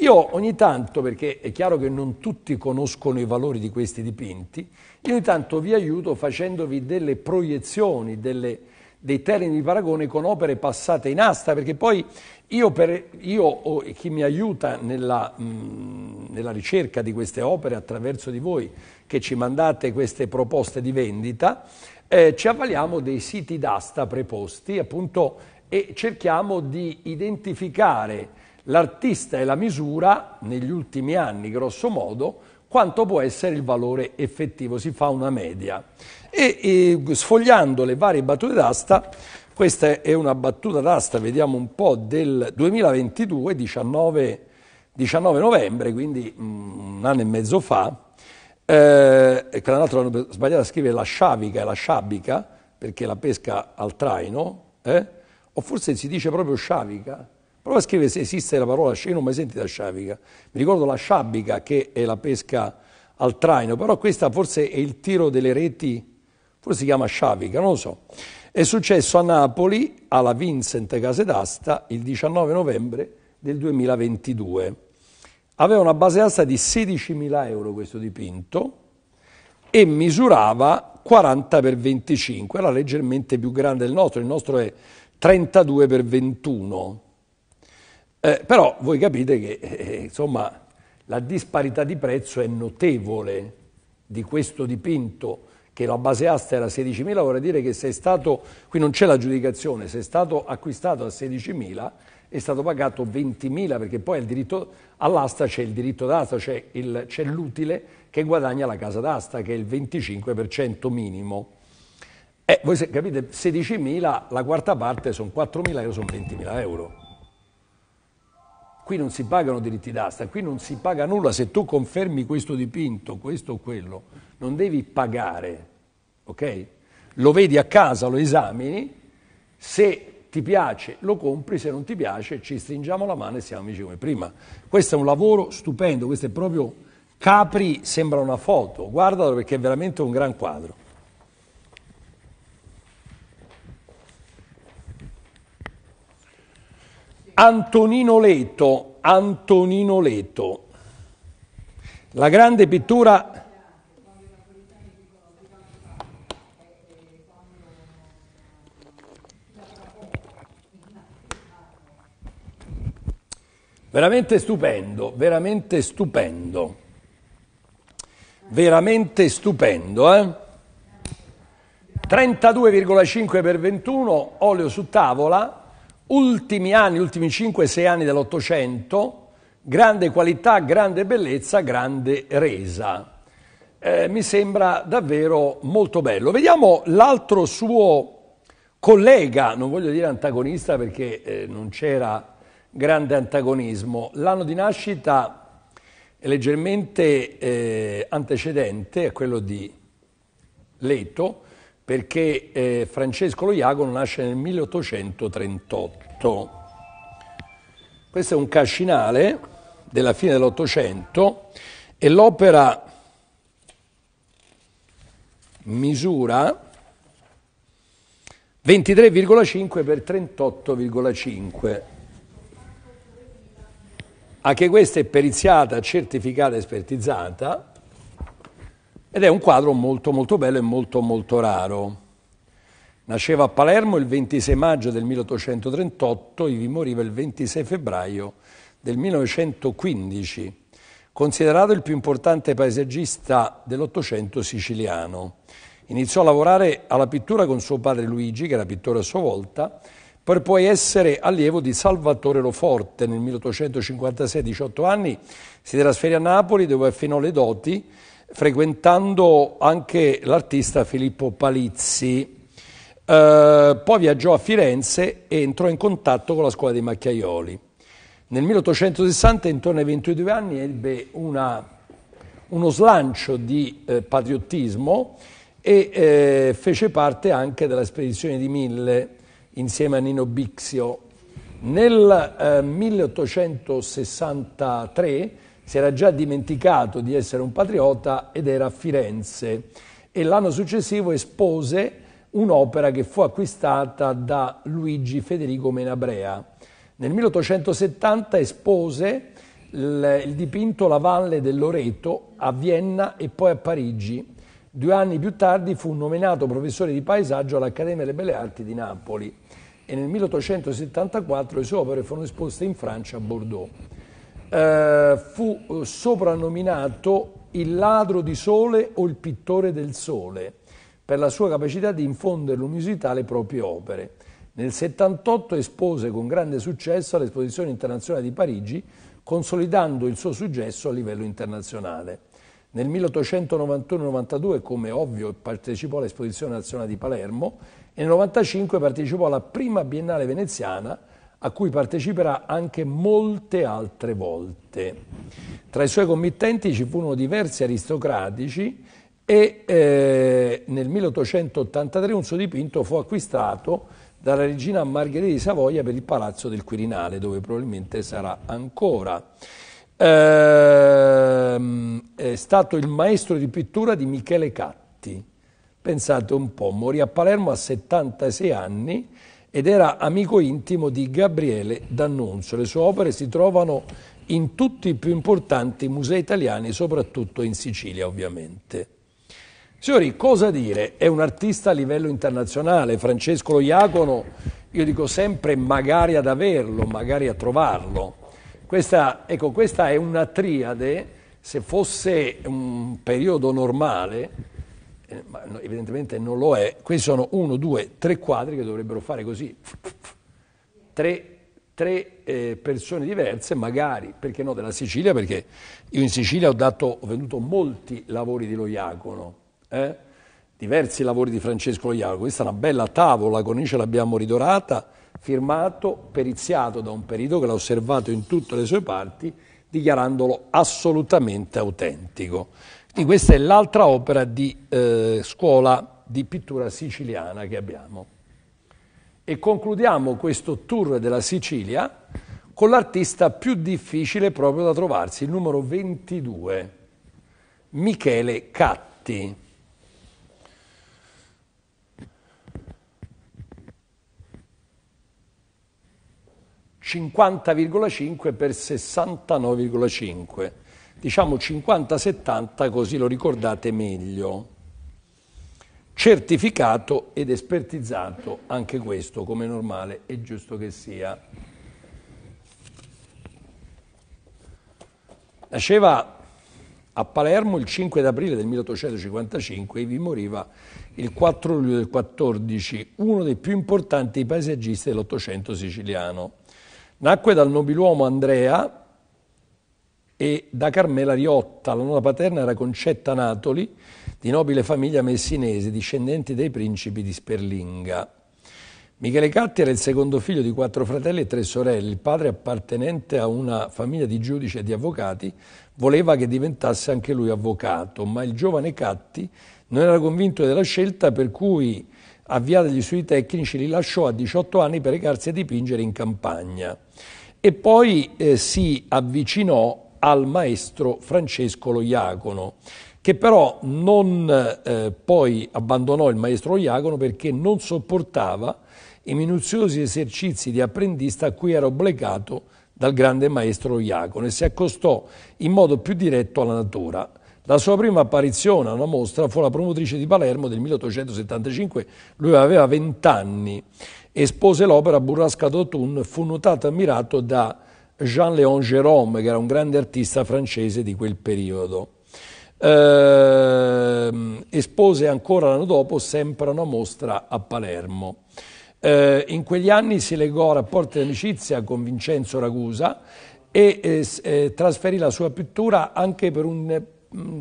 Io ogni tanto, perché è chiaro che non tutti conoscono i valori di questi dipinti, io ogni tanto vi aiuto facendovi delle proiezioni, delle, dei termini di paragone con opere passate in asta, perché poi io, per, io o chi mi aiuta nella, mh, nella ricerca di queste opere attraverso di voi che ci mandate queste proposte di vendita, eh, ci avvaliamo dei siti d'asta preposti appunto, e cerchiamo di identificare l'artista e la misura negli ultimi anni, grosso modo, quanto può essere il valore effettivo, si fa una media. E, e sfogliando le varie battute d'asta, questa è una battuta d'asta, vediamo un po', del 2022, 19, 19 novembre, quindi mh, mm, un anno e mezzo fa, eh, e tra l'altro hanno sbagliato a scrivere la sciavica e la sciabica, perché la pesca al traino, eh? o forse si dice proprio sciavica, prova a scrivere se esiste la parola, io non mi senti la sciavica, mi ricordo la sciabica che è la pesca al traino, però questa forse è il tiro delle reti, forse si chiama sciavica, non lo so. È successo a Napoli, alla Vincent Case d'Asta, il 19 novembre del 2022 aveva una base alta di 16.000 euro questo dipinto e misurava 40 x 25, era leggermente più grande del nostro, il nostro è 32 x 21. Eh, però voi capite che eh, eh, insomma, la disparità di prezzo è notevole di questo dipinto che la base asta era 16.000, vorrei dire che se è stato, qui non c'è l'aggiudicazione, se è stato acquistato a 16.000 è stato pagato 20.000 perché poi al diritto all'asta c'è il diritto d'asta, c'è, l'utile che guadagna la casa d'asta che è il 25% minimo. Eh, voi capite, 16.000, la quarta parte sono 4.000 euro, sono 20.000 euro. Qui non si pagano diritti d'asta, qui non si paga nulla. Se tu confermi questo dipinto, questo o quello, non devi pagare, ok? Lo vedi a casa, lo esamini, se ti piace lo compri, se non ti piace ci stringiamo la mano e siamo amici come prima. Questo è un lavoro stupendo, questo è proprio Capri, sembra una foto, guardalo perché è veramente un gran quadro. Antonino Leto, Antonino Leto, la grande pittura Veramente stupendo, veramente stupendo. Veramente stupendo, eh? 32,5 per 21, olio su tavola, ultimi anni, ultimi 5-6 anni dell'Ottocento, grande qualità, grande bellezza, grande resa. Eh, mi sembra davvero molto bello. Vediamo l'altro suo collega, non voglio dire antagonista perché eh, non c'era grande antagonismo. L'anno di nascita è leggermente eh, antecedente a quello di Leto, perché eh, Francesco Lo Iagono nasce nel 1838. Questo è un cascinale della fine dell'Ottocento e l'opera misura 23,5 per 38,5 anche questa è periziata, certificata, espertizzata ed è un quadro molto molto bello e molto molto raro. Nasceva a Palermo il 26 maggio del 1838, ivi moriva il 26 febbraio del 1915, considerato il più importante paesaggista dell'Ottocento siciliano. Iniziò a lavorare alla pittura con suo padre Luigi, che era pittore a sua volta, per poi essere allievo di Salvatore Loforte. Nel 1856, 18 anni, si trasferì a Napoli dove affinò le doti, frequentando anche l'artista Filippo Palizzi. Eh, poi viaggiò a Firenze e entrò in contatto con la scuola dei Macchiaioli. Nel 1860, intorno ai 22 anni, ebbe una, uno slancio di eh, patriottismo e eh, fece parte anche della spedizione di Mille, insieme a Nino Bixio. Nel eh, 1863 si era già dimenticato di essere un patriota ed era a Firenze e l'anno successivo espose un'opera che fu acquistata da Luigi Federico Menabrea. Nel 1870 espose il, dipinto La Valle del Loreto a Vienna e poi a Parigi. Due anni più tardi fu nominato professore di paesaggio all'Accademia delle Belle Arti di Napoli e nel 1874 le sue opere furono esposte in Francia a Bordeaux. Eh, fu eh, soprannominato il ladro di sole o il pittore del sole per la sua capacità di infondere luminosità alle proprie opere. Nel 1978 espose con grande successo all'Esposizione Internazionale di Parigi, consolidando il suo successo a livello internazionale. Nel 1891-92, come ovvio, partecipò all'Esposizione Nazionale di Palermo nel 1995 partecipò alla prima Biennale veneziana a cui parteciperà anche molte altre volte. Tra i suoi committenti ci furono diversi aristocratici e eh, nel 1883 un suo dipinto fu acquistato dalla regina Margherita di Savoia per il Palazzo del Quirinale, dove probabilmente sarà ancora. Eh, è stato il maestro di pittura di Michele Catti Pensate un po', morì a Palermo a 76 anni ed era amico intimo di Gabriele D'Annunzio. Le sue opere si trovano in tutti i più importanti musei italiani, soprattutto in Sicilia ovviamente. Signori, cosa dire? È un artista a livello internazionale, Francesco Lo Iacono, io dico sempre magari ad averlo, magari a trovarlo. Questa, ecco, questa è una triade, se fosse un periodo normale, eh, ma evidentemente non lo è. questi sono uno, due, tre quadri che dovrebbero fare così. Tre, tre eh, persone diverse, magari, perché no, della Sicilia, perché io in Sicilia ho, dato, ho venduto molti lavori di Loiacono, eh? diversi lavori di Francesco Loiacono. Questa è una bella tavola, la cornice l'abbiamo ridorata, firmato, periziato da un perito che l'ha osservato in tutte le sue parti, dichiarandolo assolutamente autentico. Quindi questa è l'altra opera di eh, scuola di pittura siciliana che abbiamo. E concludiamo questo tour della Sicilia con l'artista più difficile proprio da trovarsi, il numero 22, Michele Catti. ...50,5 per 69,5 diciamo 50-70 così lo ricordate meglio. Certificato ed espertizzato, anche questo come normale è giusto che sia. Nasceva a Palermo il 5 d'aprile del 1855 e vi moriva il 4 luglio del 14, uno dei più importanti paesaggisti dell'Ottocento siciliano. Nacque dal nobiluomo Andrea, e da Carmela Riotta. La nuora paterna era Concetta Natoli, di nobile famiglia messinese, discendenti dei principi di Sperlinga. Michele Catti era il secondo figlio di quattro fratelli e tre sorelle. Il padre, appartenente a una famiglia di giudici e di avvocati, voleva che diventasse anche lui avvocato, ma il giovane Catti non era convinto della scelta, per cui, avviati gli studi tecnici, li lasciò a 18 anni per recarsi a dipingere in campagna. E poi eh, si avvicinò al maestro Francesco Lo Iacono, che però non eh, poi abbandonò il maestro Lo Iacono perché non sopportava i minuziosi esercizi di apprendista a cui era obbligato dal grande maestro Iacono e si accostò in modo più diretto alla natura. La sua prima apparizione a una mostra fu la promotrice di Palermo del 1875, lui aveva 20 anni, espose l'opera Burrasca d'autunno e fu notato e ammirato da Jean-Léon Jérôme, che era un grande artista francese di quel periodo. Eh, espose ancora l'anno dopo sempre a una mostra a Palermo. Eh, in quegli anni si legò a rapporti di amicizia con Vincenzo Ragusa e eh, eh, trasferì la sua pittura anche per un eh,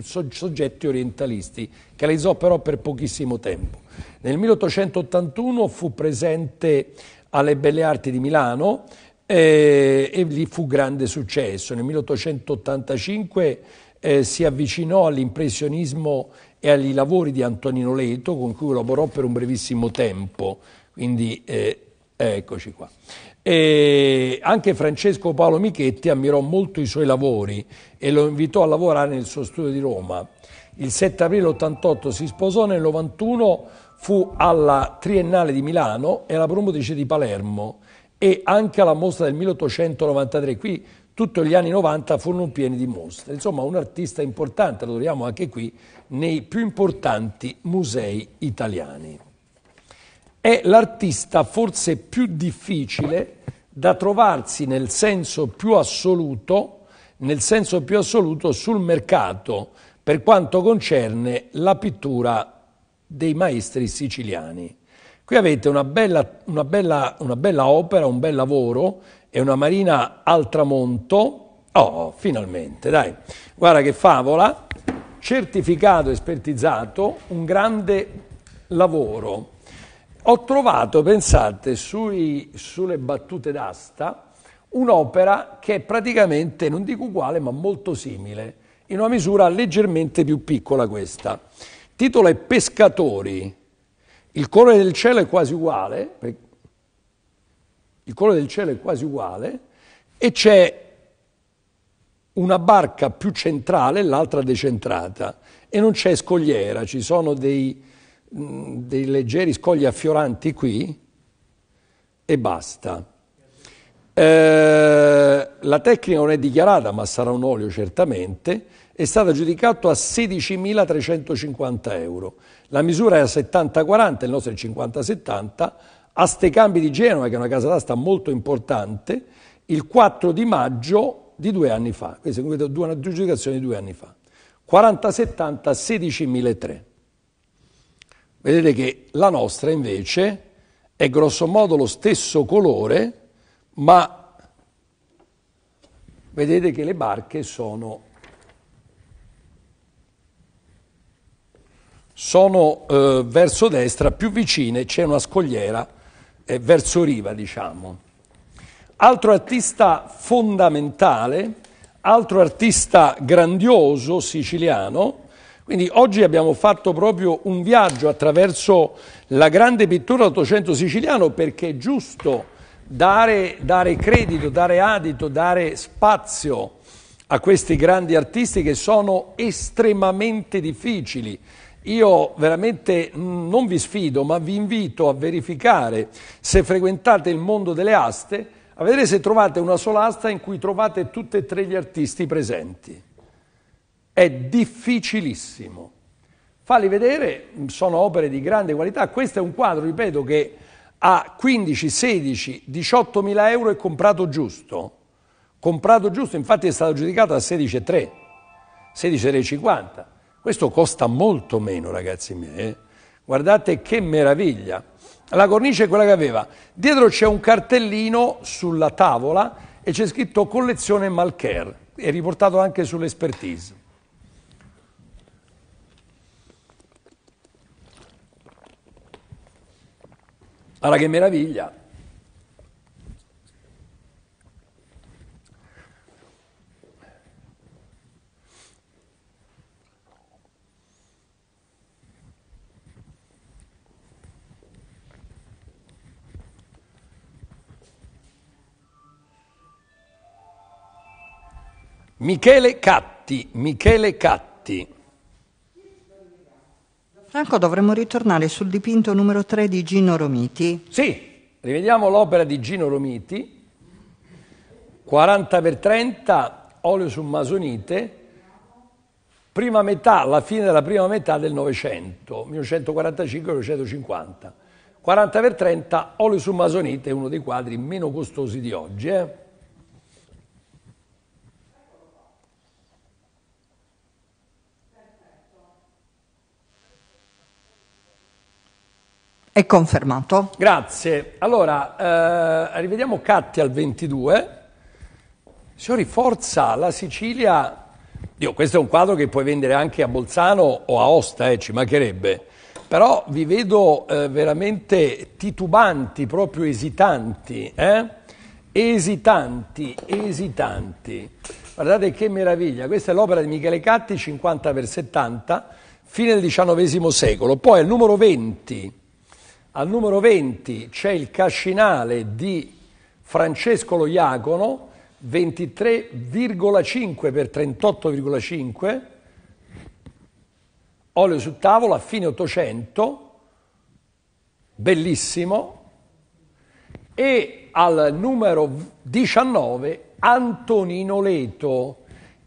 soggetti orientalisti, che realizzò però per pochissimo tempo. Nel 1881 fu presente alle Belle Arti di Milano eh, e lì fu grande successo. Nel 1885 eh, si avvicinò all'impressionismo e agli lavori di Antonino Leto con cui lavorò per un brevissimo tempo, quindi eh, eccoci qua. E anche Francesco Paolo Michetti ammirò molto i suoi lavori e lo invitò a lavorare nel suo studio di Roma. Il 7 aprile 88 si sposò, nel 91 fu alla Triennale di Milano e alla promotrice di Palermo e anche alla mostra del 1893. Qui tutti gli anni 90 furono pieni di mostre. Insomma, un artista importante, lo troviamo anche qui, nei più importanti musei italiani. È l'artista forse più difficile da trovarsi nel senso più assoluto, nel senso più assoluto sul mercato per quanto concerne la pittura dei maestri siciliani. Qui avete una bella, una, bella, una bella, opera, un bel lavoro e una marina al tramonto. Oh, finalmente, dai. Guarda che favola. Certificato, espertizzato, un grande lavoro. Ho trovato, pensate, sui, sulle battute d'asta, un'opera che è praticamente, non dico uguale, ma molto simile, in una misura leggermente più piccola questa. Il titolo è Pescatori, il colore del cielo è quasi uguale, il colore del cielo è quasi uguale, e c'è una barca più centrale e l'altra decentrata. E non c'è scogliera, ci sono dei, dei leggeri scogli affioranti qui e basta. Eh, la tecnica non è dichiarata, ma sarà un olio certamente, è stata giudicata a 16.350 euro. La misura era 70-40, il nostro è 50-70. A Stecambi di Genova, che è una casa d'asta molto importante, il 4 di maggio di due anni fa. Queste sono due giudicazioni di due anni fa. 40-70, 16.003. Vedete che la nostra invece è grossomodo lo stesso colore, ma vedete che le barche sono sono eh, verso destra, più vicine c'è una scogliera eh, verso riva, diciamo. Altro artista fondamentale, altro artista grandioso siciliano, quindi oggi abbiamo fatto proprio un viaggio attraverso la grande pittura dell'Ottocento siciliano perché è giusto dare, dare credito, dare adito, dare spazio a questi grandi artisti che sono estremamente difficili io veramente non vi sfido, ma vi invito a verificare se frequentate il mondo delle aste, a vedere se trovate una sola asta in cui trovate tutti e tre gli artisti presenti. È difficilissimo. Fali vedere, sono opere di grande qualità. Questo è un quadro, ripeto, che a 15, 16, 18 mila euro è comprato giusto. Comprato giusto, infatti è stato giudicato a 16,3, 16,350. Questo costa molto meno, ragazzi miei. Eh. Guardate che meraviglia. La cornice è quella che aveva. Dietro c'è un cartellino sulla tavola e c'è scritto collezione Malcare. È riportato anche sull'expertise. Guarda che meraviglia. Michele Catti, Michele Catti. Franco, dovremmo ritornare sul dipinto numero 3 di Gino Romiti. Sì, rivediamo l'opera di Gino Romiti, 40x30, olio su masonite, prima metà, la fine della prima metà del Novecento, 1945-1950. 40x30, olio su masonite, uno dei quadri meno costosi di oggi, eh? È confermato. Grazie. Allora, eh, rivediamo Catti al 22. Signori, forza, la Sicilia... Dio, questo è un quadro che puoi vendere anche a Bolzano o a Osta, eh, ci mancherebbe. Però vi vedo eh, veramente titubanti, proprio esitanti, eh? Esitanti, esitanti. Guardate che meraviglia, questa è l'opera di Michele Catti, 50 per 70, fine del XIX secolo. Poi al numero 20 al numero 20 c'è il cascinale di Francesco Lo Iacono, 23,5 per 38,5, olio su tavola, a fine 800, bellissimo. E al numero 19 Antonino Leto,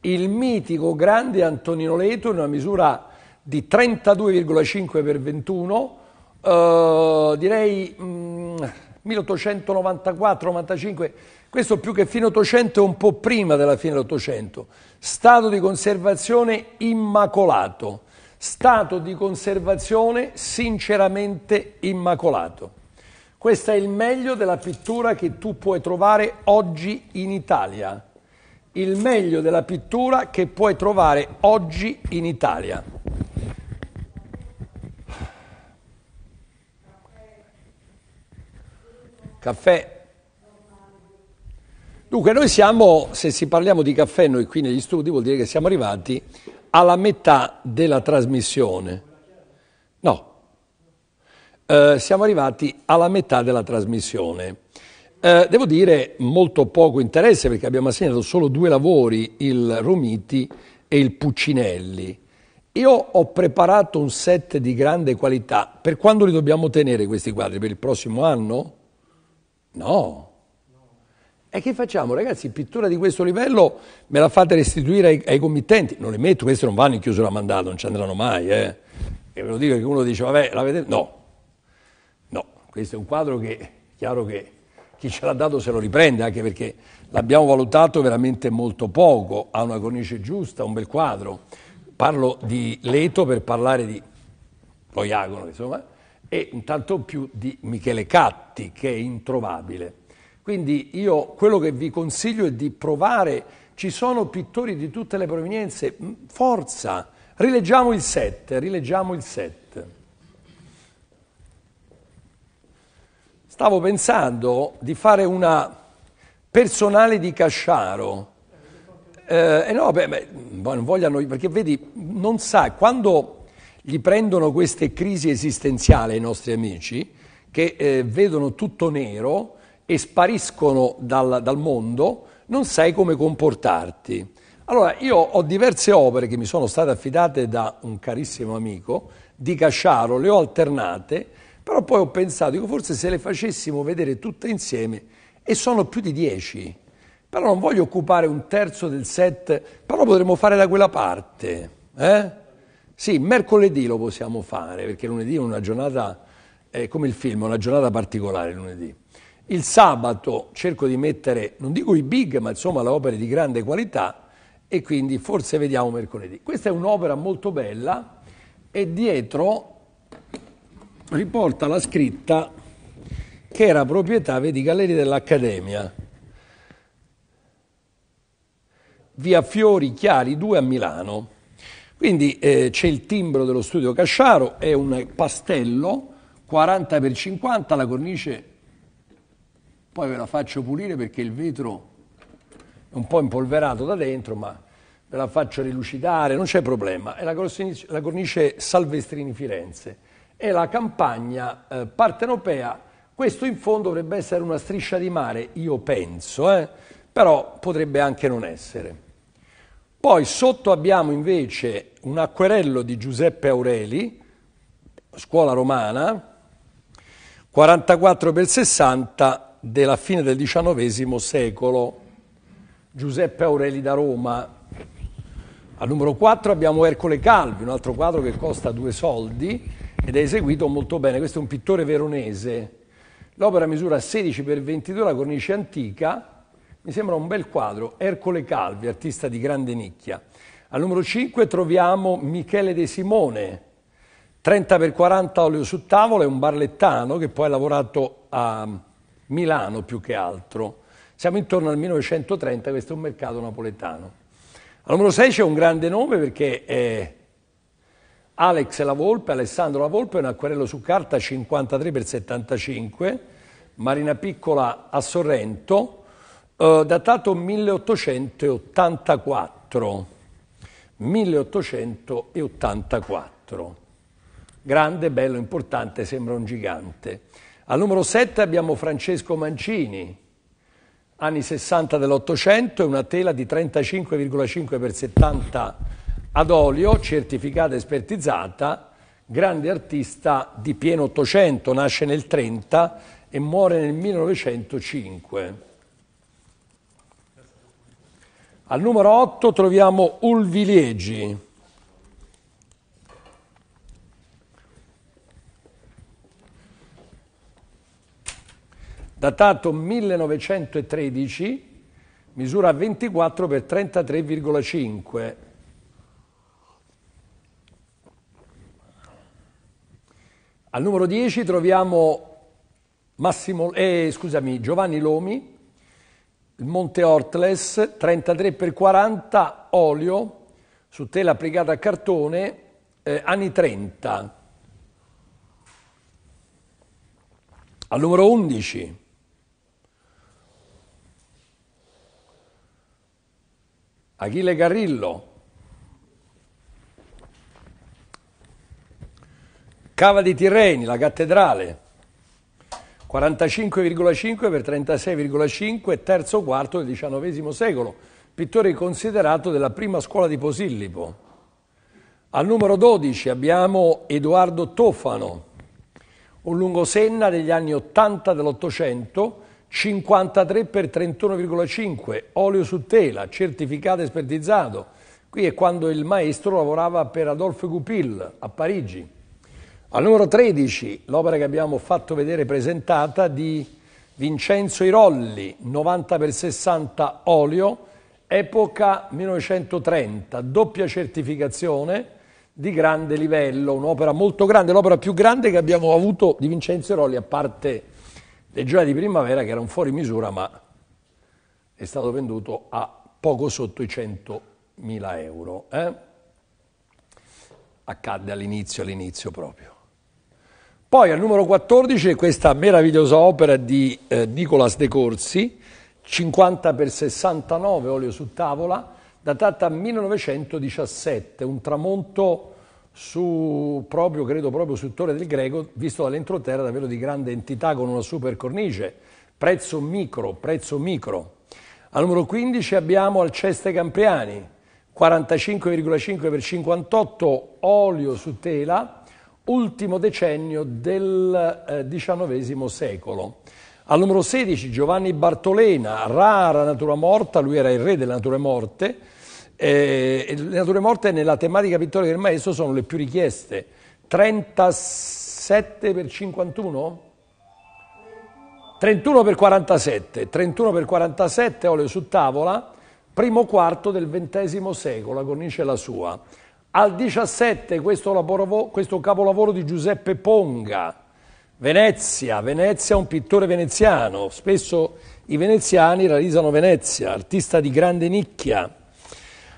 il mitico grande Antonino Leto in una misura di 32,5 per 21, eh, direi 1894-95, mm, questo più che fine 800 è un po' prima della fine dell'Ottocento, stato di conservazione immacolato, stato di conservazione sinceramente immacolato. Questo è il meglio della pittura che tu puoi trovare oggi in Italia. Il meglio della pittura che puoi trovare oggi in Italia. Caffè. Dunque, noi siamo, se si parliamo di caffè, noi qui negli studi vuol dire che siamo arrivati alla metà della trasmissione. No, eh, siamo arrivati alla metà della trasmissione. Eh, devo dire molto poco interesse perché abbiamo assegnato solo due lavori, il Romiti e il Puccinelli. Io ho preparato un set di grande qualità. Per quando li dobbiamo tenere questi quadri? Per il prossimo anno? No. E che facciamo ragazzi? Pittura di questo livello me la fate restituire ai, ai committenti? Non le metto, queste non vanno in chiusura a mandato, non ci andranno mai. Eh. E ve lo dico che uno dice, vabbè, la vedete? No. No, questo è un quadro che, è chiaro che chi ce l'ha dato se lo riprende, anche perché l'abbiamo valutato veramente molto poco, ha una cornice giusta, un bel quadro. Parlo di Leto per parlare di Loiagono, insomma, e intanto più di Michele Catti, che è introvabile. Quindi io quello che vi consiglio è di provare, ci sono pittori di tutte le provenienze, mm, forza, rileggiamo il 7, rileggiamo il 7. Stavo pensando di fare una personale di Casciaro, eh, eh no, beh, beh, mm, non vogliono, perché vedi, non sa, quando gli prendono queste crisi esistenziali ai nostri amici che eh, vedono tutto nero e spariscono dal, dal mondo, non sai come comportarti. Allora, io ho diverse opere che mi sono state affidate da un carissimo amico di Casciaro, le ho alternate, però poi ho pensato, dico, forse se le facessimo vedere tutte insieme, e sono più di dieci, però non voglio occupare un terzo del set, però potremmo fare da quella parte, eh? Sì, mercoledì lo possiamo fare, perché lunedì è una giornata, eh, come il film, è una giornata particolare lunedì. Il sabato cerco di mettere, non dico i big, ma insomma le opere di grande qualità, e quindi forse vediamo mercoledì. Questa è un'opera molto bella e dietro riporta la scritta che era proprietà, vedi, Galleria dell'Accademia, via Fiori Chiari 2 a Milano. Quindi eh, c'è il timbro dello studio Casciaro, è un pastello 40x50, la cornice poi ve la faccio pulire perché il vetro è un po' impolverato da dentro, ma ve la faccio rilucidare, non c'è problema. È la cornice, la cornice Salvestrini Firenze, è la campagna eh, partenopea, questo in fondo dovrebbe essere una striscia di mare, io penso, eh? però potrebbe anche non essere. Poi sotto abbiamo invece un acquerello di Giuseppe Aureli, scuola romana, 44 per 60 della fine del XIX secolo. Giuseppe Aureli da Roma. Al numero 4 abbiamo Ercole Calvi, un altro quadro che costa due soldi ed è eseguito molto bene. Questo è un pittore veronese. L'opera misura 16 x 22, la cornice antica, mi sembra un bel quadro. Ercole Calvi, artista di grande nicchia. Al numero 5 troviamo Michele De Simone, 30x40 olio su tavola, è un barlettano che poi ha lavorato a Milano più che altro. Siamo intorno al 1930, questo è un mercato napoletano. Al numero 6 c'è un grande nome perché è Alex La Volpe, Alessandro La Volpe, è un acquarello su carta 53x75, Marina Piccola a Sorrento, eh, datato 1884. 1884. Grande, bello, importante, sembra un gigante. Al numero 7 abbiamo Francesco Mancini, anni 60 dell'Ottocento, è una tela di 35,5 x 70 ad olio, certificata e espertizzata, grande artista di pieno Ottocento, nasce nel 30 e muore nel 1905. Al numero 8 troviamo Ulviliegi. Datato 1913, misura 24 per 33,5. Al numero 10 troviamo Massimo, eh, scusami, Giovanni Lomi, il Monte Ortles 33x40 olio su tela applicata a cartone eh, anni 30. Al numero 11. Achille Carrillo. Cava di Tirreni, la cattedrale. 45,5 per 36,5, terzo quarto del XIX secolo, pittore considerato della prima scuola di Posillipo. Al numero 12 abbiamo Edoardo Tofano, un lungo senna degli anni 80 dell'Ottocento, 53 x 31,5, olio su tela, certificato espertizzato. Qui è quando il maestro lavorava per Adolphe Goupil a Parigi. Al numero 13, l'opera che abbiamo fatto vedere presentata di Vincenzo Irolli, 90 x 60 olio, epoca 1930, doppia certificazione di grande livello, un'opera molto grande, l'opera più grande che abbiamo avuto di Vincenzo Irolli, a parte le gioie di primavera che era un fuori misura, ma è stato venduto a poco sotto i 100.000 euro. Eh? Accadde all'inizio, all'inizio proprio. Poi al numero 14 questa meravigliosa opera di eh, Nicolas De Corsi, 50 x 69 olio su tavola, datata 1917, un tramonto su, proprio, credo proprio sul Torre del Greco, visto dall'entroterra davvero di grande entità con una super cornice, prezzo micro, prezzo micro. Al numero 15 abbiamo Alceste Campriani, 45,5 x 58 olio su tela, ultimo decennio del XIX eh, secolo. Al numero 16 Giovanni Bartolena, rara natura morta, lui era il re delle nature morte. Eh, le nature morte nella tematica pittorica del maestro sono le più richieste. 37 per 51? 31 per 47, 31 per 47 olio su tavola, primo quarto del XX secolo, la cornice è la sua. Al 17 questo, questo capolavoro di Giuseppe Ponga, Venezia, Venezia un pittore veneziano, spesso i veneziani realizzano Venezia, artista di grande nicchia,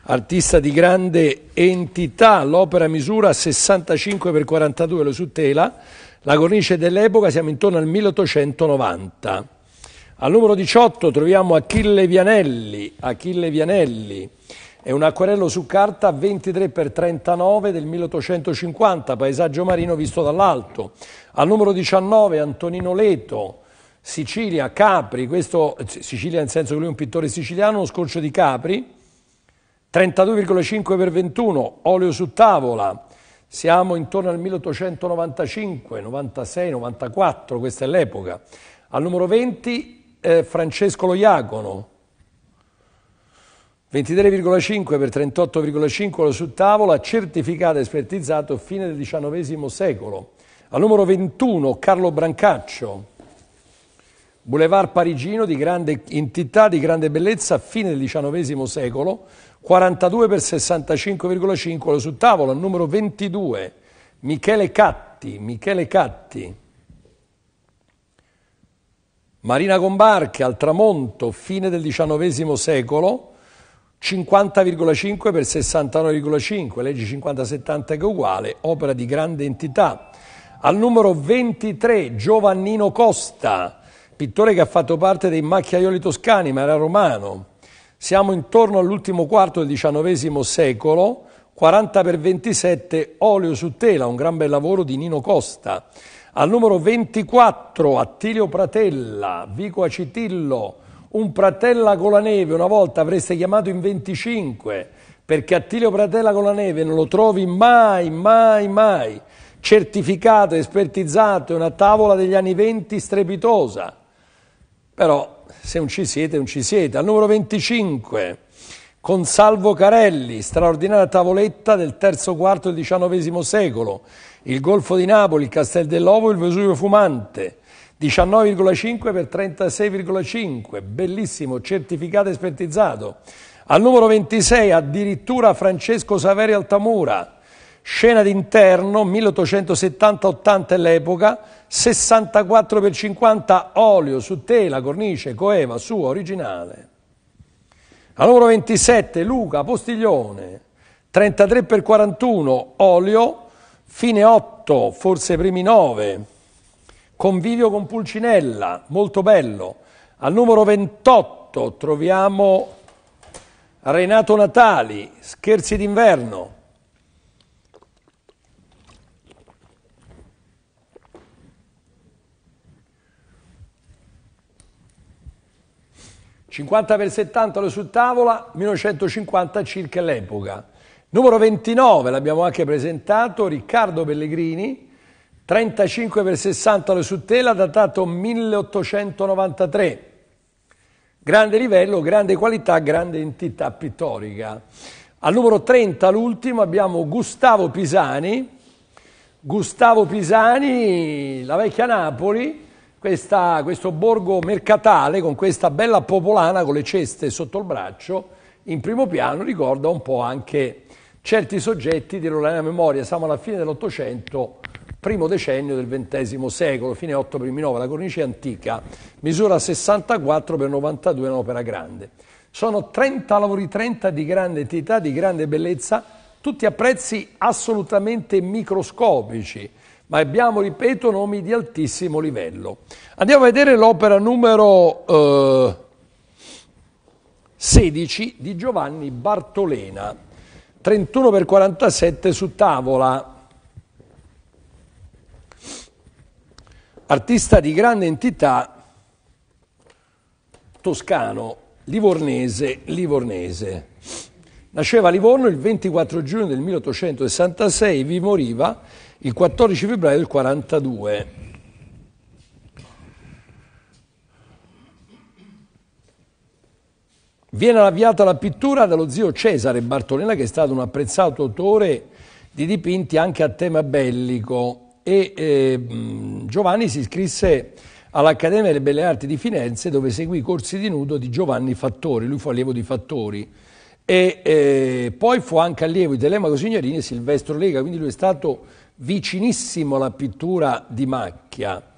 artista di grande entità, l'opera misura 65 x 42 su tela, la cornice dell'epoca siamo intorno al 1890. Al numero 18 troviamo Achille Vianelli, Achille Vianelli è un acquerello su carta 23x39 del 1850, paesaggio marino visto dall'alto. Al numero 19 Antonino Leto, Sicilia, Capri, questo Sicilia nel senso che lui è un pittore siciliano, uno scorcio di Capri, 32,5x21, olio su tavola. Siamo intorno al 1895, 96, 94, questa è l'epoca. Al numero 20 eh, Francesco Lo Iacono, 23,5 per 38,5 su tavola, certificato e espertizzato fine del XIX secolo. Al numero 21 Carlo Brancaccio, boulevard parigino di grande entità, di grande bellezza, fine del XIX secolo, 42 per 65,5 su tavola. Al numero 22 Michele Catti, Michele Catti. Marina Gombarche al tramonto, fine del XIX secolo, 50,5 per 69,5, legge 50-70 che è uguale, opera di grande entità. Al numero 23 Giovannino Costa, pittore che ha fatto parte dei macchiaioli toscani ma era romano. Siamo intorno all'ultimo quarto del XIX secolo, 40 per 27 olio su tela, un gran bel lavoro di Nino Costa. Al numero 24 Attilio Pratella, Vico Acitillo, un Pratella con la neve una volta avreste chiamato in 25, perché Attilio Pratella con la neve non lo trovi mai, mai, mai, certificato, espertizzato, è una tavola degli anni 20 strepitosa. Però se non ci siete, non ci siete. Al numero 25, Consalvo Carelli, straordinaria tavoletta del terzo quarto del XIX secolo, il Golfo di Napoli, il Castel dell'Ovo, il Vesuvio Fumante, 19,5 per 36,5, bellissimo, certificato espertizzato. Al numero 26 addirittura Francesco Saverio Altamura, scena d'interno 1870-80 è l'epoca, 64 per 50 olio su tela, cornice, coeva, suo, originale. Al numero 27 Luca Postiglione, 33 per 41 olio, fine 8, forse primi 9 Convivio con Pulcinella, molto bello. Al numero 28 troviamo Renato Natali, Scherzi d'inverno. «50 per 70 lo su tavola, 1950 circa l'epoca». Numero 29, l'abbiamo anche presentato, Riccardo Pellegrini, 35 per 60 le su tela, datato 1893. Grande livello, grande qualità, grande entità pittorica. Al numero 30, l'ultimo, abbiamo Gustavo Pisani. Gustavo Pisani, la vecchia Napoli, questa, questo borgo mercatale con questa bella popolana con le ceste sotto il braccio, in primo piano ricorda un po' anche certi soggetti di lontana memoria. Siamo alla fine dell'Ottocento, primo decennio del XX secolo, fine 8 primi 9, la cornice antica, misura 64 per 92, un'opera grande. Sono 30 lavori, 30 di grande entità, di grande bellezza, tutti a prezzi assolutamente microscopici, ma abbiamo, ripeto, nomi di altissimo livello. Andiamo a vedere l'opera numero eh, 16 di Giovanni Bartolena, 31 per 47 su tavola, artista di grande entità, toscano, livornese, livornese. Nasceva a Livorno il 24 giugno del 1866 e vi moriva il 14 febbraio del 1942. Viene avviata la pittura dallo zio Cesare Bartolena, che è stato un apprezzato autore di dipinti anche a tema bellico e eh, Giovanni si iscrisse all'Accademia delle Belle Arti di Firenze dove seguì i corsi di nudo di Giovanni Fattori, lui fu allievo di Fattori e eh, poi fu anche allievo di Telemaco Signorini e Silvestro Lega, quindi lui è stato vicinissimo alla pittura di macchia.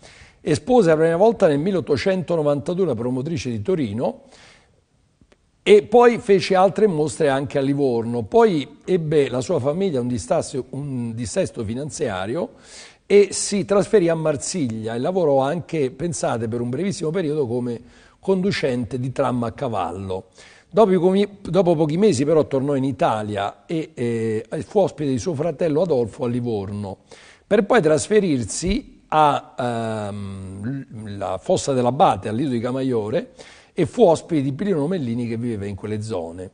Espose la prima volta nel 1892 la promotrice di Torino e poi fece altre mostre anche a Livorno. Poi ebbe la sua famiglia un, distasso, un dissesto finanziario e si trasferì a Marsiglia e lavorò anche, pensate, per un brevissimo periodo come conducente di tram a cavallo. Dopo, dopo pochi mesi però tornò in Italia e eh, fu ospite di suo fratello Adolfo a Livorno, per poi trasferirsi alla ehm, Fossa dell'Abate, all'isola di Camaiore, e fu ospite di Pirino Mellini che viveva in quelle zone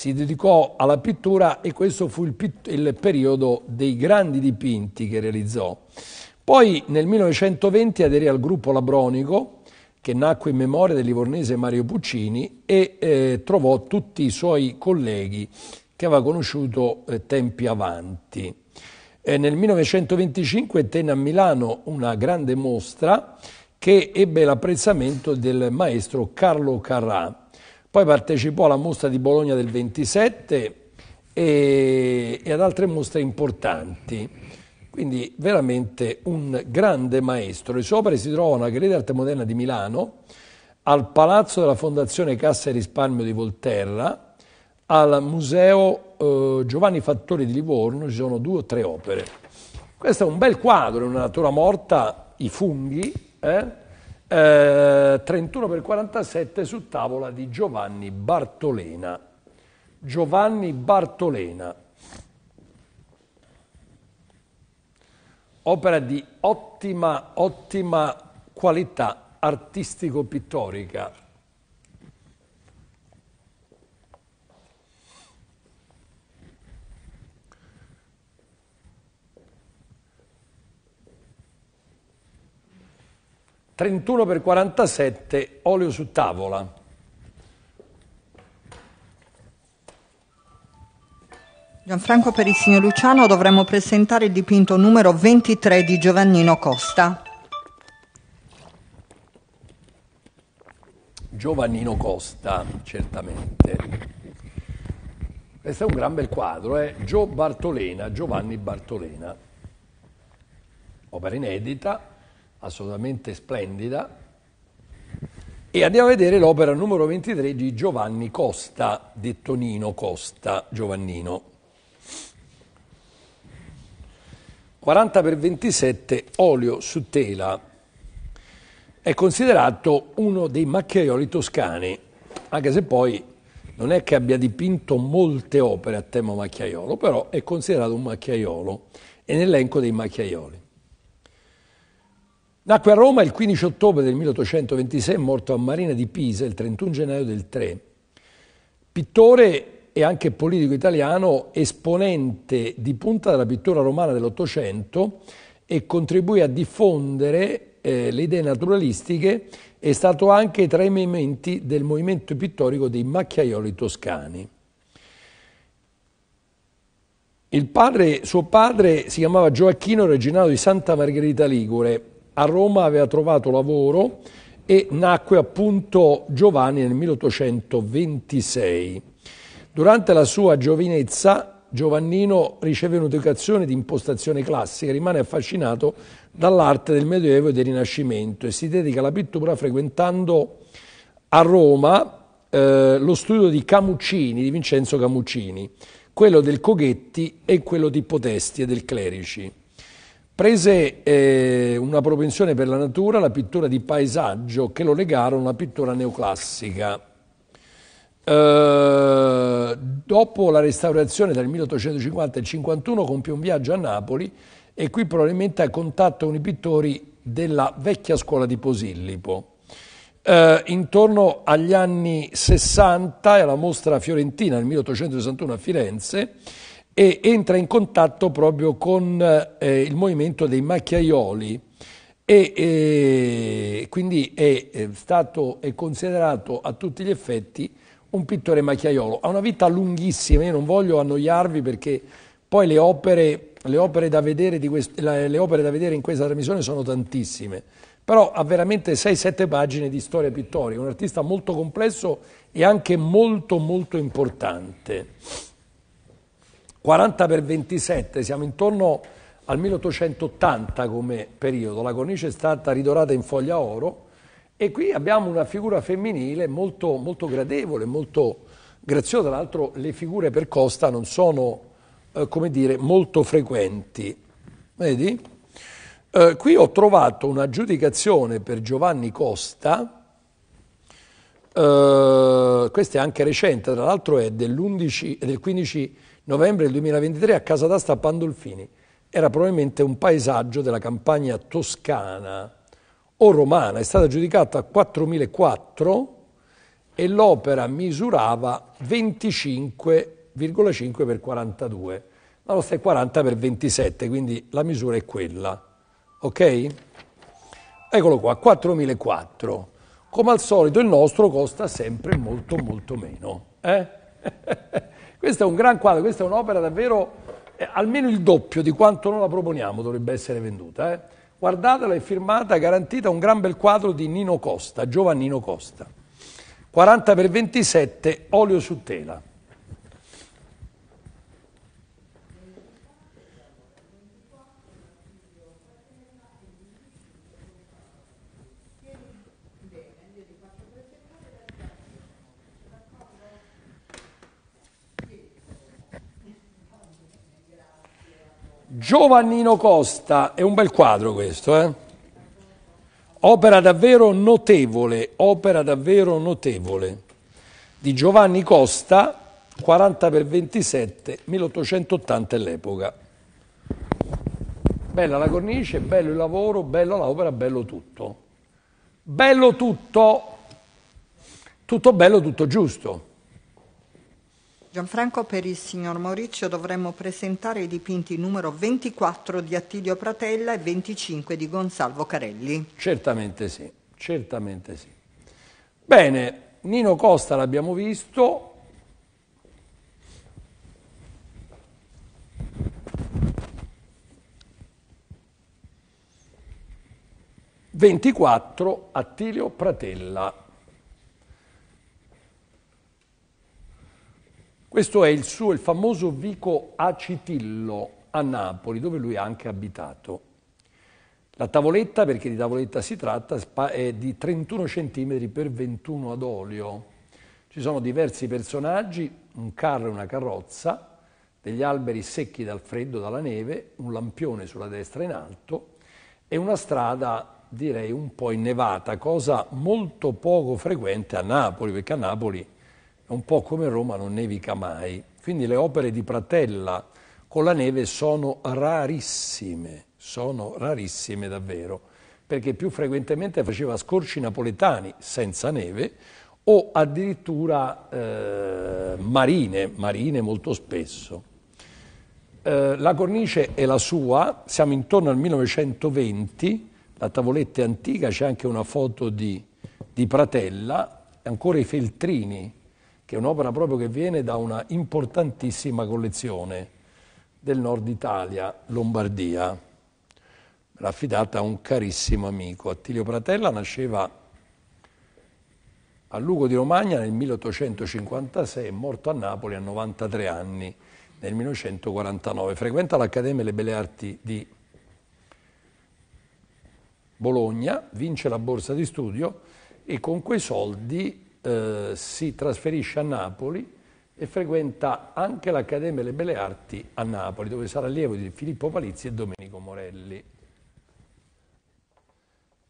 si dedicò alla pittura e questo fu il, il periodo dei grandi dipinti che realizzò. Poi nel 1920 aderì al gruppo Labronico, che nacque in memoria del livornese Mario Puccini e eh, trovò tutti i suoi colleghi che aveva conosciuto eh, tempi avanti. Eh, nel 1925 tenne a Milano una grande mostra che ebbe l'apprezzamento del maestro Carlo Carrà poi partecipò alla mostra di Bologna del 27 e, e ad altre mostre importanti. Quindi veramente un grande maestro. Le sue opere si trovano alla Galleria d'Arte Moderna di Milano, al Palazzo della Fondazione Cassa e Risparmio di Volterra, al Museo eh, Giovanni Fattori di Livorno, ci sono due o tre opere. Questo è un bel quadro, è una natura morta, i funghi, eh? 31 eh, per 47 su tavola di Giovanni Bartolena. Giovanni Bartolena, opera di ottima, ottima qualità artistico-pittorica, 31 per 47 olio su tavola. Gianfranco per il signor Luciano dovremmo presentare il dipinto numero 23 di Giovannino Costa. Giovannino Costa, certamente. Questo è un gran bel quadro, eh? Gio Bartolena, Giovanni Bartolena. Opera inedita, assolutamente splendida. E andiamo a vedere l'opera numero 23 di Giovanni Costa, detto Nino Costa Giovannino. 40 per 27 olio su tela. È considerato uno dei macchiaioli toscani, anche se poi non è che abbia dipinto molte opere a tema macchiaiolo, però è considerato un macchiaiolo, è nell'elenco dei macchiaioli. Nacque a Roma il 15 ottobre del 1826 morto a Marina di Pisa il 31 gennaio del 3. Pittore e anche politico italiano, esponente di punta della pittura romana dell'Ottocento e contribuì a diffondere eh, le idee naturalistiche, è stato anche tra i mementi del movimento pittorico dei macchiaioli toscani. Padre, suo padre si chiamava Gioacchino Reginato di Santa Margherita Ligure, a Roma aveva trovato lavoro e nacque appunto Giovanni nel 1826. Durante la sua giovinezza Giovannino riceve un'educazione di impostazione classica, rimane affascinato dall'arte del Medioevo e del Rinascimento e si dedica alla pittura frequentando a Roma eh, lo studio di Camuccini, di Vincenzo Camuccini, quello del Coghetti e quello di Potesti e del Clerici. Prese eh, una propensione per la natura, la pittura di paesaggio che lo legarono alla pittura neoclassica. Eh, dopo la restaurazione del 1850 e il 51 compie un viaggio a Napoli e qui probabilmente ha contatto con i pittori della vecchia scuola di Posillipo. Eh, intorno agli anni 60 e alla mostra fiorentina nel 1861 a Firenze e entra in contatto proprio con eh, il movimento dei macchiaioli e, e quindi è eh, stato è considerato a tutti gli effetti un pittore macchiaiolo. Ha una vita lunghissima, io non voglio annoiarvi perché poi le opere, le opere, da, vedere le opere da vedere in questa trasmissione sono tantissime però ha veramente 6-7 pagine di storia pittorica, un artista molto complesso e anche molto molto importante. 40 per 27, siamo intorno al 1880 come periodo, la cornice è stata ridorata in foglia oro e qui abbiamo una figura femminile molto, molto gradevole, molto graziosa, tra l'altro le figure per costa non sono, eh, come dire, molto frequenti. Vedi? Eh, qui ho trovato un'aggiudicazione per Giovanni Costa, eh, questa è anche recente, tra l'altro è dell'11, del 15 novembre del 2023 a Casa d'Asta a Pandolfini. Era probabilmente un paesaggio della campagna toscana o romana, è stata giudicata a 4.004 e l'opera misurava 25,5 x 42. La nostra è 40 x 27, quindi la misura è quella. Ok? Eccolo qua, 4.004. Come al solito il nostro costa sempre molto molto meno. Eh? Questo è un gran quadro, questa è un'opera davvero eh, almeno il doppio di quanto noi la proponiamo dovrebbe essere venduta. Eh. Guardatela, è firmata, garantita, un gran bel quadro di Nino Costa, Giovannino Costa. 40 x 27, olio su tela. Giovannino Costa, è un bel quadro questo, eh? Opera davvero notevole, opera davvero notevole, di Giovanni Costa, 40 x 27, 1880 è l'epoca. Bella la cornice, bello il lavoro, bella l'opera, bello tutto. Bello tutto, tutto bello, tutto giusto. Gianfranco per il signor Maurizio dovremmo presentare i dipinti numero 24 di Attilio Pratella e 25 di Gonsalvo Carelli. Certamente sì, certamente sì. Bene, Nino Costa l'abbiamo visto, Ventiquattro Attilio Pratella. Questo è il suo, il famoso vico Acitillo a Napoli, dove lui ha anche abitato. La tavoletta, perché di tavoletta si tratta, è di 31 cm per 21 ad olio. Ci sono diversi personaggi, un carro e una carrozza, degli alberi secchi dal freddo, dalla neve, un lampione sulla destra in alto e una strada direi un po' innevata, cosa molto poco frequente a Napoli, perché a Napoli un po' come Roma non nevica mai, quindi le opere di Pratella con la neve sono rarissime, sono rarissime davvero, perché più frequentemente faceva scorci napoletani senza neve o addirittura eh, marine, marine molto spesso. Eh, la cornice è la sua, siamo intorno al 1920, la tavoletta è antica, c'è anche una foto di, di Pratella, ancora i feltrini che è un'opera proprio che viene da una importantissima collezione del nord Italia, Lombardia, raffidata a un carissimo amico. Attilio Pratella nasceva a Lugo di Romagna nel 1856 è morto a Napoli a 93 anni nel 1949. Frequenta l'Accademia delle Belle Arti di Bologna, vince la borsa di studio e con quei soldi eh, si trasferisce a Napoli e frequenta anche l'Accademia delle Belle Arti a Napoli, dove sarà allievo di Filippo Palizzi e Domenico Morelli.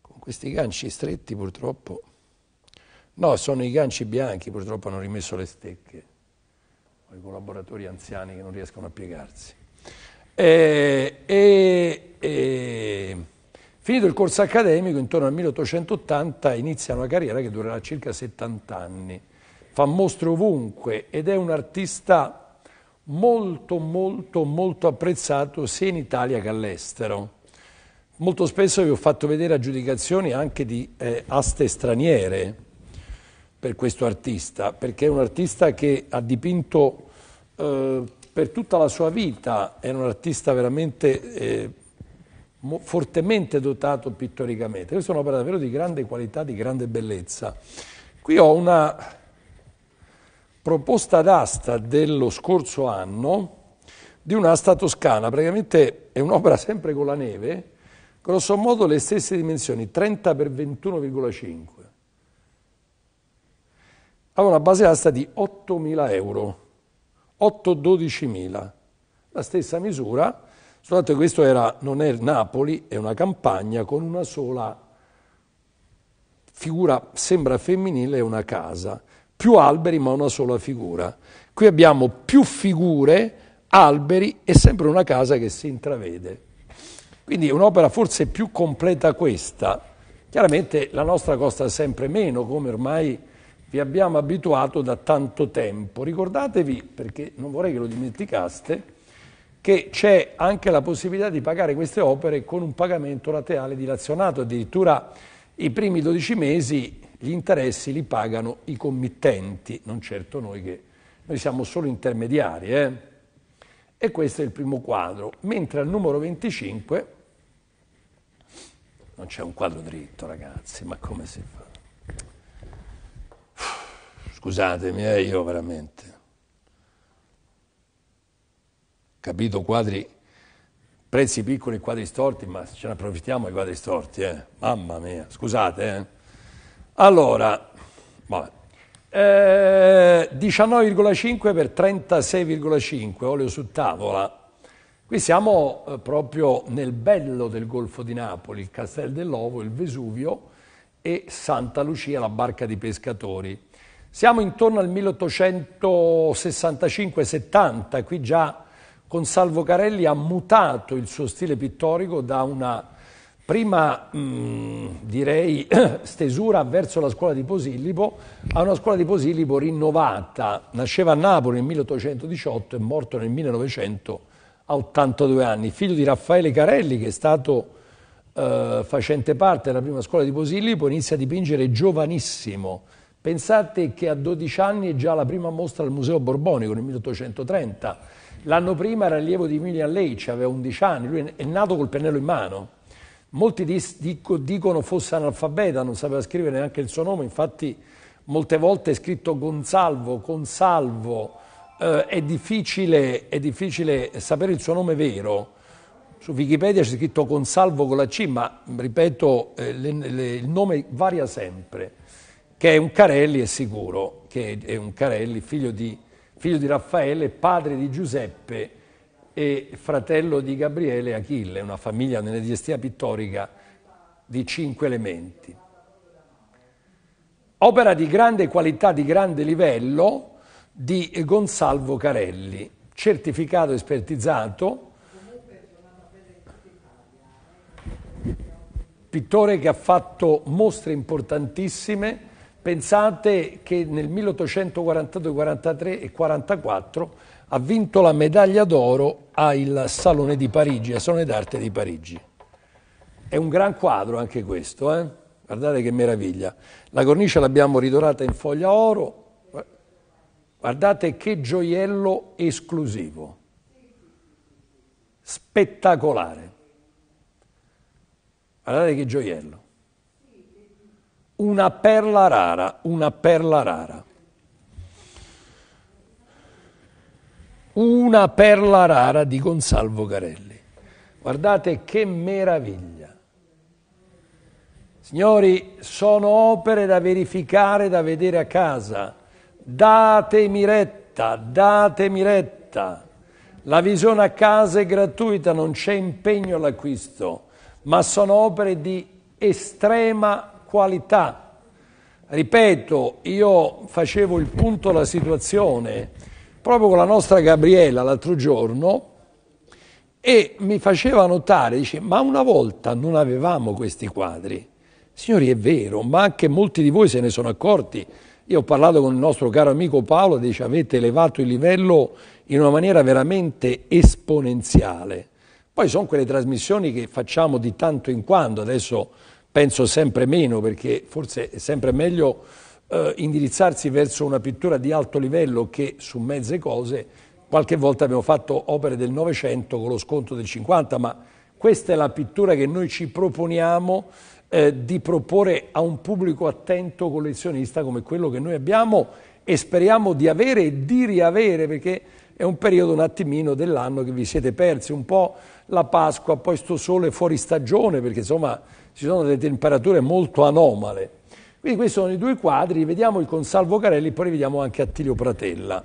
Con questi ganci stretti purtroppo... No, sono i ganci bianchi, purtroppo hanno rimesso le stecche, o i collaboratori anziani che non riescono a piegarsi. Eh, e, e, e... Finito il corso accademico, intorno al 1880 inizia una carriera che durerà circa 70 anni. Fa mostre ovunque ed è un artista molto, molto, molto apprezzato sia in Italia che all'estero. Molto spesso vi ho fatto vedere aggiudicazioni anche di eh, aste straniere per questo artista, perché è un artista che ha dipinto eh, per tutta la sua vita, è un artista veramente eh, fortemente dotato pittoricamente. Questa è un'opera davvero di grande qualità, di grande bellezza. Qui ho una proposta d'asta dello scorso anno di un'asta toscana, praticamente è un'opera sempre con la neve, grosso modo le stesse dimensioni, 30 x 21,5. Ha una base d'asta di 8.000 euro, 8-12.000, la stessa misura, Scusate, questo era, non è Napoli, è una campagna con una sola figura, sembra femminile, è una casa. Più alberi ma una sola figura. Qui abbiamo più figure, alberi e sempre una casa che si intravede. Quindi è un'opera forse più completa questa. Chiaramente la nostra costa sempre meno, come ormai vi abbiamo abituato da tanto tempo. Ricordatevi, perché non vorrei che lo dimenticaste, che c'è anche la possibilità di pagare queste opere con un pagamento rateale dilazionato, addirittura i primi 12 mesi gli interessi li pagano i committenti, non certo noi che noi siamo solo intermediari. Eh? E questo è il primo quadro, mentre al numero 25 non c'è un quadro dritto ragazzi, ma come si fa? Scusatemi, eh, io veramente. capito quadri, prezzi piccoli quadri storti, ma ce ne approfittiamo i quadri storti, eh? mamma mia, scusate. Eh? Allora, Eh, 19,5 per 36,5 olio su tavola. Qui siamo eh, proprio nel bello del Golfo di Napoli, il Castel dell'Ovo, il Vesuvio e Santa Lucia, la barca di pescatori. Siamo intorno al 1865-70, qui già con Salvo Carelli ha mutato il suo stile pittorico da una prima, mh, mm, direi, stesura verso la scuola di Posillipo a una scuola di Posillipo rinnovata. Nasceva a Napoli nel 1818 e morto nel 1900 a 82 anni, figlio di Raffaele Carelli che è stato eh, facente parte della prima scuola di Posillipo, inizia a dipingere giovanissimo. Pensate che a 12 anni è già la prima mostra al Museo Borbonico nel 1830 L'anno prima era allievo di Emilian Lecce, aveva 11 anni, lui è nato col pennello in mano. Molti dicono fosse analfabeta, non sapeva scrivere neanche il suo nome, infatti molte volte è scritto Gonsalvo, Consalvo, eh, è, difficile, è, difficile, sapere il suo nome vero. Su Wikipedia c'è scritto Consalvo con la C, ma ripeto, eh, le, le, il nome varia sempre, che è un Carelli, è sicuro, che è un Carelli, figlio di figlio di Raffaele, padre di Giuseppe e fratello di Gabriele Achille, una famiglia nell'enestia pittorica di cinque elementi. Opera di grande qualità, di grande livello, di Gonsalvo Carelli, certificato e espertizzato, pittore che ha fatto mostre importantissime, Pensate che nel 1842, 43 e 44 ha vinto la medaglia d'oro al Salone di Parigi, al Salone d'Arte di Parigi. È un gran quadro anche questo, eh? guardate che meraviglia. La cornice l'abbiamo ridorata in foglia oro, guardate che gioiello esclusivo, spettacolare. Guardate che gioiello una perla rara, una perla rara. Una perla rara di Gonsalvo Carelli. Guardate che meraviglia. Signori, sono opere da verificare, da vedere a casa. Datemi retta, datemi retta. La visione a casa è gratuita, non c'è impegno all'acquisto, ma sono opere di estrema qualità. Ripeto, io facevo il punto della situazione proprio con la nostra Gabriella l'altro giorno e mi faceva notare, dice, ma una volta non avevamo questi quadri. Signori, è vero, ma anche molti di voi se ne sono accorti. Io ho parlato con il nostro caro amico Paolo, dice, avete elevato il livello in una maniera veramente esponenziale. Poi sono quelle trasmissioni che facciamo di tanto in quando, adesso penso sempre meno perché forse è sempre meglio eh, indirizzarsi verso una pittura di alto livello che su mezze cose. Qualche volta abbiamo fatto opere del Novecento con lo sconto del 50, ma questa è la pittura che noi ci proponiamo eh, di proporre a un pubblico attento collezionista come quello che noi abbiamo e speriamo di avere e di riavere perché è un periodo un attimino dell'anno che vi siete persi, un po' la Pasqua, poi sto sole fuori stagione perché insomma ci sono delle temperature molto anomale. Quindi questi sono i due quadri, vediamo il Consalvo Carelli, poi vediamo anche Attilio Pratella.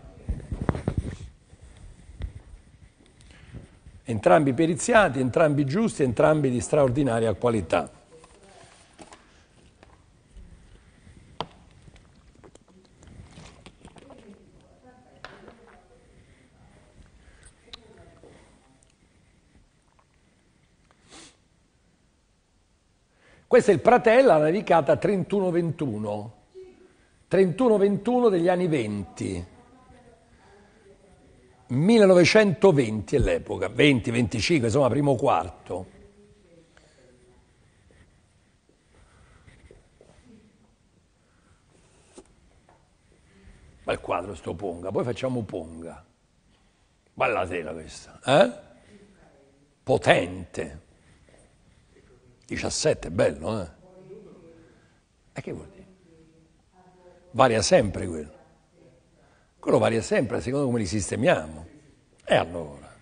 Entrambi periziati, entrambi giusti, entrambi di straordinaria qualità. Questo è il Pratella, radicata 31-21, 31-21 degli anni 20. 1920 è l'epoca, 20-25, insomma primo quarto. il quadro sto Ponga, poi facciamo Ponga. Bella tela questa, eh? Potente. 17, bello, eh? E che vuol dire? Varia sempre quello. Quello varia sempre, secondo come li sistemiamo. E allora?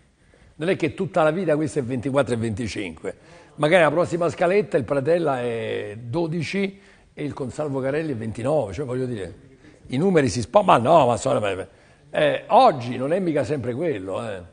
Non è che tutta la vita questo è 24 e 25. Magari la prossima scaletta il Pratella è 12 e il Consalvo Carelli è 29, cioè voglio dire, i numeri si spostano, ma no, ma sono... Eh, oggi non è mica sempre quello, eh.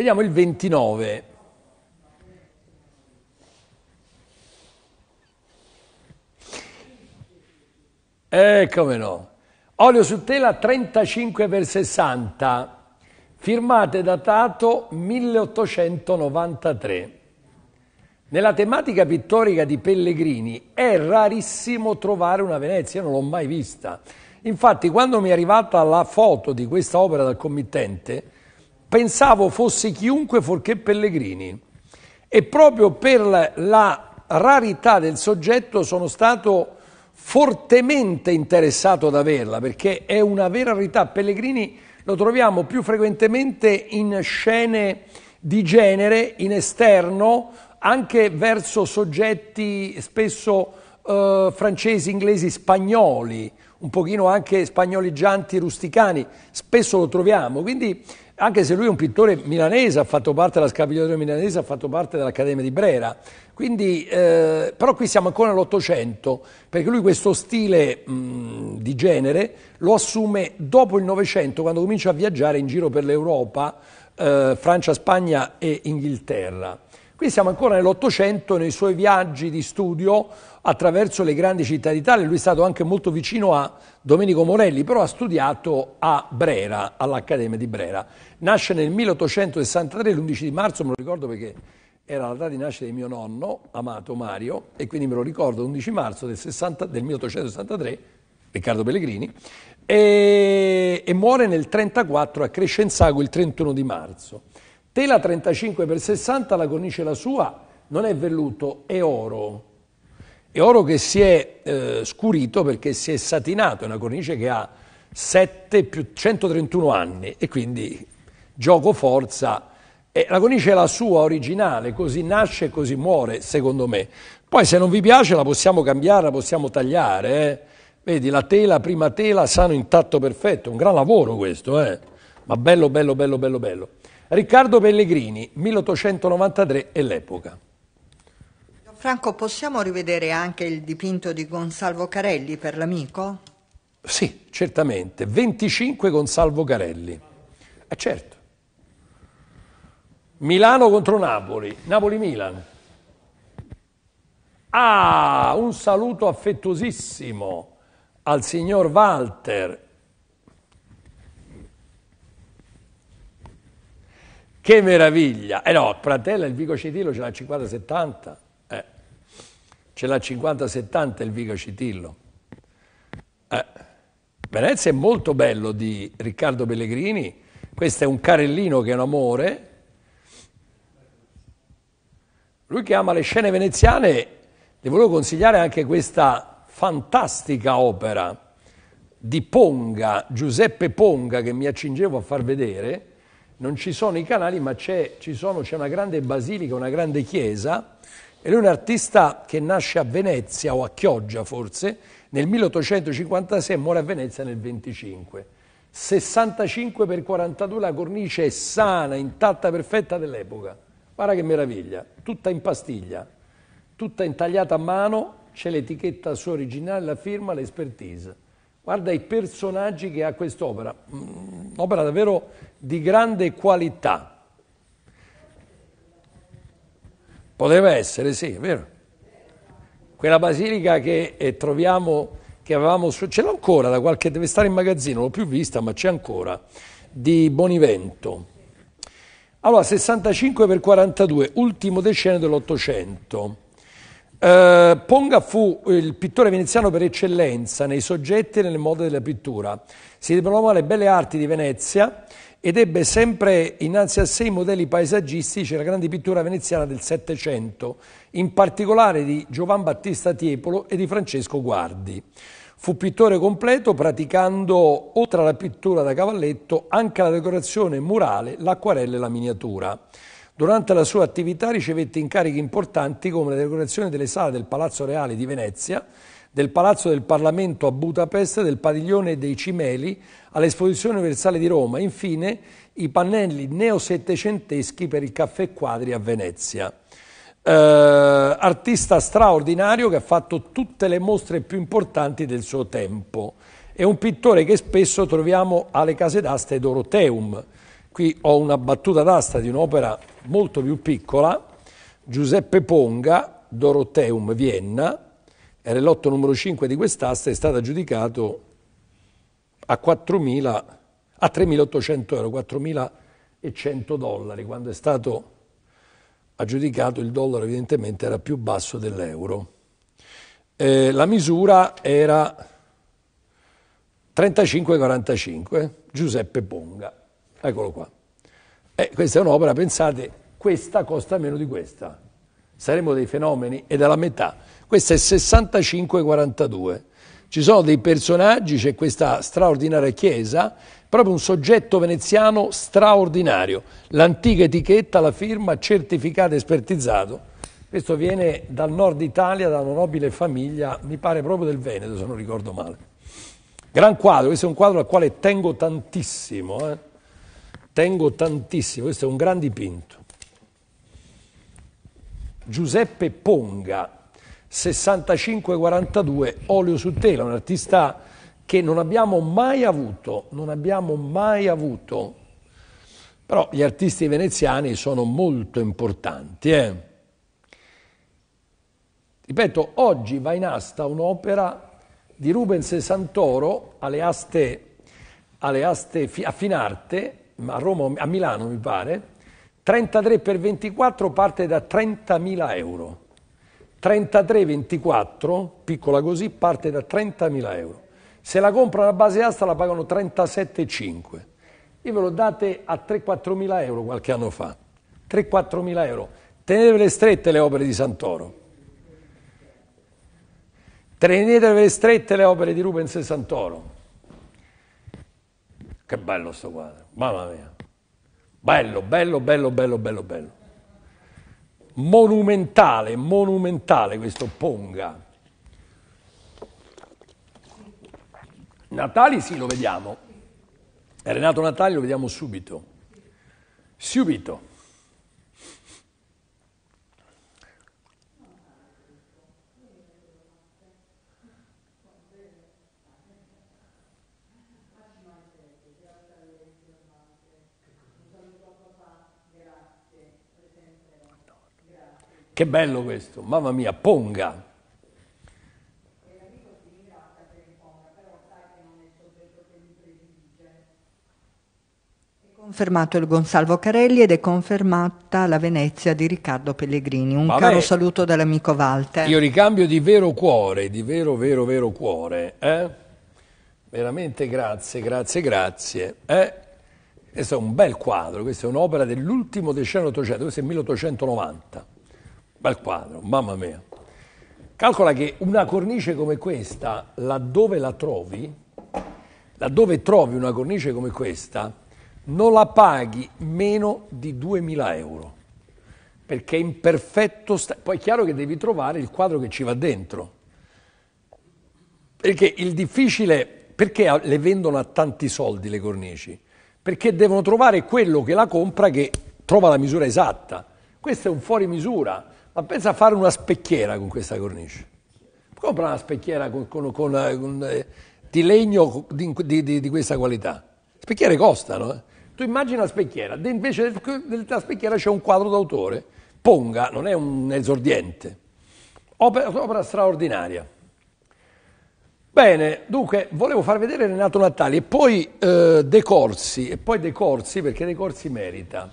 Vediamo il 29. Eh, come no. Olio su tela 35 per 60, firmate datato 1893. Nella tematica pittorica di Pellegrini è rarissimo trovare una Venezia, io non l'ho mai vista. Infatti quando mi è arrivata la foto di questa opera dal committente, pensavo fosse chiunque fuorché Pellegrini e proprio per la rarità del soggetto sono stato fortemente interessato ad averla perché è una vera rarità. Pellegrini lo troviamo più frequentemente in scene di genere, in esterno, anche verso soggetti spesso eh, francesi, inglesi, spagnoli un pochino anche spagnoleggianti, rusticani, spesso lo troviamo, quindi anche se lui è un pittore milanese, ha fatto parte della scapigliatura milanese, ha fatto parte dell'Accademia di Brera, quindi, eh, però qui siamo ancora nell'Ottocento, perché lui questo stile mh, di genere lo assume dopo il Novecento, quando comincia a viaggiare in giro per l'Europa, eh, Francia, Spagna e Inghilterra. Qui siamo ancora nell'Ottocento, nei suoi viaggi di studio attraverso le grandi città d'Italia, lui è stato anche molto vicino a Domenico Morelli, però ha studiato a Brera, all'Accademia di Brera. Nasce nel 1863, l'11 di marzo, me lo ricordo perché era la data di nascita di mio nonno, amato Mario, e quindi me lo ricordo, l'11 marzo del, 60, del 1863, Riccardo Pellegrini, e, e muore nel 1934 a Crescenzago il 31 di marzo. Tela 35x60, la cornice la sua, non è velluto, è oro è oro che si è eh, scurito perché si è satinato, è una cornice che ha 7 più 131 anni e quindi gioco forza. E la cornice è la sua originale, così nasce e così muore, secondo me. Poi se non vi piace la possiamo cambiare, la possiamo tagliare. Eh. Vedi, la tela, prima tela, sano, intatto, perfetto. Un gran lavoro questo, eh. Ma bello, bello, bello, bello, bello. Riccardo Pellegrini, 1893 e l'epoca. Franco, possiamo rivedere anche il dipinto di Gonsalvo Carelli per l'amico? Sì, certamente. 25 Gonsalvo Carelli. Eh certo. Milano contro Napoli, Napoli-Milan. Ah, un saluto affettuosissimo al signor Walter Che meraviglia! Eh no, Pratella il Vico Citilo ce l'ha 50-70 ce l'ha 50-70 il Vico Citillo. Eh, Venezia è molto bello di Riccardo Pellegrini, questo è un carellino che è un amore. Lui che ama le scene veneziane, le volevo consigliare anche questa fantastica opera di Ponga, Giuseppe Ponga, che mi accingevo a far vedere, non ci sono i canali, ma c'è, una grande basilica, una grande chiesa, e lui è un artista che nasce a Venezia o a Chioggia forse, nel 1856 e muore a Venezia nel 25. 65 per 42 la cornice è sana, intatta, perfetta dell'epoca. Guarda che meraviglia, tutta in pastiglia, tutta intagliata a mano, c'è l'etichetta sua originale, la firma, l'expertise. Guarda i personaggi che ha quest'opera, un'opera mm, davvero di grande qualità. Poteva essere, sì, è vero. Quella basilica che eh, troviamo, che avevamo, su, ce l'ho ancora da qualche, deve stare in magazzino, l'ho più vista, ma c'è ancora, di Bonivento. Allora, 65 per 42, ultimo decennio dell'Ottocento. Eh, Ponga fu il pittore veneziano per eccellenza nei soggetti e nelle mode della pittura. Si diplomò alle belle arti di Venezia ed ebbe sempre innanzi a sé i modelli paesaggistici della grande pittura veneziana del Settecento, in particolare di Giovan Battista Tiepolo e di Francesco Guardi. Fu pittore completo praticando, oltre alla pittura da cavalletto, anche la decorazione murale, l'acquarella e la miniatura. Durante la sua attività ricevette incarichi importanti come la decorazione delle sale del Palazzo Reale di Venezia, del Palazzo del Parlamento a Budapest del Padiglione dei Cimeli all'Esposizione Universale di Roma. Infine i pannelli neosettecenteschi per il Caffè Quadri a Venezia. Eh, artista straordinario che ha fatto tutte le mostre più importanti del suo tempo. È un pittore che spesso troviamo alle case d'asta Doroteum. Qui ho una battuta d'asta di un'opera molto più piccola, Giuseppe Ponga, Doroteum, Vienna, era l'otto numero 5 di quest'asta, è stato aggiudicato a 4.000, a 3.800 euro, 4.100 dollari, quando è stato aggiudicato il dollaro evidentemente era più basso dell'euro. Eh, la misura era 35-45, Giuseppe Ponga, eccolo qua. Eh, questa è un'opera, pensate, questa costa meno di questa, saremo dei fenomeni ed è la metà. Questa è 65-42. Ci sono dei personaggi, c'è questa straordinaria chiesa, proprio un soggetto veneziano straordinario. L'antica etichetta, la firma, certificato espertizzato. Questo viene dal nord Italia, da una nobile famiglia, mi pare proprio del Veneto, se non ricordo male. Gran quadro, questo è un quadro al quale tengo tantissimo, eh? tengo tantissimo, questo è un gran dipinto. Giuseppe Ponga, 65-42 Olio su tela, un artista che non abbiamo mai avuto, non abbiamo mai avuto. Però gli artisti veneziani sono molto importanti. Eh? Ripeto, oggi va in asta un'opera di Rubens e Santoro alle aste, alle aste a Finarte, a, Roma, a Milano mi pare, 33 per 24 parte da 30.000 euro. 33,24, piccola così, parte da 30.000 euro. Se la comprano a base asta la pagano 37,5. Io ve lo date a 3-4 mila euro qualche anno fa. 3-4 mila euro. Tenetevele strette le opere di Santoro. Tenetevele strette le opere di Rubens e Santoro. Che bello sto quadro, mamma mia. Bello, bello, bello, bello, bello, bello monumentale, monumentale questo Ponga. Natali sì, lo vediamo. Renato Natali lo vediamo subito. Subito. Che bello questo, mamma mia, Ponga. confermato il Gonsalvo Carelli ed è confermata la Venezia di Riccardo Pellegrini. Un Vabbè, caro saluto dall'amico Walter. Io ricambio di vero cuore, di vero, vero, vero cuore. Eh? Veramente grazie, grazie, grazie. Eh? Questo è un bel quadro, questa è un'opera dell'ultimo decennio 800, questo è 1890. Bel quadro, mamma mia. Calcola che una cornice come questa, laddove la trovi, laddove trovi una cornice come questa, non la paghi meno di 2.000 euro, perché è in perfetto stato. Poi è chiaro che devi trovare il quadro che ci va dentro, perché il difficile, perché le vendono a tanti soldi le cornici? Perché devono trovare quello che la compra che trova la misura esatta. Questo è un fuori misura, ma pensa a fare una specchiera con questa cornice. Compra una specchiera con, con, con, eh, eh, di legno di, di, di, questa qualità. Specchiere costano. Eh? Tu immagina la specchiera, invece della specchiera c'è un quadro d'autore. Ponga non è un esordiente. Opera, opera straordinaria. Bene, dunque volevo far vedere Renato Natali e poi eh, De Corsi, e poi De Corsi perché De Corsi merita.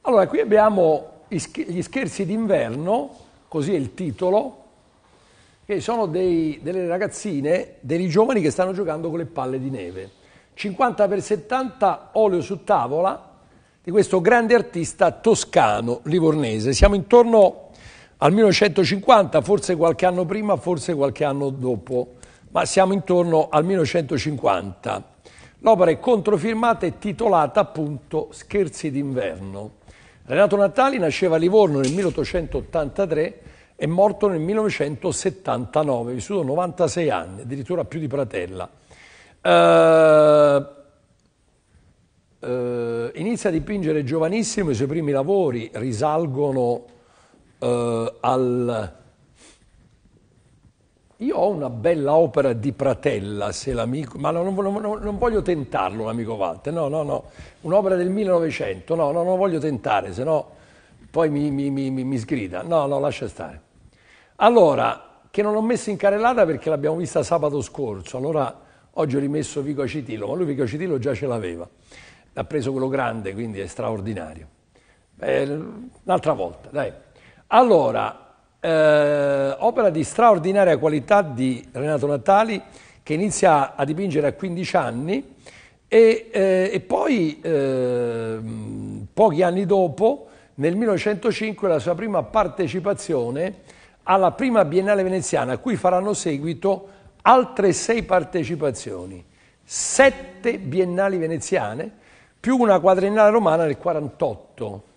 Allora, qui abbiamo gli scherzi d'inverno, così è il titolo, che sono dei, delle ragazzine, dei giovani che stanno giocando con le palle di neve. 50 x 70 olio su tavola di questo grande artista toscano livornese. Siamo intorno al 1950, forse qualche anno prima, forse qualche anno dopo, ma siamo intorno al 1950. L'opera è controfirmata e titolata appunto Scherzi d'inverno. Renato Natali nasceva a Livorno nel 1883 è morto nel 1979, vissuto 96 anni, addirittura più di Pratella. Uh, uh, inizia a dipingere giovanissimo, i suoi primi lavori risalgono uh, al io ho una bella opera di Pratella, se l'amico, ma non, non, non, voglio tentarlo l'amico Walter, no, no, no, un'opera del 1900, no, no, non voglio tentare, se no poi mi, mi, mi, mi, sgrida, no, no, lascia stare. Allora, che non ho messo in carrellata perché l'abbiamo vista sabato scorso, allora oggi ho rimesso Vico Acitillo, ma lui Vico Acitillo già ce l'aveva, ha preso quello grande, quindi è straordinario. Eh, un'altra volta, dai. Allora, eh, opera di straordinaria qualità di Renato Natali che inizia a dipingere a 15 anni e, eh, e poi eh, pochi anni dopo, nel 1905, la sua prima partecipazione alla prima Biennale veneziana, a cui faranno seguito altre sei partecipazioni, sette biennali veneziane, più una quadriennale romana nel 1948.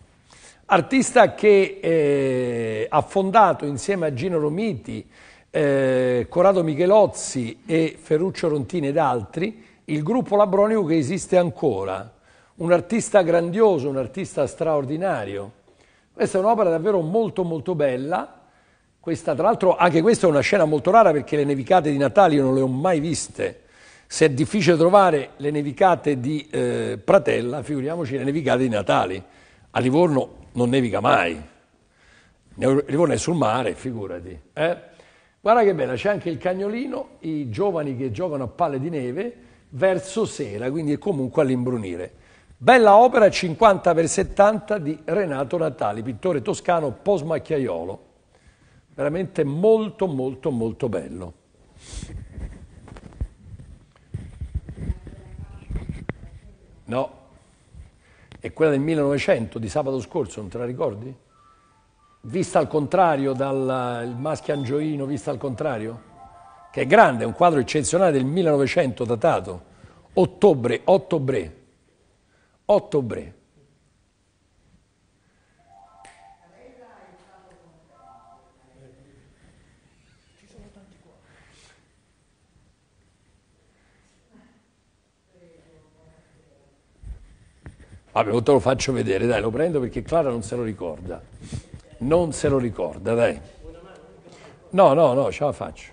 Artista che eh, ha fondato insieme a Gino Romiti, eh, Corrado Michelozzi e Ferruccio Rontini ed altri il gruppo Labronico che esiste ancora. Un artista grandioso, un artista straordinario. Questa è un'opera davvero molto molto bella. Questa, tra l'altro, anche questa è una scena molto rara perché le nevicate di Natale io non le ho mai viste. Se è difficile trovare le nevicate di eh, Pratella, figuriamoci le nevicate di Natale. A Livorno non nevica mai. Livorno è sul mare, figurati. Eh? Guarda che bella, c'è anche il cagnolino, i giovani che giocano a palle di neve verso sera, quindi è comunque all'imbrunire. Bella opera 50 per 70 di Renato Natali, pittore toscano post-macchiaiolo. Veramente molto molto molto bello. No, e quella del 1900 di sabato scorso, non te la ricordi? Vista al contrario dal maschi Angioino, vista al contrario? Che è grande, è un quadro eccezionale del 1900 datato ottobre, ottobre, ottobre. Vabbè, te lo faccio vedere, dai, lo prendo perché Clara non se lo ricorda. Non se lo ricorda, dai. No, no, no, ce la faccio.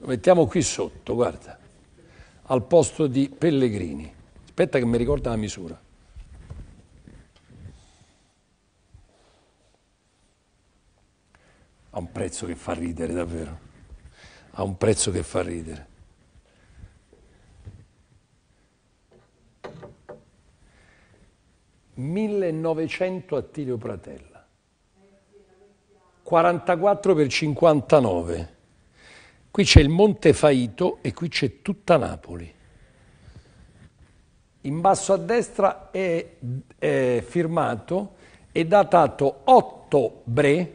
Lo mettiamo qui sotto, guarda al posto di Pellegrini. Aspetta che mi ricorda la misura. Ha un prezzo che fa ridere davvero. Ha un prezzo che fa ridere. «1900 Attilio Pratella, 44 per 59». Qui c'è il Monte Faito e qui c'è tutta Napoli. In basso a destra è, è firmato e datato 8 bre,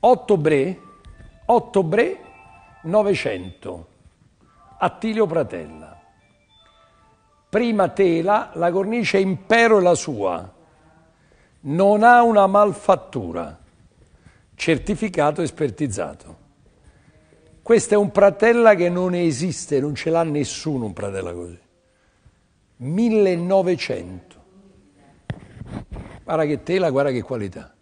8 bre, 8 bre 900, Attilio Pratella. Prima tela, la cornice impero è la sua, non ha una malfattura, certificato espertizzato. Questo è un Pratella che non esiste, non ce l'ha nessuno un Pratella così. 1900. Guarda che tela, guarda che qualità.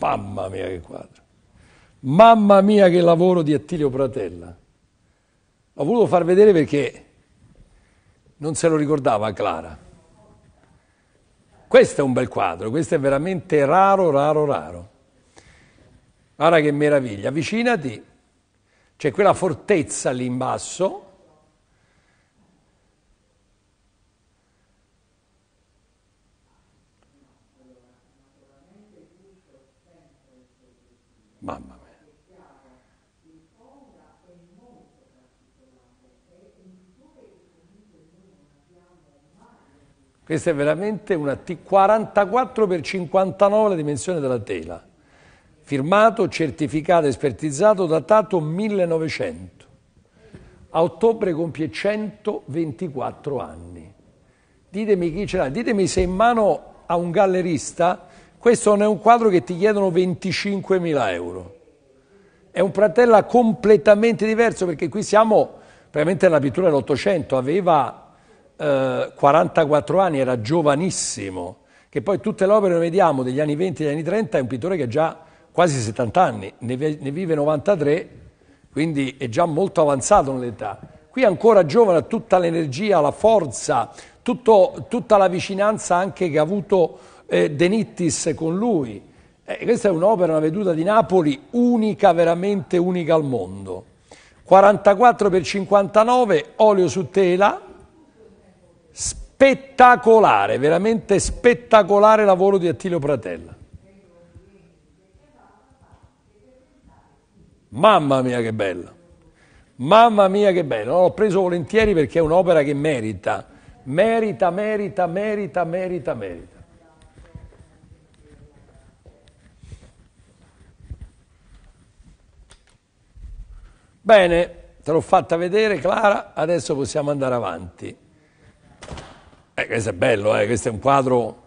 Mamma mia che quadro. Mamma mia che lavoro di Attilio Pratella. L'ho voluto far vedere perché non se lo ricordava Clara. Questo è un bel quadro, questo è veramente raro, raro, raro. Guarda che meraviglia, avvicinati, c'è quella fortezza lì in basso. Mamma Questa è veramente una T44 per 59 la dimensione della tela firmato, certificato espertizzato, datato 1900. A ottobre compie 124 anni. Ditemi chi ce l'ha, ditemi se in mano a un gallerista questo non è un quadro che ti chiedono 25.000 euro. È un Pratella completamente diverso perché qui siamo praticamente la pittura dell'Ottocento, aveva eh, 44 anni, era giovanissimo che poi tutte le opere che vediamo degli anni 20 e degli anni 30 è un pittore che già quasi 70 anni, ne, ne vive 93, quindi è già molto avanzato nell'età. Qui ancora giovane ha tutta l'energia, la forza, tutto, tutta la vicinanza anche che ha avuto eh, Denittis con lui. Eh, questa è un'opera, una veduta di Napoli unica, veramente unica al mondo. 44 per 59, olio su tela, spettacolare, veramente spettacolare lavoro di Attilio Pratella. Mamma mia che bella! Mamma mia che bella! L'ho preso volentieri perché è un'opera che merita, merita, merita, merita, merita, merita. Bene, te l'ho fatta vedere Clara, adesso possiamo andare avanti. Eh, questo è bello, eh? questo è un, quadro,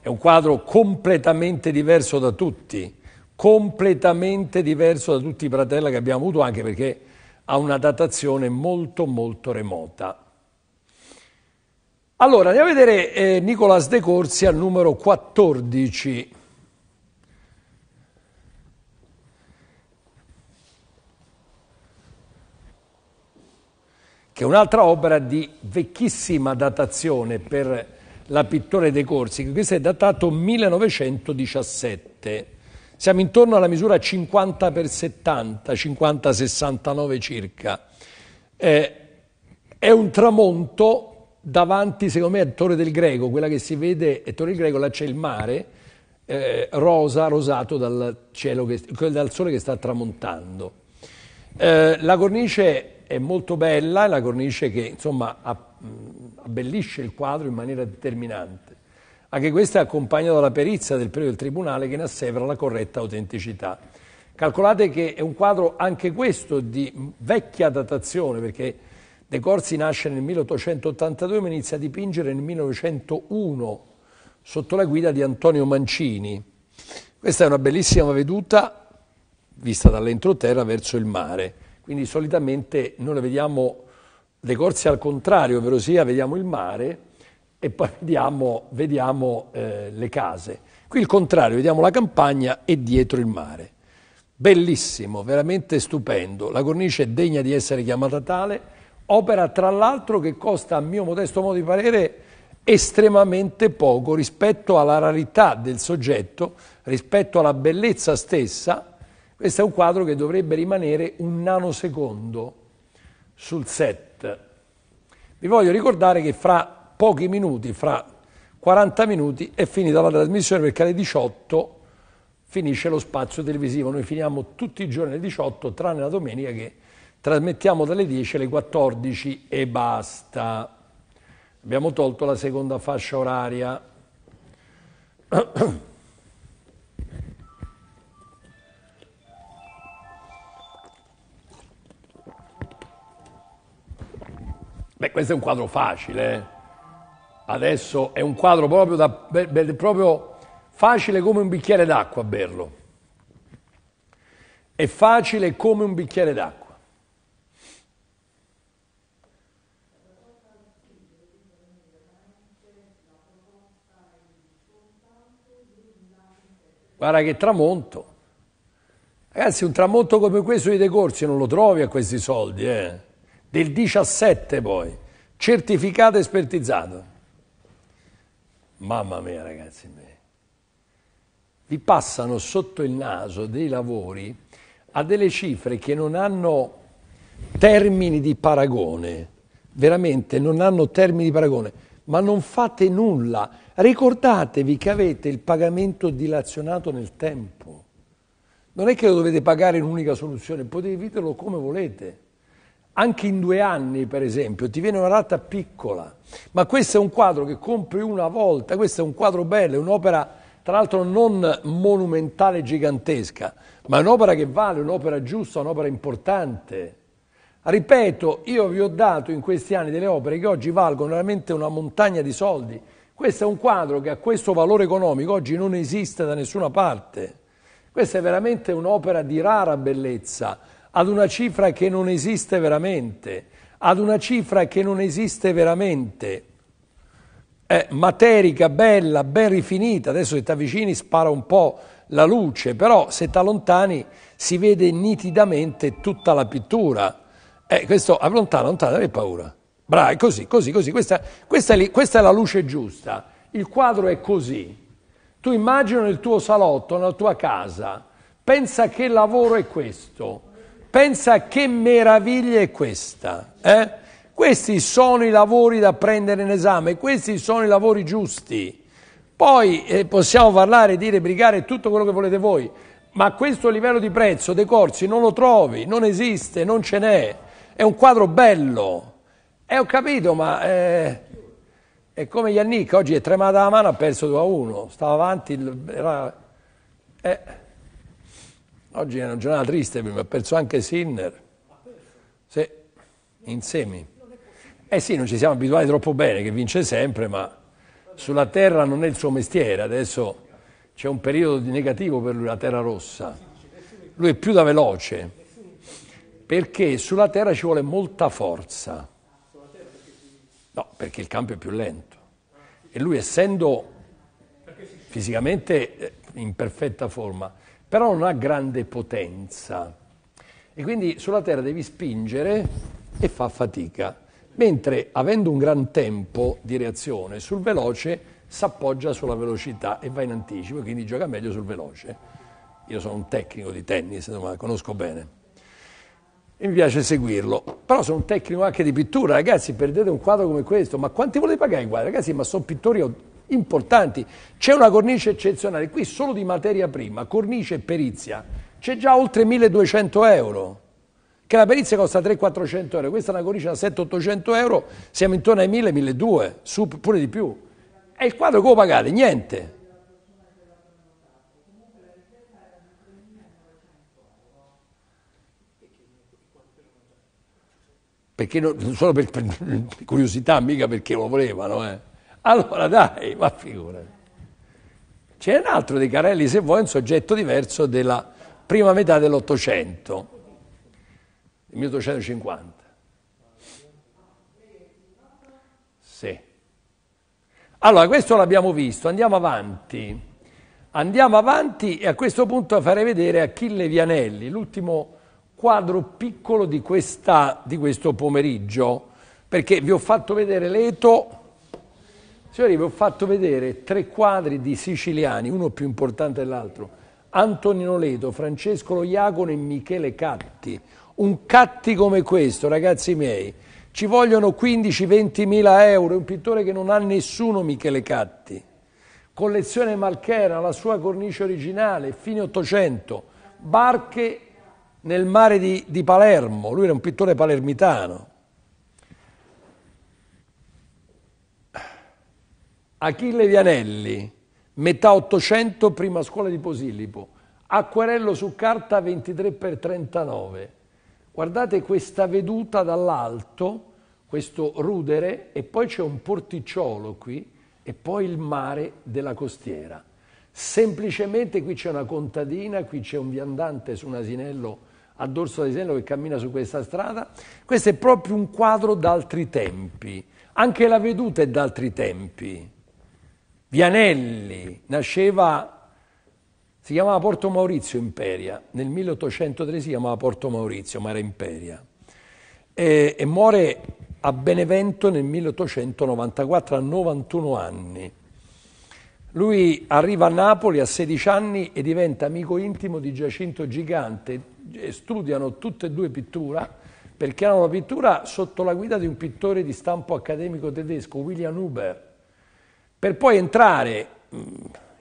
è un quadro completamente diverso da tutti completamente diverso da tutti i Pratella che abbiamo avuto, anche perché ha una datazione molto molto remota. Allora, andiamo a vedere eh, Nicolas De Corsi al numero 14. che è un'altra opera di vecchissima datazione per la pittore De Corsi, che questo è datato 1917. Siamo intorno alla misura 50 per 70, 50-69 circa. Eh, è un tramonto davanti, secondo me, a Torre del Greco, quella che si vede è Torre del Greco, là c'è il mare, eh, rosa, rosato dal, che, dal, sole che sta tramontando. Eh, la cornice è molto bella, è la cornice che insomma abbellisce il quadro in maniera determinante. Anche questa è accompagnata dalla perizia del periodo del Tribunale che ne assevera la corretta autenticità. Calcolate che è un quadro anche questo di vecchia datazione perché De Corsi nasce nel 1882 ma inizia a dipingere nel 1901 sotto la guida di Antonio Mancini. Questa è una bellissima veduta vista dall'entroterra verso il mare, quindi solitamente noi la vediamo De Corsi al contrario, ovvero sia vediamo il mare e poi vediamo, vediamo eh, le case. Qui il contrario, vediamo la campagna e dietro il mare. Bellissimo, veramente stupendo, la cornice è degna di essere chiamata tale, opera tra l'altro che costa, a mio modesto modo di parere, estremamente poco rispetto alla rarità del soggetto, rispetto alla bellezza stessa. Questo è un quadro che dovrebbe rimanere un nanosecondo sul set. Vi voglio ricordare che fra pochi minuti, fra 40 minuti, è finita la trasmissione perché alle 18 finisce lo spazio televisivo. Noi finiamo tutti i giorni alle 18, tranne la domenica che trasmettiamo dalle 10 alle 14 e basta. Abbiamo tolto la seconda fascia oraria. Beh, questo è un quadro facile, eh? Adesso è un quadro proprio, da, be, be, proprio facile come un bicchiere d'acqua berlo. È facile come un bicchiere d'acqua. Guarda che tramonto. Ragazzi, un tramonto come questo di De Corsi non lo trovi a questi soldi, eh? Del 17 poi, certificato e espertizzato. Mamma mia ragazzi miei. Vi passano sotto il naso dei lavori a delle cifre che non hanno termini di paragone, veramente non hanno termini di paragone, ma non fate nulla. Ricordatevi che avete il pagamento dilazionato nel tempo. Non è che lo dovete pagare in un'unica soluzione, potete evitarlo come volete anche in due anni per esempio, ti viene una rata piccola, ma questo è un quadro che compri una volta, questo è un quadro bello, è un'opera tra l'altro non monumentale gigantesca, ma è un'opera che vale, un'opera giusta, un'opera importante. Ripeto, io vi ho dato in questi anni delle opere che oggi valgono veramente una montagna di soldi. Questo è un quadro che a questo valore economico, oggi non esiste da nessuna parte. Questa è veramente un'opera di rara bellezza ad una cifra che non esiste veramente, ad una cifra che non esiste veramente, eh, materica, bella, ben rifinita, adesso se ti avvicini spara un po' la luce, però se ti allontani si vede nitidamente tutta la pittura. Eh, questo allontana, allontana, non hai paura. Bravo, è così, così, così, questa, questa, è lì, questa è la luce giusta, il quadro è così. Tu immagino nel tuo salotto, nella tua casa, pensa che lavoro è questo, Pensa che meraviglia è questa. Eh? Questi sono i lavori da prendere in esame, questi sono i lavori giusti. Poi eh, possiamo parlare, dire, brigare tutto quello che volete voi, ma questo livello di prezzo dei corsi non lo trovi, non esiste, non ce n'è. È un quadro bello. E eh, ho capito, ma eh, è come Yannick, oggi è tremata la mano, ha perso 2 a 1, stava avanti, era... Eh, Oggi è una giornata triste mi ha perso anche Sinner. Sì, in semi. Eh sì, non ci siamo abituati troppo bene, che vince sempre, ma sulla terra non è il suo mestiere. Adesso c'è un periodo di negativo per lui, la terra rossa. Lui è più da veloce, perché sulla terra ci vuole molta forza. No, perché il campo è più lento. E lui essendo fisicamente eh, in perfetta forma però non ha grande potenza. E quindi sulla terra devi spingere e fa fatica. Mentre avendo un gran tempo di reazione sul veloce s'appoggia sulla velocità e va in anticipo, quindi gioca meglio sul veloce. Io sono un tecnico di tennis, insomma, conosco bene. E mi piace seguirlo. Però sono un tecnico anche di pittura, ragazzi, perdete un quadro come questo, ma quanti volete pagare i quadri? Ragazzi, ma sono pittori importanti. C'è una cornice eccezionale, qui solo di materia prima, cornice e perizia, c'è già oltre 1200 euro, che la perizia costa 300-400 euro, questa è una cornice da 700-800 euro, siamo intorno ai 1000-1200, su pure di più. E il quadro che lo pagate? Niente. Perché non, solo per, per, curiosità, mica perché lo volevano, eh. Allora dai, ma figurati. C'è un altro dei Carelli, se vuoi, un soggetto diverso della prima metà dell'Ottocento, 1850. Sì. Allora, questo l'abbiamo visto, andiamo avanti. Andiamo avanti e a questo punto farei vedere Achille Vianelli, l'ultimo quadro piccolo di, questa, di questo pomeriggio, perché vi ho fatto vedere Leto, Signori, vi ho fatto vedere tre quadri di siciliani, uno più importante dell'altro. Antonino Leto, Francesco Loiacono e Michele Catti. Un Catti come questo, ragazzi miei, ci vogliono 15-20 mila euro. È un pittore che non ha nessuno Michele Catti. Collezione Malchera, la sua cornice originale, fine 800. Barche nel mare di, di Palermo, lui era un pittore palermitano. Achille Vianelli, metà 800, prima scuola di Posillipo, acquerello su carta 23 x 39. Guardate questa veduta dall'alto, questo rudere, e poi c'è un porticciolo qui, e poi il mare della costiera. Semplicemente qui c'è una contadina, qui c'è un viandante su un asinello, a dorso d'asinello che cammina su questa strada. Questo è proprio un quadro d'altri tempi. Anche la veduta è d'altri tempi. Vianelli nasceva, si chiamava Porto Maurizio Imperia, nel 1803 si chiamava Porto Maurizio, ma era Imperia, e, e muore a Benevento nel 1894 a 91 anni. Lui arriva a Napoli a 16 anni e diventa amico intimo di Giacinto Gigante e studiano tutte e due pittura perché erano la pittura sotto la guida di un pittore di stampo accademico tedesco, William Huber, per poi entrare mm,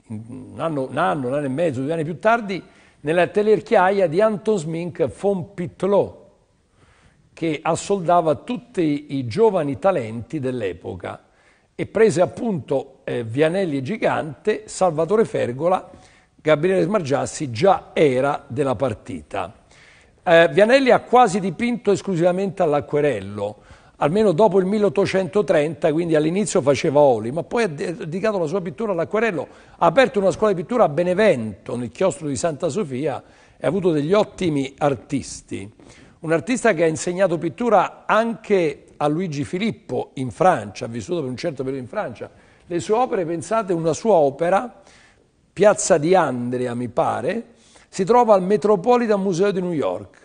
un anno, un anno, un anno e mezzo, due anni più tardi, nella telerchiaia di Anton Smink von Pitlot, che assoldava tutti i giovani talenti dell'epoca e prese appunto eh, Vianelli Gigante, Salvatore Fergola, Gabriele Smargiassi già era della partita. Eh, Vianelli ha quasi dipinto esclusivamente all'acquerello, almeno dopo il 1830, quindi all'inizio faceva oli, ma poi ha dedicato la sua pittura all'acquarello, ha aperto una scuola di pittura a Benevento, nel chiostro di Santa Sofia, e ha avuto degli ottimi artisti. Un artista che ha insegnato pittura anche a Luigi Filippo in Francia, ha vissuto per un certo periodo in Francia. Le sue opere, pensate, una sua opera, Piazza di Andrea mi pare, si trova al Metropolitan Museo di New York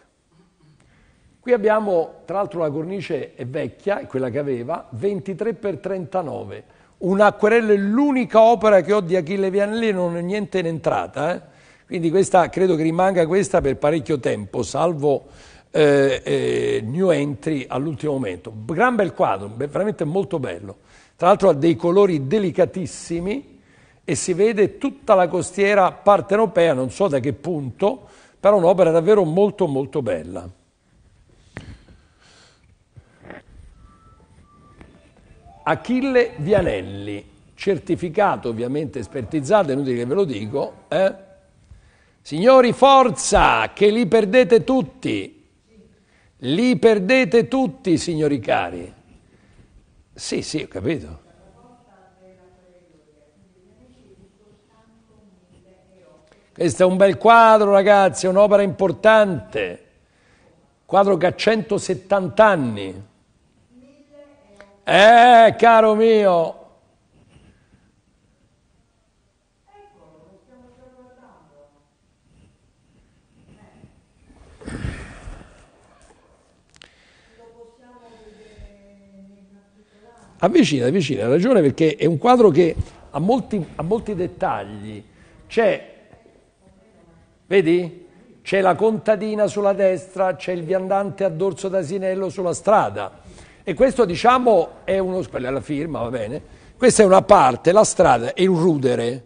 Qui abbiamo, tra l'altro la cornice è vecchia, quella che aveva, 23 x 39. Un'acquerella è l'unica opera che ho di Achille Vianelli, non è niente in entrata. Eh? Quindi questa, credo che rimanga questa per parecchio tempo, salvo eh, eh, new entry all'ultimo momento. Gran bel quadro, veramente molto bello. Tra l'altro ha dei colori delicatissimi e si vede tutta la costiera partenopea, non so da che punto, però un'opera davvero molto molto bella. Achille Vianelli, certificato ovviamente espertizzato, è inutile che ve lo dico. Eh? Signori, forza, che li perdete tutti. Li perdete tutti, signori cari. Sì, sì, ho capito. Questo è un bel quadro, ragazzi, è un'opera importante. Quadro che ha 170 anni. Eh, caro mio! Avvicina, avvicina, ha ragione perché è un quadro che ha molti, ha molti dettagli. C'è, vedi? C'è la contadina sulla destra, c'è il viandante a dorso d'asinello sulla strada e questo diciamo è uno, quella è la firma, va bene, questa è una parte, la strada è il rudere,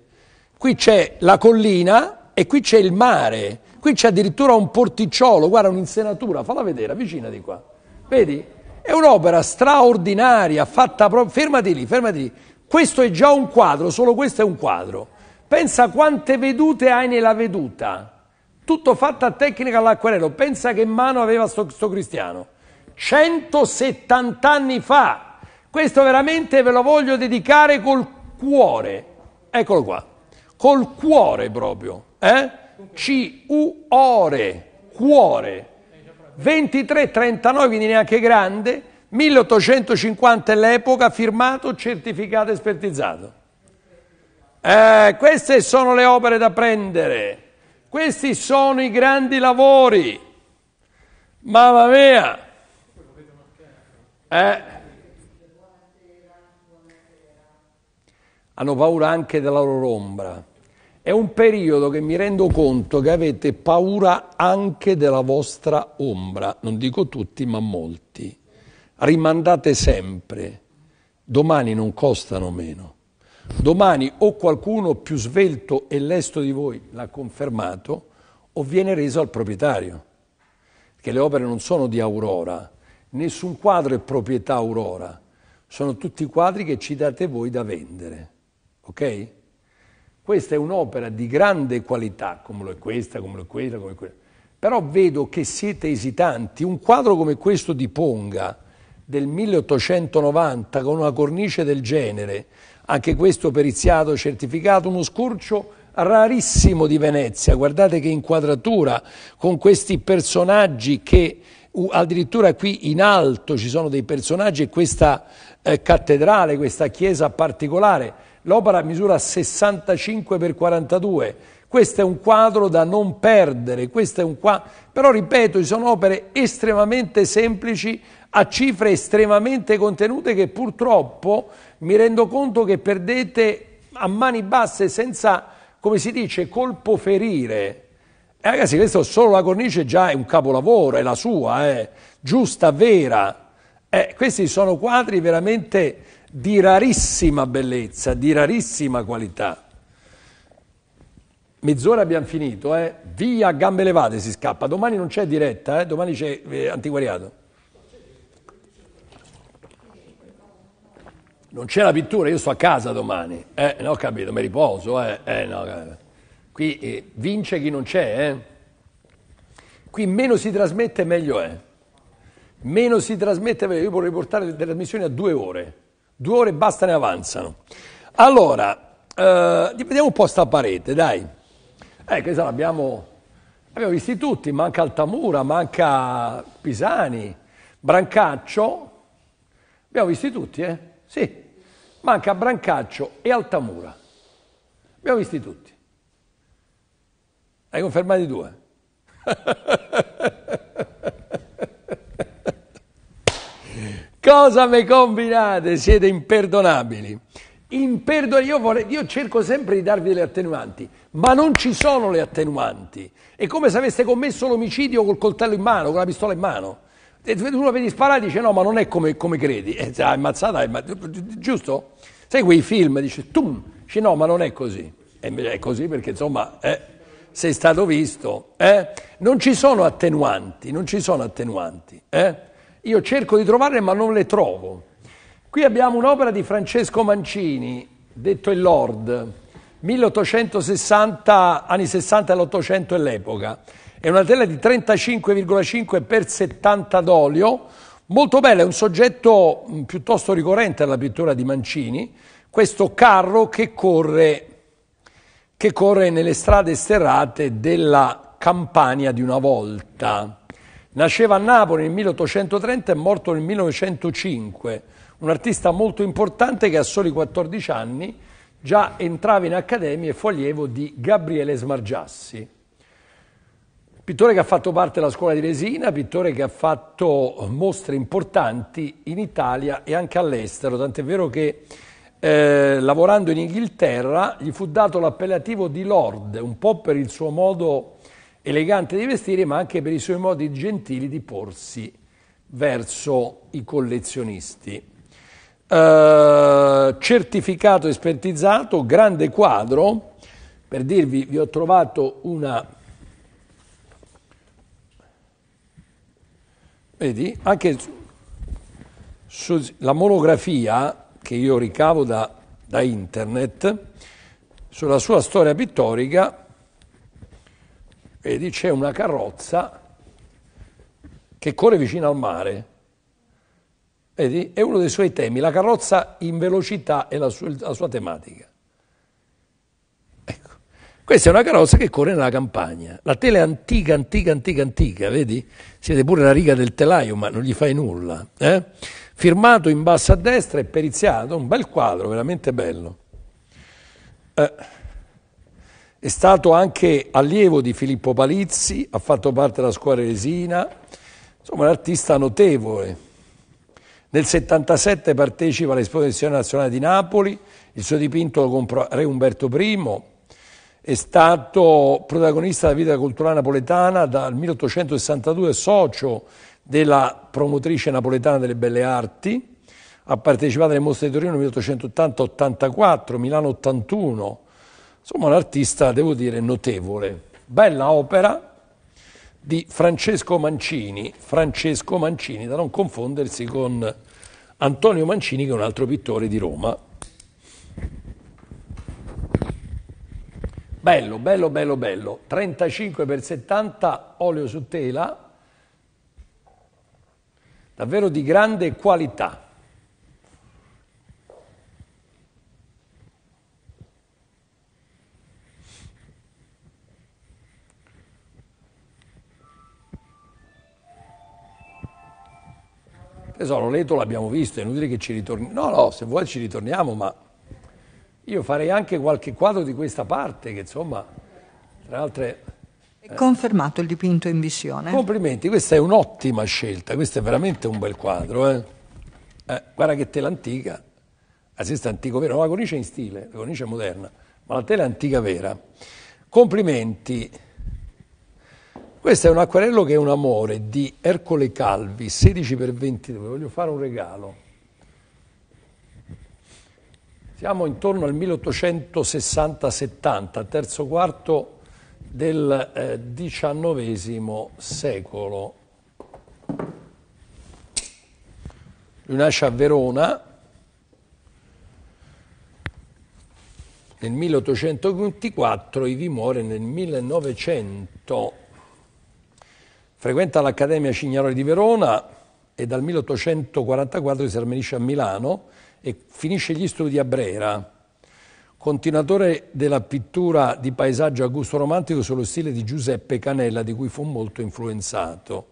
qui c'è la collina e qui c'è il mare, qui c'è addirittura un porticciolo, guarda un'insenatura, falla vedere, avvicina di qua, vedi? È un'opera straordinaria, fatta proprio, fermati lì, fermati lì, questo è già un quadro, solo questo è un quadro, pensa quante vedute hai nella veduta, tutto fatto a tecnica all'acquerello, pensa che mano aveva sto, sto cristiano. 170 anni fa. Questo veramente ve lo voglio dedicare col cuore. Eccolo qua. Col cuore proprio. Eh? C-U-Ore. Cuore. 2339, quindi neanche grande. 1850 è l'epoca, firmato, certificato espertizzato. Eh, queste sono le opere da prendere. Questi sono i grandi lavori. Mamma mia! Eh? Hanno paura anche della loro ombra. È un periodo che mi rendo conto che avete paura anche della vostra ombra, non dico tutti, ma molti. Rimandate sempre, domani non costano meno. Domani o qualcuno più svelto e lesto di voi l'ha confermato o viene reso al proprietario, perché le opere non sono di Aurora, nessun quadro è proprietà Aurora, sono tutti quadri che ci date voi da vendere, ok? Questa è un'opera di grande qualità, come lo è questa, come lo è quella, come quella. Però vedo che siete esitanti. Un quadro come questo di Ponga del 1890 con una cornice del genere, anche questo periziato, certificato, uno scorcio rarissimo di Venezia. Guardate che inquadratura con questi personaggi che addirittura qui in alto ci sono dei personaggi e questa eh, cattedrale, questa chiesa particolare. L'opera misura 65 x 42. Questo è un quadro da non perdere, questo è un quadro... però ripeto, ci sono opere estremamente semplici, a cifre estremamente contenute che purtroppo mi rendo conto che perdete a mani basse senza, come si dice, colpo ferire e eh, ragazzi, questo solo la cornice già è un capolavoro, è la sua, è eh. giusta, vera. Eh, questi sono quadri veramente di rarissima bellezza, di rarissima qualità. Mezz'ora abbiamo finito, eh. via gambe levate si scappa. Domani non c'è diretta, eh. domani c'è eh, antiquariato. Non c'è la pittura, io sto a casa domani. Eh, no, capito, mi riposo, eh. eh no, capito. Qui eh, vince chi non c'è, eh? Qui meno si trasmette meglio è. Meno si trasmette, meglio. io vorrei portare le trasmissioni a due ore. Due ore basta ne avanzano. Allora, eh, vediamo un po' sta parete, dai. Eh, che sa, abbiamo, abbiamo visti tutti, manca Altamura, manca Pisani, Brancaccio. Abbiamo visti tutti, eh? Sì. Manca Brancaccio e Altamura. Abbiamo visti tutti. Hai confermato i due. Cosa mi combinate? Siete imperdonabili. Imperdonabili. Io, vorrei, io cerco sempre di darvi delle attenuanti, ma non ci sono le attenuanti. È come se aveste commesso l'omicidio col coltello in mano, con la pistola in mano. E tu la vedi sparare e dice no, ma non è come, come credi. E eh, ti ha ammazzata, eh, giusto? Sai quei film, dice tum, dice no, ma non è così. E invece è così perché insomma... Eh, sei stato visto, eh? non ci sono attenuanti, non ci sono attenuanti. Eh? Io cerco di trovarle ma non le trovo. Qui abbiamo un'opera di Francesco Mancini, detto il Lord, 1860, anni 60 all'Ottocento è l'epoca. È una tela di 35,5 x 70 d'olio, molto bella, è un soggetto mm, piuttosto ricorrente alla pittura di Mancini, questo carro che corre che corre nelle strade sterrate della Campania di una volta. Nasceva a Napoli nel 1830 e morto nel 1905, un artista molto importante che a soli 14 anni già entrava in accademia e fu allievo di Gabriele Smargiassi. Pittore che ha fatto parte della scuola di Resina, pittore che ha fatto mostre importanti in Italia e anche all'estero, tant'è vero che eh, lavorando in Inghilterra, gli fu dato l'appellativo di Lord, un po' per il suo modo elegante di vestire, ma anche per i suoi modi gentili di porsi verso i collezionisti. Eh, certificato espertizzato, grande quadro, per dirvi, vi ho trovato una... Vedi, anche su, la monografia che io ricavo da, da internet sulla sua storia pittorica, vedi c'è una carrozza che corre vicino al mare. Vedi? È uno dei suoi temi, la carrozza in velocità è la sua, la sua tematica. Ecco. Questa è una carrozza che corre nella campagna. La tela è antica, antica, antica, antica, vedi? siete pure la riga del telaio, ma non gli fai nulla. Eh? firmato in basso a destra e periziato, un bel quadro, veramente bello. Eh, è stato anche allievo di Filippo Palizzi, ha fatto parte della scuola Resina, insomma un artista notevole. Nel 77 partecipa all'Esposizione Nazionale di Napoli, il suo dipinto lo compra Re Umberto I, è stato protagonista della vita culturale napoletana dal 1862, socio della promotrice napoletana delle belle arti, ha partecipato alle mostre di Torino 1880-84, Milano 81, insomma un artista, devo dire, notevole. Bella opera di Francesco Mancini, Francesco Mancini, da non confondersi con Antonio Mancini, che è un altro pittore di Roma. Bello, bello, bello, bello. 35 x 70, olio su tela, davvero di grande qualità. Tesoro, Leto l'abbiamo visto, è inutile che ci ritorniamo. No, no, se vuoi ci ritorniamo, ma io farei anche qualche quadro di questa parte, che insomma, tra altre confermato il dipinto in visione. Complimenti, questa è un'ottima scelta, questo è veramente un bel quadro. Eh? Eh, guarda che tela antica, la sesta antico vera, la cornice è in stile, la cornice moderna, ma la tela è antica vera. Complimenti. Questo è un acquarello che è un amore di Ercole Calvi, 16x22, voglio fare un regalo. Siamo intorno al 1860-70, terzo quarto del eh, XIX secolo. Lui nasce a Verona nel 1824, ivi muore nel 1900. Frequenta l'Accademia Cignaroli di Verona e dal 1844 si trasferisce a Milano e finisce gli studi a Brera continuatore della pittura di paesaggio a gusto romantico sullo stile di Giuseppe Canella, di cui fu molto influenzato.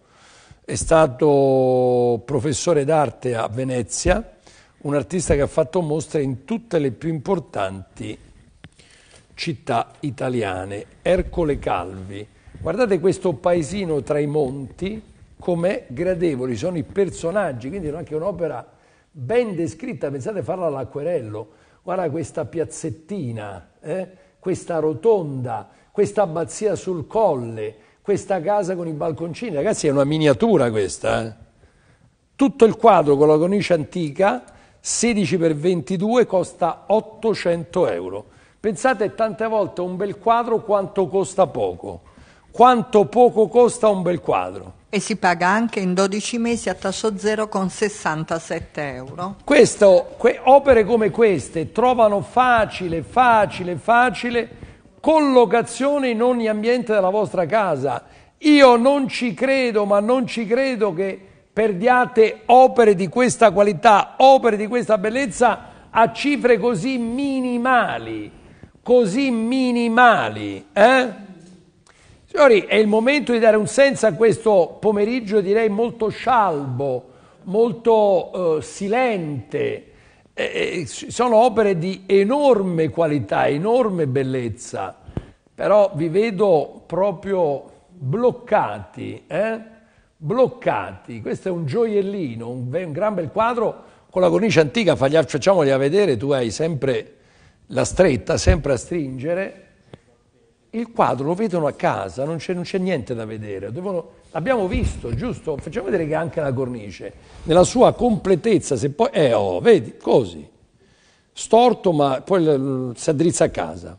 È stato professore d'arte a Venezia, un artista che ha fatto mostre in tutte le più importanti città italiane. Ercole Calvi. Guardate questo paesino tra i monti, com'è gradevoli sono i personaggi, quindi è anche un'opera ben descritta, pensate a farla all'acquerello guarda questa piazzettina, eh? questa rotonda, questa abbazia sul colle, questa casa con i balconcini, ragazzi è una miniatura questa. Eh? Tutto il quadro con la cornice antica, 16 x 22, costa 800 euro. Pensate tante volte un bel quadro quanto costa poco quanto poco costa un bel quadro. E si paga anche in 12 mesi a tasso zero con 67 euro. Questo, que, opere come queste trovano facile, facile, facile collocazione in ogni ambiente della vostra casa. Io non ci credo, ma non ci credo che perdiate opere di questa qualità, opere di questa bellezza a cifre così minimali, così minimali. Eh? Signori, è il momento di dare un senso a questo pomeriggio, direi molto scialbo, molto eh, silente. Eh, eh sono opere di enorme qualità, enorme bellezza, però vi vedo proprio bloccati, eh? bloccati. Questo è un gioiellino, un, un, gran bel quadro con la cornice antica, facciamoli a vedere, tu hai sempre la stretta, sempre a stringere il quadro lo vedono a casa, non c'è, non c'è niente da vedere. Devono, abbiamo visto, giusto? Facciamo vedere che anche la cornice, nella sua completezza, se poi... Eh, oh, vedi, così. Storto, ma poi si addrizza a casa.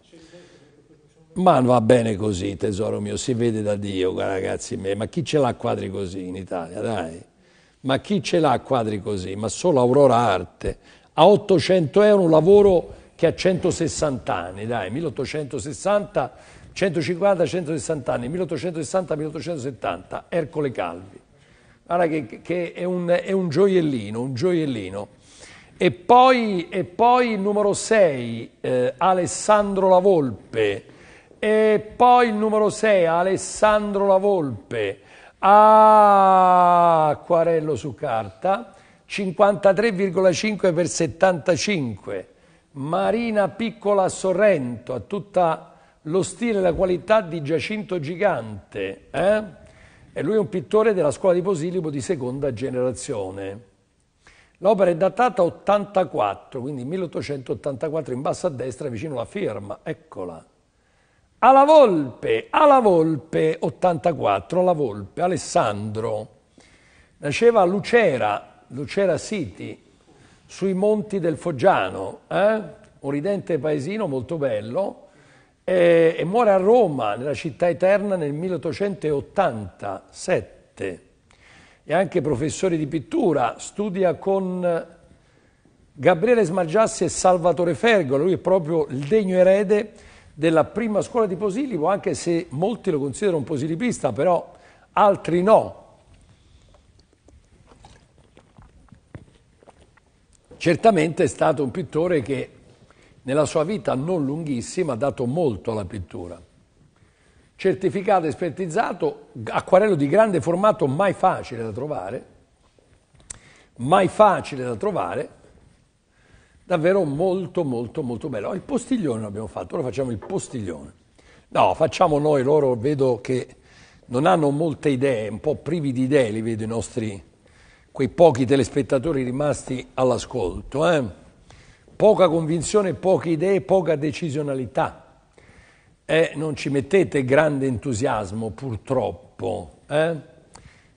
Ma va bene così, tesoro mio, si vede da Dio, ragazzi miei. Ma chi ce l'ha quadri così in Italia, dai? Ma chi ce l'ha quadri così? Ma solo Aurora Arte. A 800 euro un lavoro che ha 160 anni, dai, 1860 150-160 anni, 1860-1870, Ercole Calvi. Guarda che, che è, un, è, un, gioiellino, un gioiellino. E poi, e poi il numero 6, eh, Alessandro Volpe. E poi il numero 6, Alessandro Lavolpe. Ah, acquarello su carta, 53,5 per 75. Marina Piccola Sorrento, a tutta lo stile e la qualità di Giacinto Gigante, eh? e lui è un pittore della scuola di Posilipo di seconda generazione. L'opera è datata 84, quindi 1884 in basso a destra vicino alla firma, eccola. Alla Volpe, alla Volpe 84, alla Volpe, Alessandro. Nasceva a Lucera, Lucera City, sui monti del Foggiano, eh? un ridente paesino molto bello, e, e muore a Roma, nella città eterna, nel 1887. È anche professore di pittura, studia con eh, Gabriele Smargiassi e Salvatore Fergo, lui è proprio il degno erede della prima scuola di Posilipo, anche se molti lo considerano un posilipista, però altri no. Certamente è stato un pittore che nella sua vita non lunghissima ha dato molto alla pittura. Certificato espertizzato, acquarello di grande formato mai facile da trovare, mai facile da trovare, davvero molto molto molto bello. Il postiglione l'abbiamo fatto, ora facciamo il postiglione. No, facciamo noi, loro vedo che non hanno molte idee, un po' privi di idee li vedo i nostri, quei pochi telespettatori rimasti all'ascolto. Eh? poca convinzione, poche idee, poca decisionalità. Eh, non ci mettete grande entusiasmo, purtroppo. Eh?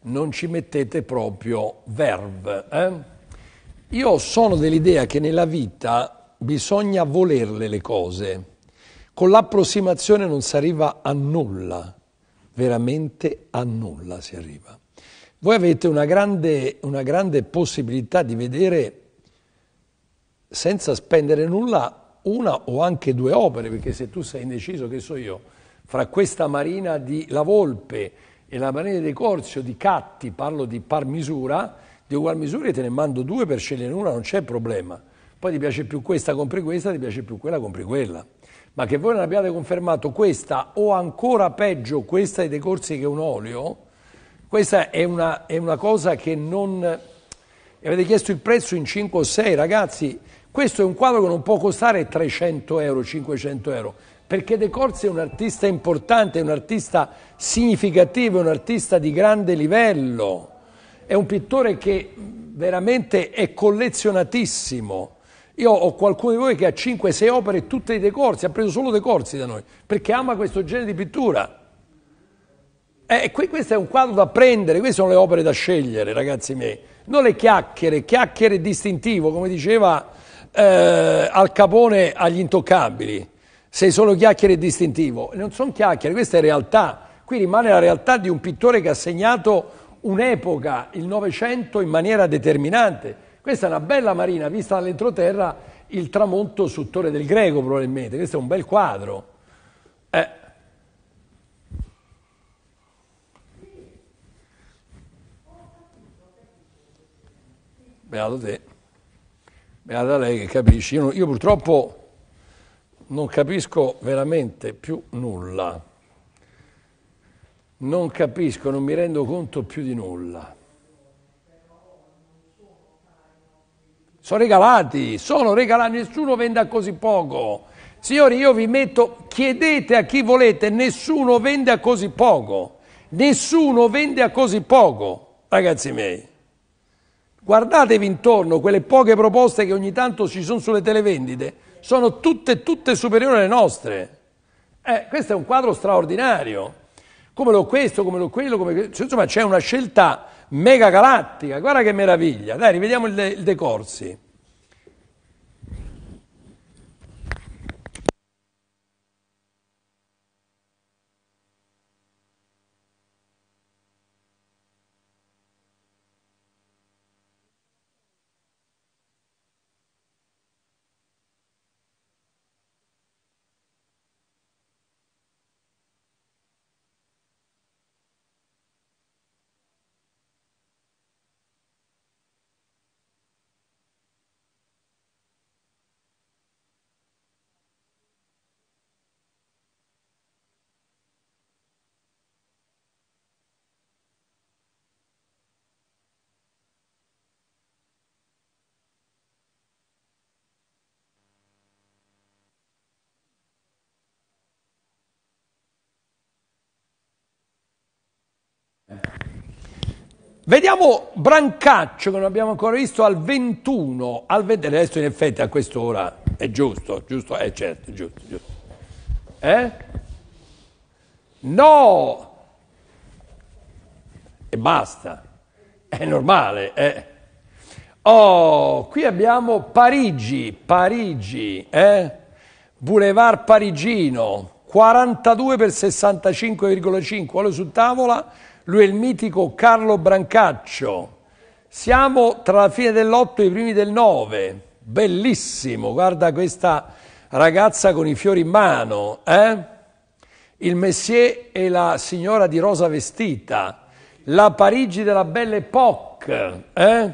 Non ci mettete proprio verve. Eh? Io sono dell'idea che nella vita bisogna volerle le cose. Con l'approssimazione non si arriva a nulla, veramente a nulla si arriva. Voi avete una grande, una grande possibilità di vedere senza spendere nulla una o anche due opere, perché se tu sei indeciso, che so io, fra questa marina di La Volpe e la marina di Corzio di Catti, parlo di par misura, di ugual misura te ne mando due per scegliere una, non c'è problema. Poi ti piace più questa, compri questa, ti piace più quella, compri quella. Ma che voi non abbiate confermato questa o ancora peggio questa dei decorsi che un olio, questa è una, è una cosa che non... E avete chiesto il prezzo in 5 o 6, ragazzi, questo è un quadro che non può costare 300 euro, 500 euro, perché De Corsi è un artista importante, è un artista significativo, è un artista di grande livello, è un pittore che veramente è collezionatissimo. Io ho qualcuno di voi che ha 5-6 opere tutte di De Corsi, ha preso solo De Corsi da noi, perché ama questo genere di pittura. Eh, qui, questo è un quadro da prendere, queste sono le opere da scegliere, ragazzi miei. Non le chiacchiere, chiacchiere distintivo, come diceva eh, Al Capone agli intoccabili, sei solo chiacchiere e distintivo. Non sono chiacchiere, questa è realtà. Qui rimane la realtà di un pittore che ha segnato un'epoca, il Novecento, in maniera determinante. Questa è una bella marina, vista dall'entroterra, il tramonto su Torre del Greco probabilmente. Questo è un bel quadro. Eh. Beato te. Beata lei che capisci. Io, io purtroppo non capisco veramente più nulla. Non capisco, non mi rendo conto più di nulla. Sono regalati, sono regalati, nessuno vende a così poco. Signori, io vi metto, chiedete a chi volete, nessuno vende a così poco. Nessuno vende a così poco, ragazzi miei. Guardatevi intorno, quelle poche proposte che ogni tanto ci sono sulle televendite, sono tutte, tutte superiori alle nostre. Eh, questo è un quadro straordinario. Come lo questo, come lo quello, come... Cioè, insomma c'è una scelta mega galattica, guarda che meraviglia. Dai, rivediamo il, de- il decorsi. Vediamo Brancaccio che non abbiamo ancora visto al 21, al vedere adesso in effetti a quest'ora è giusto, giusto, è eh, certo, giusto, giusto. Eh? No! E basta, è normale. Eh. Oh, qui abbiamo Parigi, Parigi, eh? Boulevard Parigino, 42 per 65,5, quello su tavola. Lui è il mitico Carlo Brancaccio. Siamo tra la fine dell'otto e i primi del nove. Bellissimo, guarda questa ragazza con i fiori in mano. Eh? Il Messier e la signora di rosa vestita. La Parigi della Belle Époque. Eh?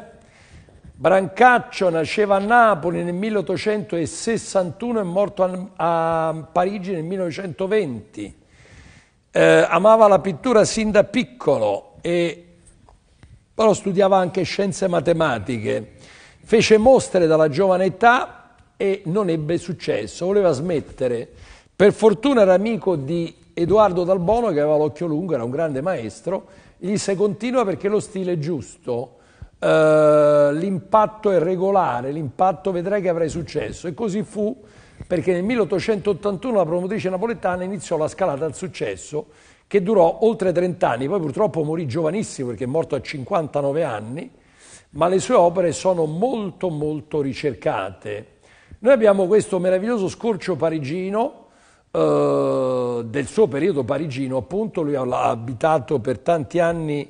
Brancaccio nasceva a Napoli nel 1861 e morto a, a Parigi nel 1920 eh, amava la pittura sin da piccolo, e, però studiava anche scienze matematiche, fece mostre dalla giovane età e non ebbe successo, voleva smettere. Per fortuna era amico di Edoardo Dalbono che aveva l'occhio lungo, era un grande maestro, gli disse continua perché lo stile è giusto, eh, l'impatto è regolare, l'impatto vedrai che avrai successo e così fu perché nel 1881 la promotrice napoletana iniziò la scalata al successo che durò oltre 30 anni, poi purtroppo morì giovanissimo perché è morto a 59 anni, ma le sue opere sono molto molto ricercate. Noi abbiamo questo meraviglioso scorcio parigino, eh, del suo periodo parigino appunto, lui ha abitato per tanti anni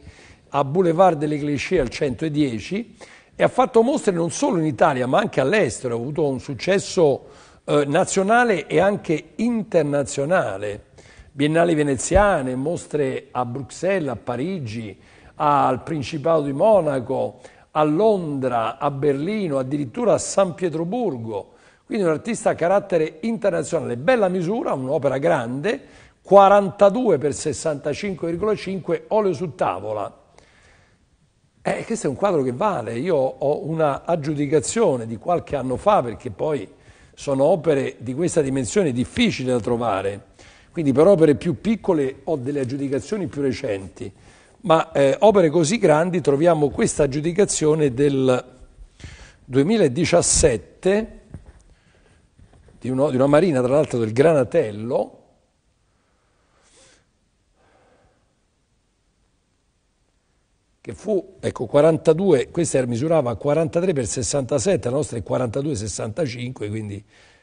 a Boulevard delle Cliché al 110 e ha fatto mostre non solo in Italia ma anche all'estero, ha avuto un successo eh, nazionale e anche internazionale, biennali veneziane, mostre a Bruxelles, a Parigi, al Principato di Monaco, a Londra, a Berlino, addirittura a San Pietroburgo. Quindi un artista a carattere internazionale, bella misura, un'opera grande, 42 per 65,5 olio su tavola. Eh, questo è un quadro che vale, io ho una aggiudicazione di qualche anno fa perché poi sono opere di questa dimensione difficili da trovare, quindi per opere più piccole ho delle aggiudicazioni più recenti, ma eh, opere così grandi troviamo questa aggiudicazione del 2017 di, uno, di una marina, tra l'altro del Granatello, che fu, ecco, 42, questa misurava 43 per 67, la nostra è 42 65, quindi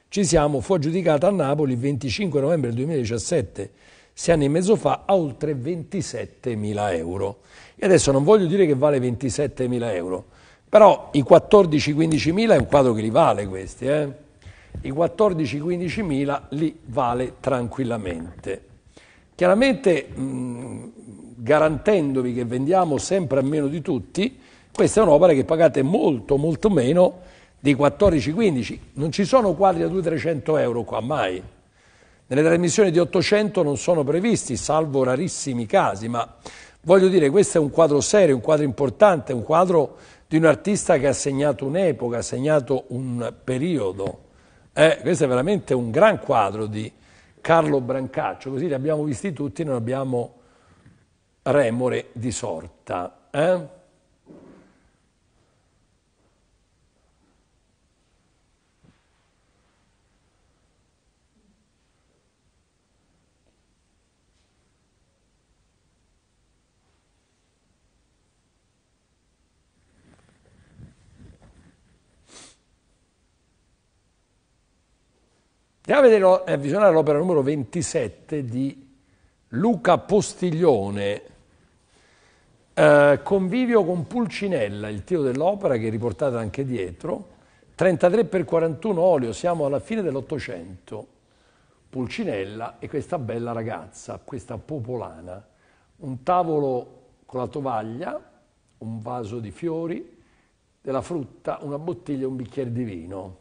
ci siamo, fu aggiudicata a Napoli il 25 novembre 2017, sei anni e mezzo fa, a oltre 27.000 euro. E adesso non voglio dire che vale 27.000 euro, però i 14-15.000 è un quadro che li vale questi, eh? i 14-15.000 li vale tranquillamente. Chiaramente mh, garantendovi che vendiamo sempre a meno di tutti, questa è un'opera che pagate molto molto meno di 14-15. Non ci sono quadri da 200-300 euro qua mai. Nelle trasmissioni di 800 non sono previsti, salvo rarissimi casi, ma voglio dire, questo è un quadro serio, un quadro importante, un quadro di un artista che ha segnato un'epoca, ha segnato un periodo. Eh, questo è veramente un gran quadro di Carlo Brancaccio, così li abbiamo visti tutti, non abbiamo remore di sorta. Eh? Andiamo a, a eh, visionare l'opera numero 27 di Luca Postiglione, eh, convivio con Pulcinella, il tiro dell'opera che è riportate anche dietro, 33 per 41 olio, siamo alla fine dell'Ottocento. Pulcinella e questa bella ragazza, questa popolana, un tavolo con la tovaglia, un vaso di fiori, della frutta, una bottiglia e un bicchiere di vino.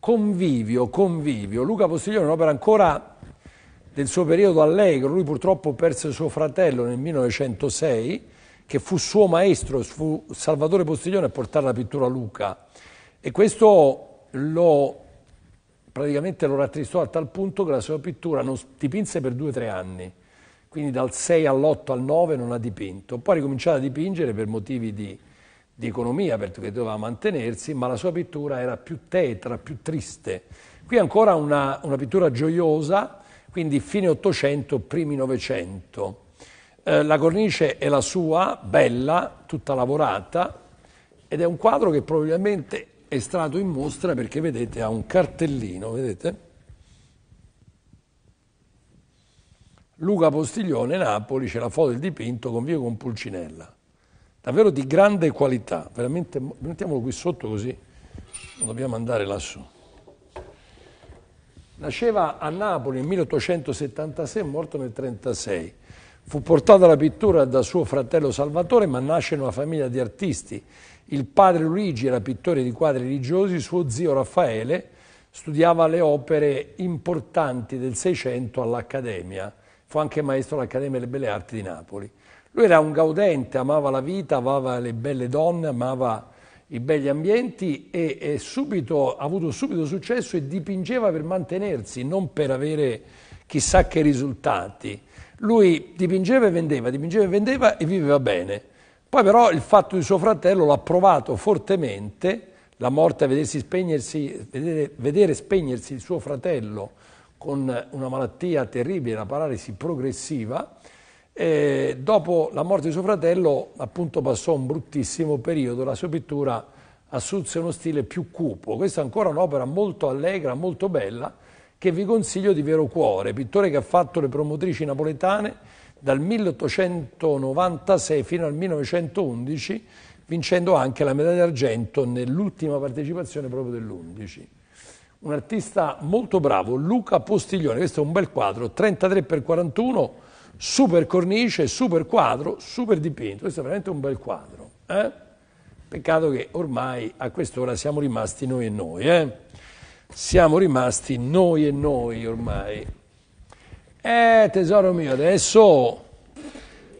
Convivio, convivio. Luca Postiglione è un'opera ancora del suo periodo allegro, lui purtroppo perse suo fratello nel 1906, che fu suo maestro, fu Salvatore Postiglione a portare la pittura a Luca. E questo lo, praticamente lo rattristò a tal punto che la sua pittura non dipinse per due o tre anni. Quindi dal 6 all'8 al 9 non ha dipinto. Poi ha ricominciato a dipingere per motivi di, di economia, perché doveva mantenersi, ma la sua pittura era più tetra, più triste. Qui ancora una, una pittura gioiosa, quindi fine 800, primi 900. Eh, la cornice è la sua, bella, tutta lavorata, ed è un quadro che probabilmente è stato in mostra perché vedete ha un cartellino, vedete? Luca Postiglione, Napoli, c'è la foto del dipinto con convive con Pulcinella. Davvero di grande qualità, veramente, mettiamolo qui sotto così, non dobbiamo andare lassù. Nasceva a Napoli nel 1876, morto nel 1936. Fu portato alla pittura da suo fratello Salvatore, ma nasce in una famiglia di artisti. Il padre Luigi era pittore di quadri religiosi, suo zio Raffaele studiava le opere importanti del Seicento all'Accademia. Fu anche maestro all'Accademia delle Belle Arti di Napoli. Lui era un gaudente, amava la vita, amava le belle donne, amava i begli ambienti e, e subito, ha avuto subito successo e dipingeva per mantenersi, non per avere chissà che risultati. Lui dipingeva e vendeva, dipingeva e vendeva e viveva bene. Poi però il fatto di suo fratello l'ha provato fortemente, la morte a vedere, vedere spegnersi il suo fratello con una malattia terribile, una paralisi progressiva, e dopo la morte di suo fratello, appunto, passò un bruttissimo periodo. La sua pittura assunse uno stile più cupo. Questa è ancora un'opera molto allegra, molto bella, che vi consiglio di vero cuore, pittore che ha fatto le promotrici napoletane dal 1896 fino al 1911, vincendo anche la medaglia d'argento nell'ultima partecipazione proprio dell'11. Un artista molto bravo, Luca Postiglione, questo è un bel quadro, 33x41, super cornice, super quadro, super dipinto, questo è veramente un bel quadro. Eh? Peccato che ormai a quest'ora siamo rimasti noi e noi. Eh? siamo rimasti noi e noi ormai. Eh tesoro mio, adesso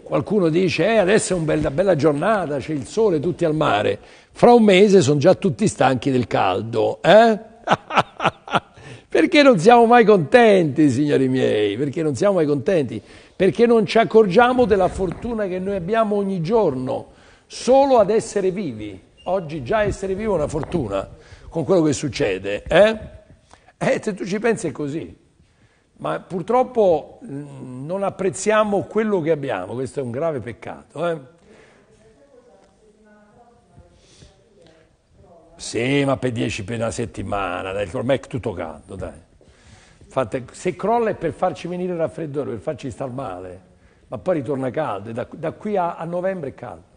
qualcuno dice eh, adesso è una bella, bella giornata, c'è il sole, tutti al mare. Fra un mese sono già tutti stanchi del caldo, eh? Perché non siamo mai contenti, signori miei? Perché non siamo mai contenti? Perché non ci accorgiamo della fortuna che noi abbiamo ogni giorno, solo ad essere vivi. Oggi già essere vivo è una fortuna con quello che succede. Eh? eh se tu ci pensi è così. Ma purtroppo mm, non apprezziamo quello che abbiamo, questo è un grave peccato. Eh? Sì, ma per 10 per una settimana, dai, ormai è tutto caldo, dai. Fate, se crolla è per farci venire il raffreddore, per farci star male, ma poi ritorna caldo, da, da qui a, a novembre è caldo.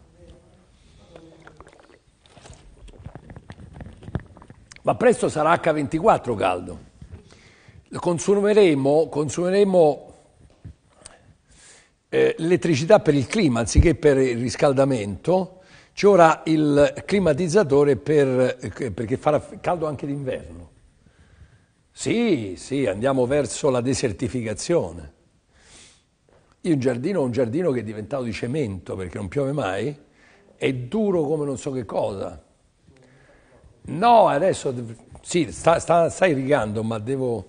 ma presto sarà H24 caldo. Consumeremo, consumeremo eh, elettricità per il clima anziché per il riscaldamento. C'è ora il climatizzatore per, eh, perché farà caldo anche d'inverno. Sì, sì, andiamo verso la desertificazione. Io in giardino ho un giardino che è diventato di cemento perché non piove mai, è duro come non so che cosa. No, adesso sì, sta, sta, sta irrigando, ma devo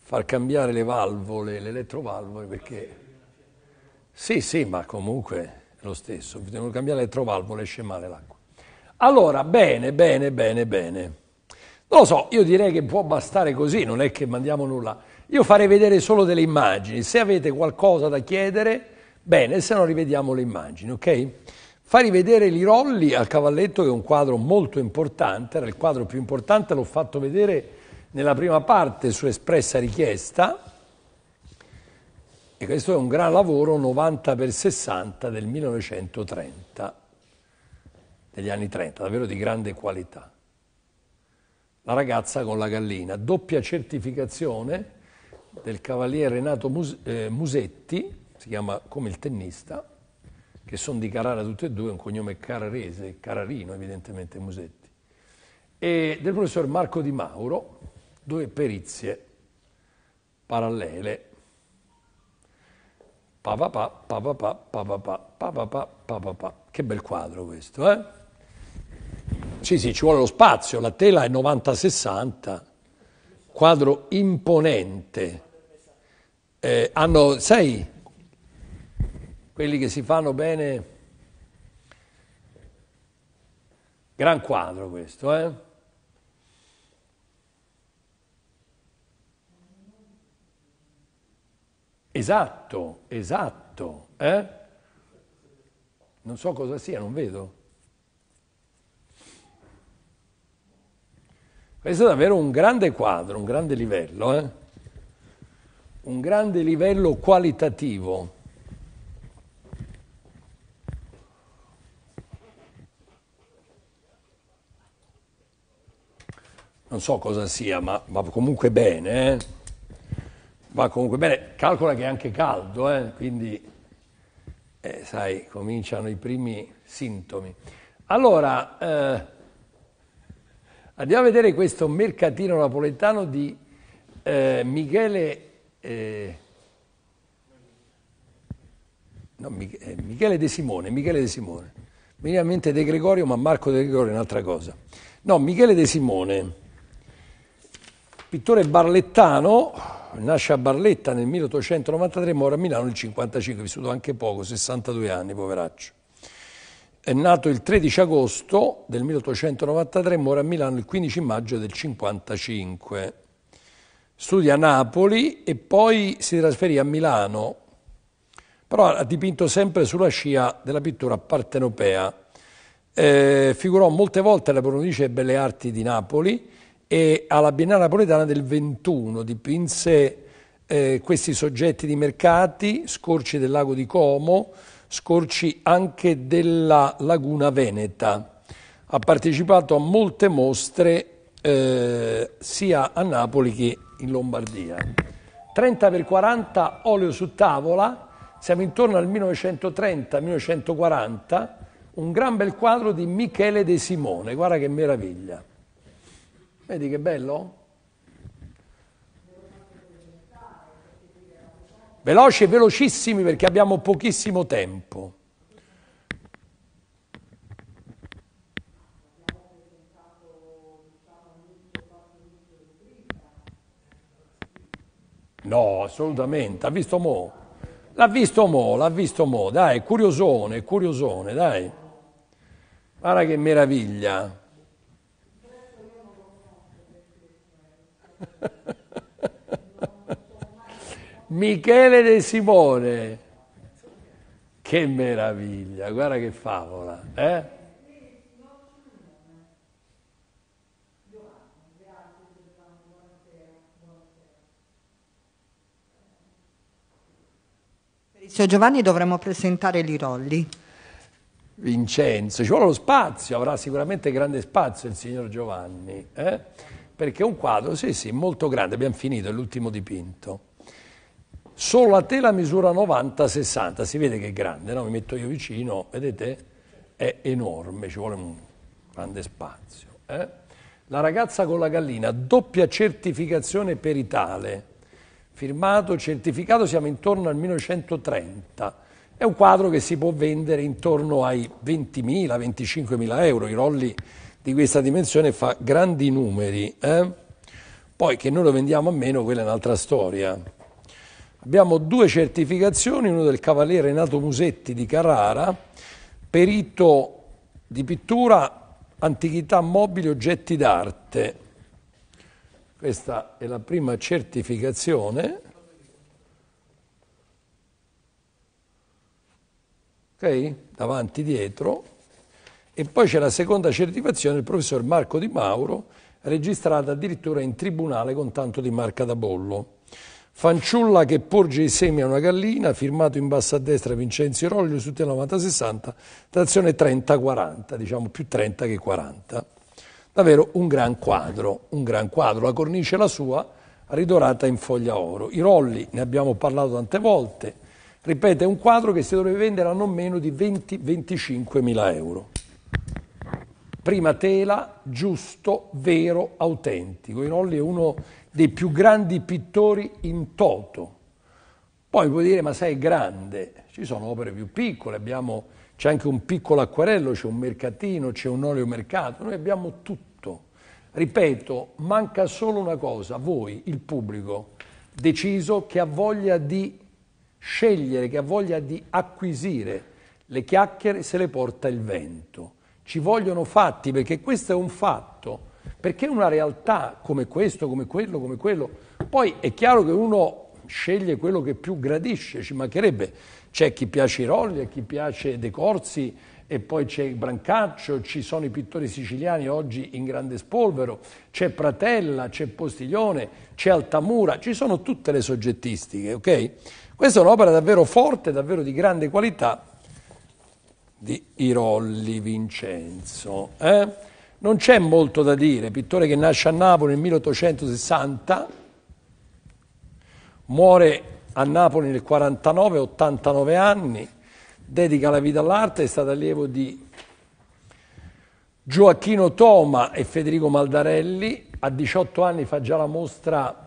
far cambiare le valvole, le elettrovalvole, perché... Sì, sì, ma comunque è lo stesso, devo cambiare le elettrovalvole e esce male l'acqua. Allora, bene, bene, bene, bene. Non lo so, io direi che può bastare così, non è che mandiamo nulla. Io farei vedere solo delle immagini, se avete qualcosa da chiedere, bene, se no rivediamo le immagini, ok? Fa rivedere Lirolli al cavalletto che è un quadro molto importante, era il quadro più importante, l'ho fatto vedere nella prima parte su espressa richiesta e questo è un gran lavoro 90x60 del 1930, degli anni 30, davvero di grande qualità. La ragazza con la gallina, doppia certificazione del cavaliere Renato eh, Musetti, si chiama come il tennista, che sono di Carrara tutte e due, un cognome carrarese, cararino evidentemente Musetti, e del professor Marco Di Mauro, due perizie parallele. Papapà, papapà, papapà, papapà, papapà. Che bel quadro questo, eh? Sì, sì, ci vuole lo spazio, la tela è 90-60, quadro imponente. Eh, hanno, sei? quelli che si fanno bene, gran quadro questo, eh? Esatto, esatto, eh? Non so cosa sia, non vedo. Questo è davvero un grande quadro, un grande livello, eh? Un grande livello qualitativo. non so cosa sia, ma va comunque bene. Eh? Va comunque bene, calcola che è anche caldo, eh? quindi eh, sai, cominciano i primi sintomi. Allora, eh, andiamo a vedere questo mercatino napoletano di eh, Michele, eh, no, Michele De Simone, Michele De Simone. Mi viene a mente De Gregorio, ma Marco De Gregorio è un'altra cosa. No, Michele De Simone. Pittore barlettano, nasce a Barletta nel 1893, muore a Milano nel 1955, vissuto anche poco, 62 anni, poveraccio. È nato il 13 agosto del 1893, muore a Milano il 15 maggio del 1955. Studia a Napoli e poi si trasferì a Milano, però ha dipinto sempre sulla scia della pittura partenopea. Eh, figurò molte volte alla provincia Promotrice Belle Arti di Napoli, e alla Biennale Napoletana del 21 dipinse eh, questi soggetti di mercati, scorci del lago di Como, scorci anche della laguna Veneta. Ha partecipato a molte mostre eh, sia a Napoli che in Lombardia. 30x40 olio su tavola, siamo intorno al 1930-1940, un gran bel quadro di Michele De Simone, guarda che meraviglia. Vedi che bello? Veloci e velocissimi perché abbiamo pochissimo tempo. No, assolutamente, ha visto Mo? L'ha visto Mo, l'ha visto Mo, dai, curiosone, curiosone, dai. Guarda che meraviglia. Michele De Simone. Che meraviglia, guarda che favola, eh? Fabrizio Giovanni dovremmo presentare Lirolli. Vincenzo, ci vuole lo spazio, avrà sicuramente grande spazio il signor Giovanni. Eh? perché è un quadro, sì sì, molto grande, abbiamo finito, è l'ultimo dipinto. Solo la tela misura 90-60, si vede che è grande, no? mi metto io vicino, vedete, è enorme, ci vuole un grande spazio. Eh? La ragazza con la gallina, doppia certificazione peritale, firmato, certificato, siamo intorno al 1930. È un quadro che si può vendere intorno ai 20.000-25.000 euro, i rolli di questa dimensione fa grandi numeri. Eh? Poi che noi lo vendiamo a meno, quella è un'altra storia. Abbiamo due certificazioni, uno del cavaliere Renato Musetti di Carrara, perito di pittura, antichità mobili, oggetti d'arte. Questa è la prima certificazione. Ok? Davanti, dietro. E poi c'è la seconda certificazione del professor Marco Di Mauro, registrata addirittura in tribunale con tanto di marca da bollo. Fanciulla che porge i semi a una gallina, firmato in basso a destra Vincenzo Roglio su Tela 90-60, trazione 30-40, diciamo più 30 che 40. Davvero un gran quadro, un gran quadro. La cornice la sua, ridorata in foglia oro. I rolli, ne abbiamo parlato tante volte, ripete, è un quadro che si dovrebbe vendere a non meno di 20-25 mila euro. Prima tela, giusto, vero, autentico. Inolli è uno dei più grandi pittori in toto. Poi vuoi dire, ma sei grande, ci sono opere più piccole, abbiamo, c'è anche un piccolo acquarello, c'è un mercatino, c'è un olio mercato, noi abbiamo tutto. Ripeto, manca solo una cosa, voi, il pubblico, deciso che ha voglia di scegliere, che ha voglia di acquisire. Le chiacchiere se le porta il vento ci vogliono fatti perché questo è un fatto, perché una realtà come questo, come quello, come quello, poi è chiaro che uno sceglie quello che più gradisce, ci mancherebbe, c'è chi piace i Rolli, chi piace De Corsi e poi c'è il Brancaccio, ci sono i pittori siciliani oggi in grande spolvero, c'è Pratella, c'è Postiglione, c'è Altamura, ci sono tutte le soggettistiche, ok? Questa è un'opera davvero forte, davvero di grande qualità di Irolli Vincenzo. Eh? Non c'è molto da dire, pittore che nasce a Napoli nel 1860, muore a Napoli nel 49, 89 anni, dedica la vita all'arte, è stato allievo di Gioacchino Toma e Federico Maldarelli, a 18 anni fa già la mostra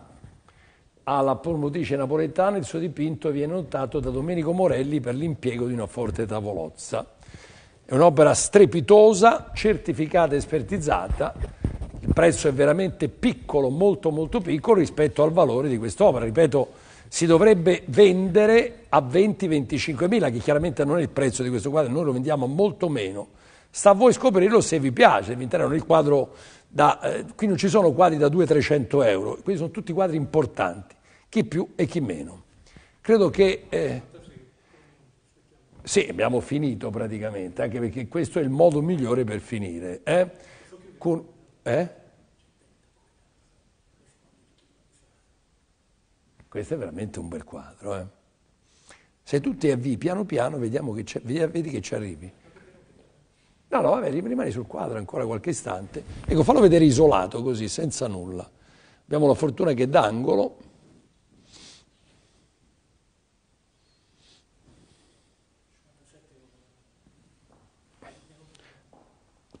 alla polmotrice napoletana, il suo dipinto viene notato da Domenico Morelli per l'impiego di una forte tavolozza. È un'opera strepitosa, certificata e espertizzata. Il prezzo è veramente piccolo, molto molto piccolo rispetto al valore di quest'opera. Ripeto, si dovrebbe vendere a 20-25 mila, che chiaramente non è il prezzo di questo quadro, noi lo vendiamo molto meno. Sta a voi scoprirlo se vi piace, vi interessa il quadro da, eh, qui non ci sono quadri da 200-300 euro, questi sono tutti quadri importanti, chi più e chi meno. Credo che... Eh, sì, abbiamo finito praticamente, anche perché questo è il modo migliore per finire. Eh? Con, eh? Questo è veramente un bel quadro. Eh? Se tu ti avvii piano piano, vediamo che eh, vedi che ci arrivi. No, no, vabbè, rimani sul quadro ancora qualche istante. Ecco, fallo vedere isolato così, senza nulla. Abbiamo la fortuna che d'angolo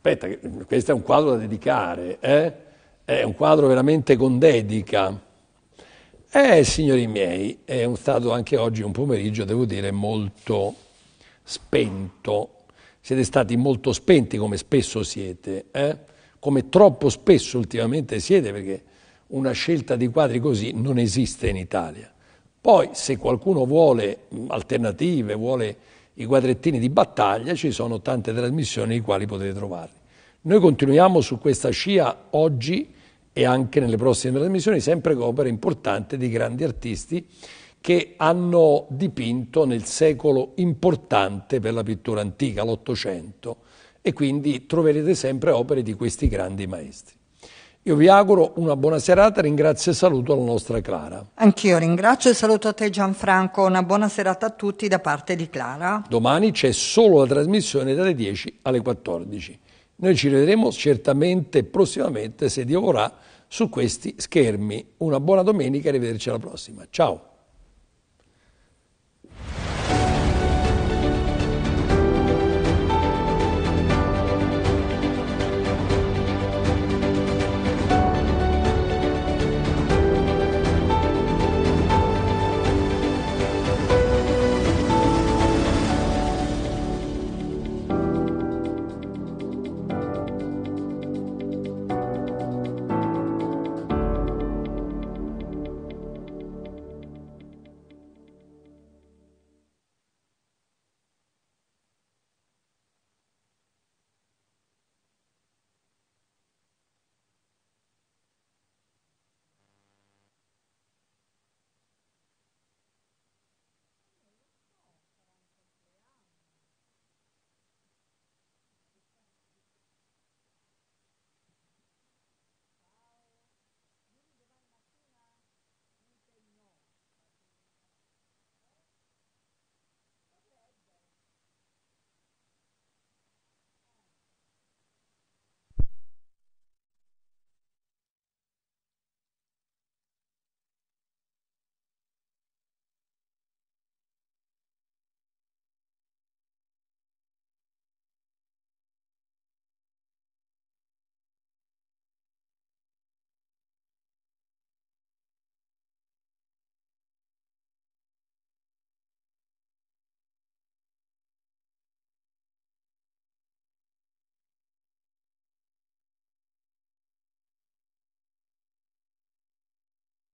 Aspetta, questo è un quadro da dedicare, eh? È un quadro veramente con dedica. Eh, signori miei, è stato anche oggi un pomeriggio, devo dire, molto spento. Siete stati molto spenti come spesso siete, eh? come troppo spesso ultimamente siete, perché una scelta di quadri così non esiste in Italia. Poi se qualcuno vuole alternative, vuole i quadrettini di battaglia, ci sono tante trasmissioni i quali potete trovarli. Noi continuiamo su questa scia oggi e anche nelle prossime trasmissioni, sempre con opere importanti di grandi artisti che hanno dipinto nel secolo importante per la pittura antica, l'Ottocento, e quindi troverete sempre opere di questi grandi maestri. Io vi auguro una buona serata, ringrazio e saluto la nostra Clara. Anch'io ringrazio e saluto a te Gianfranco, una buona serata a tutti da parte di Clara. Domani c'è solo la trasmissione dalle 10 alle 14. Noi ci vedremo certamente prossimamente, se Dio vorrà, su questi schermi. Una buona domenica e arrivederci alla prossima. Ciao!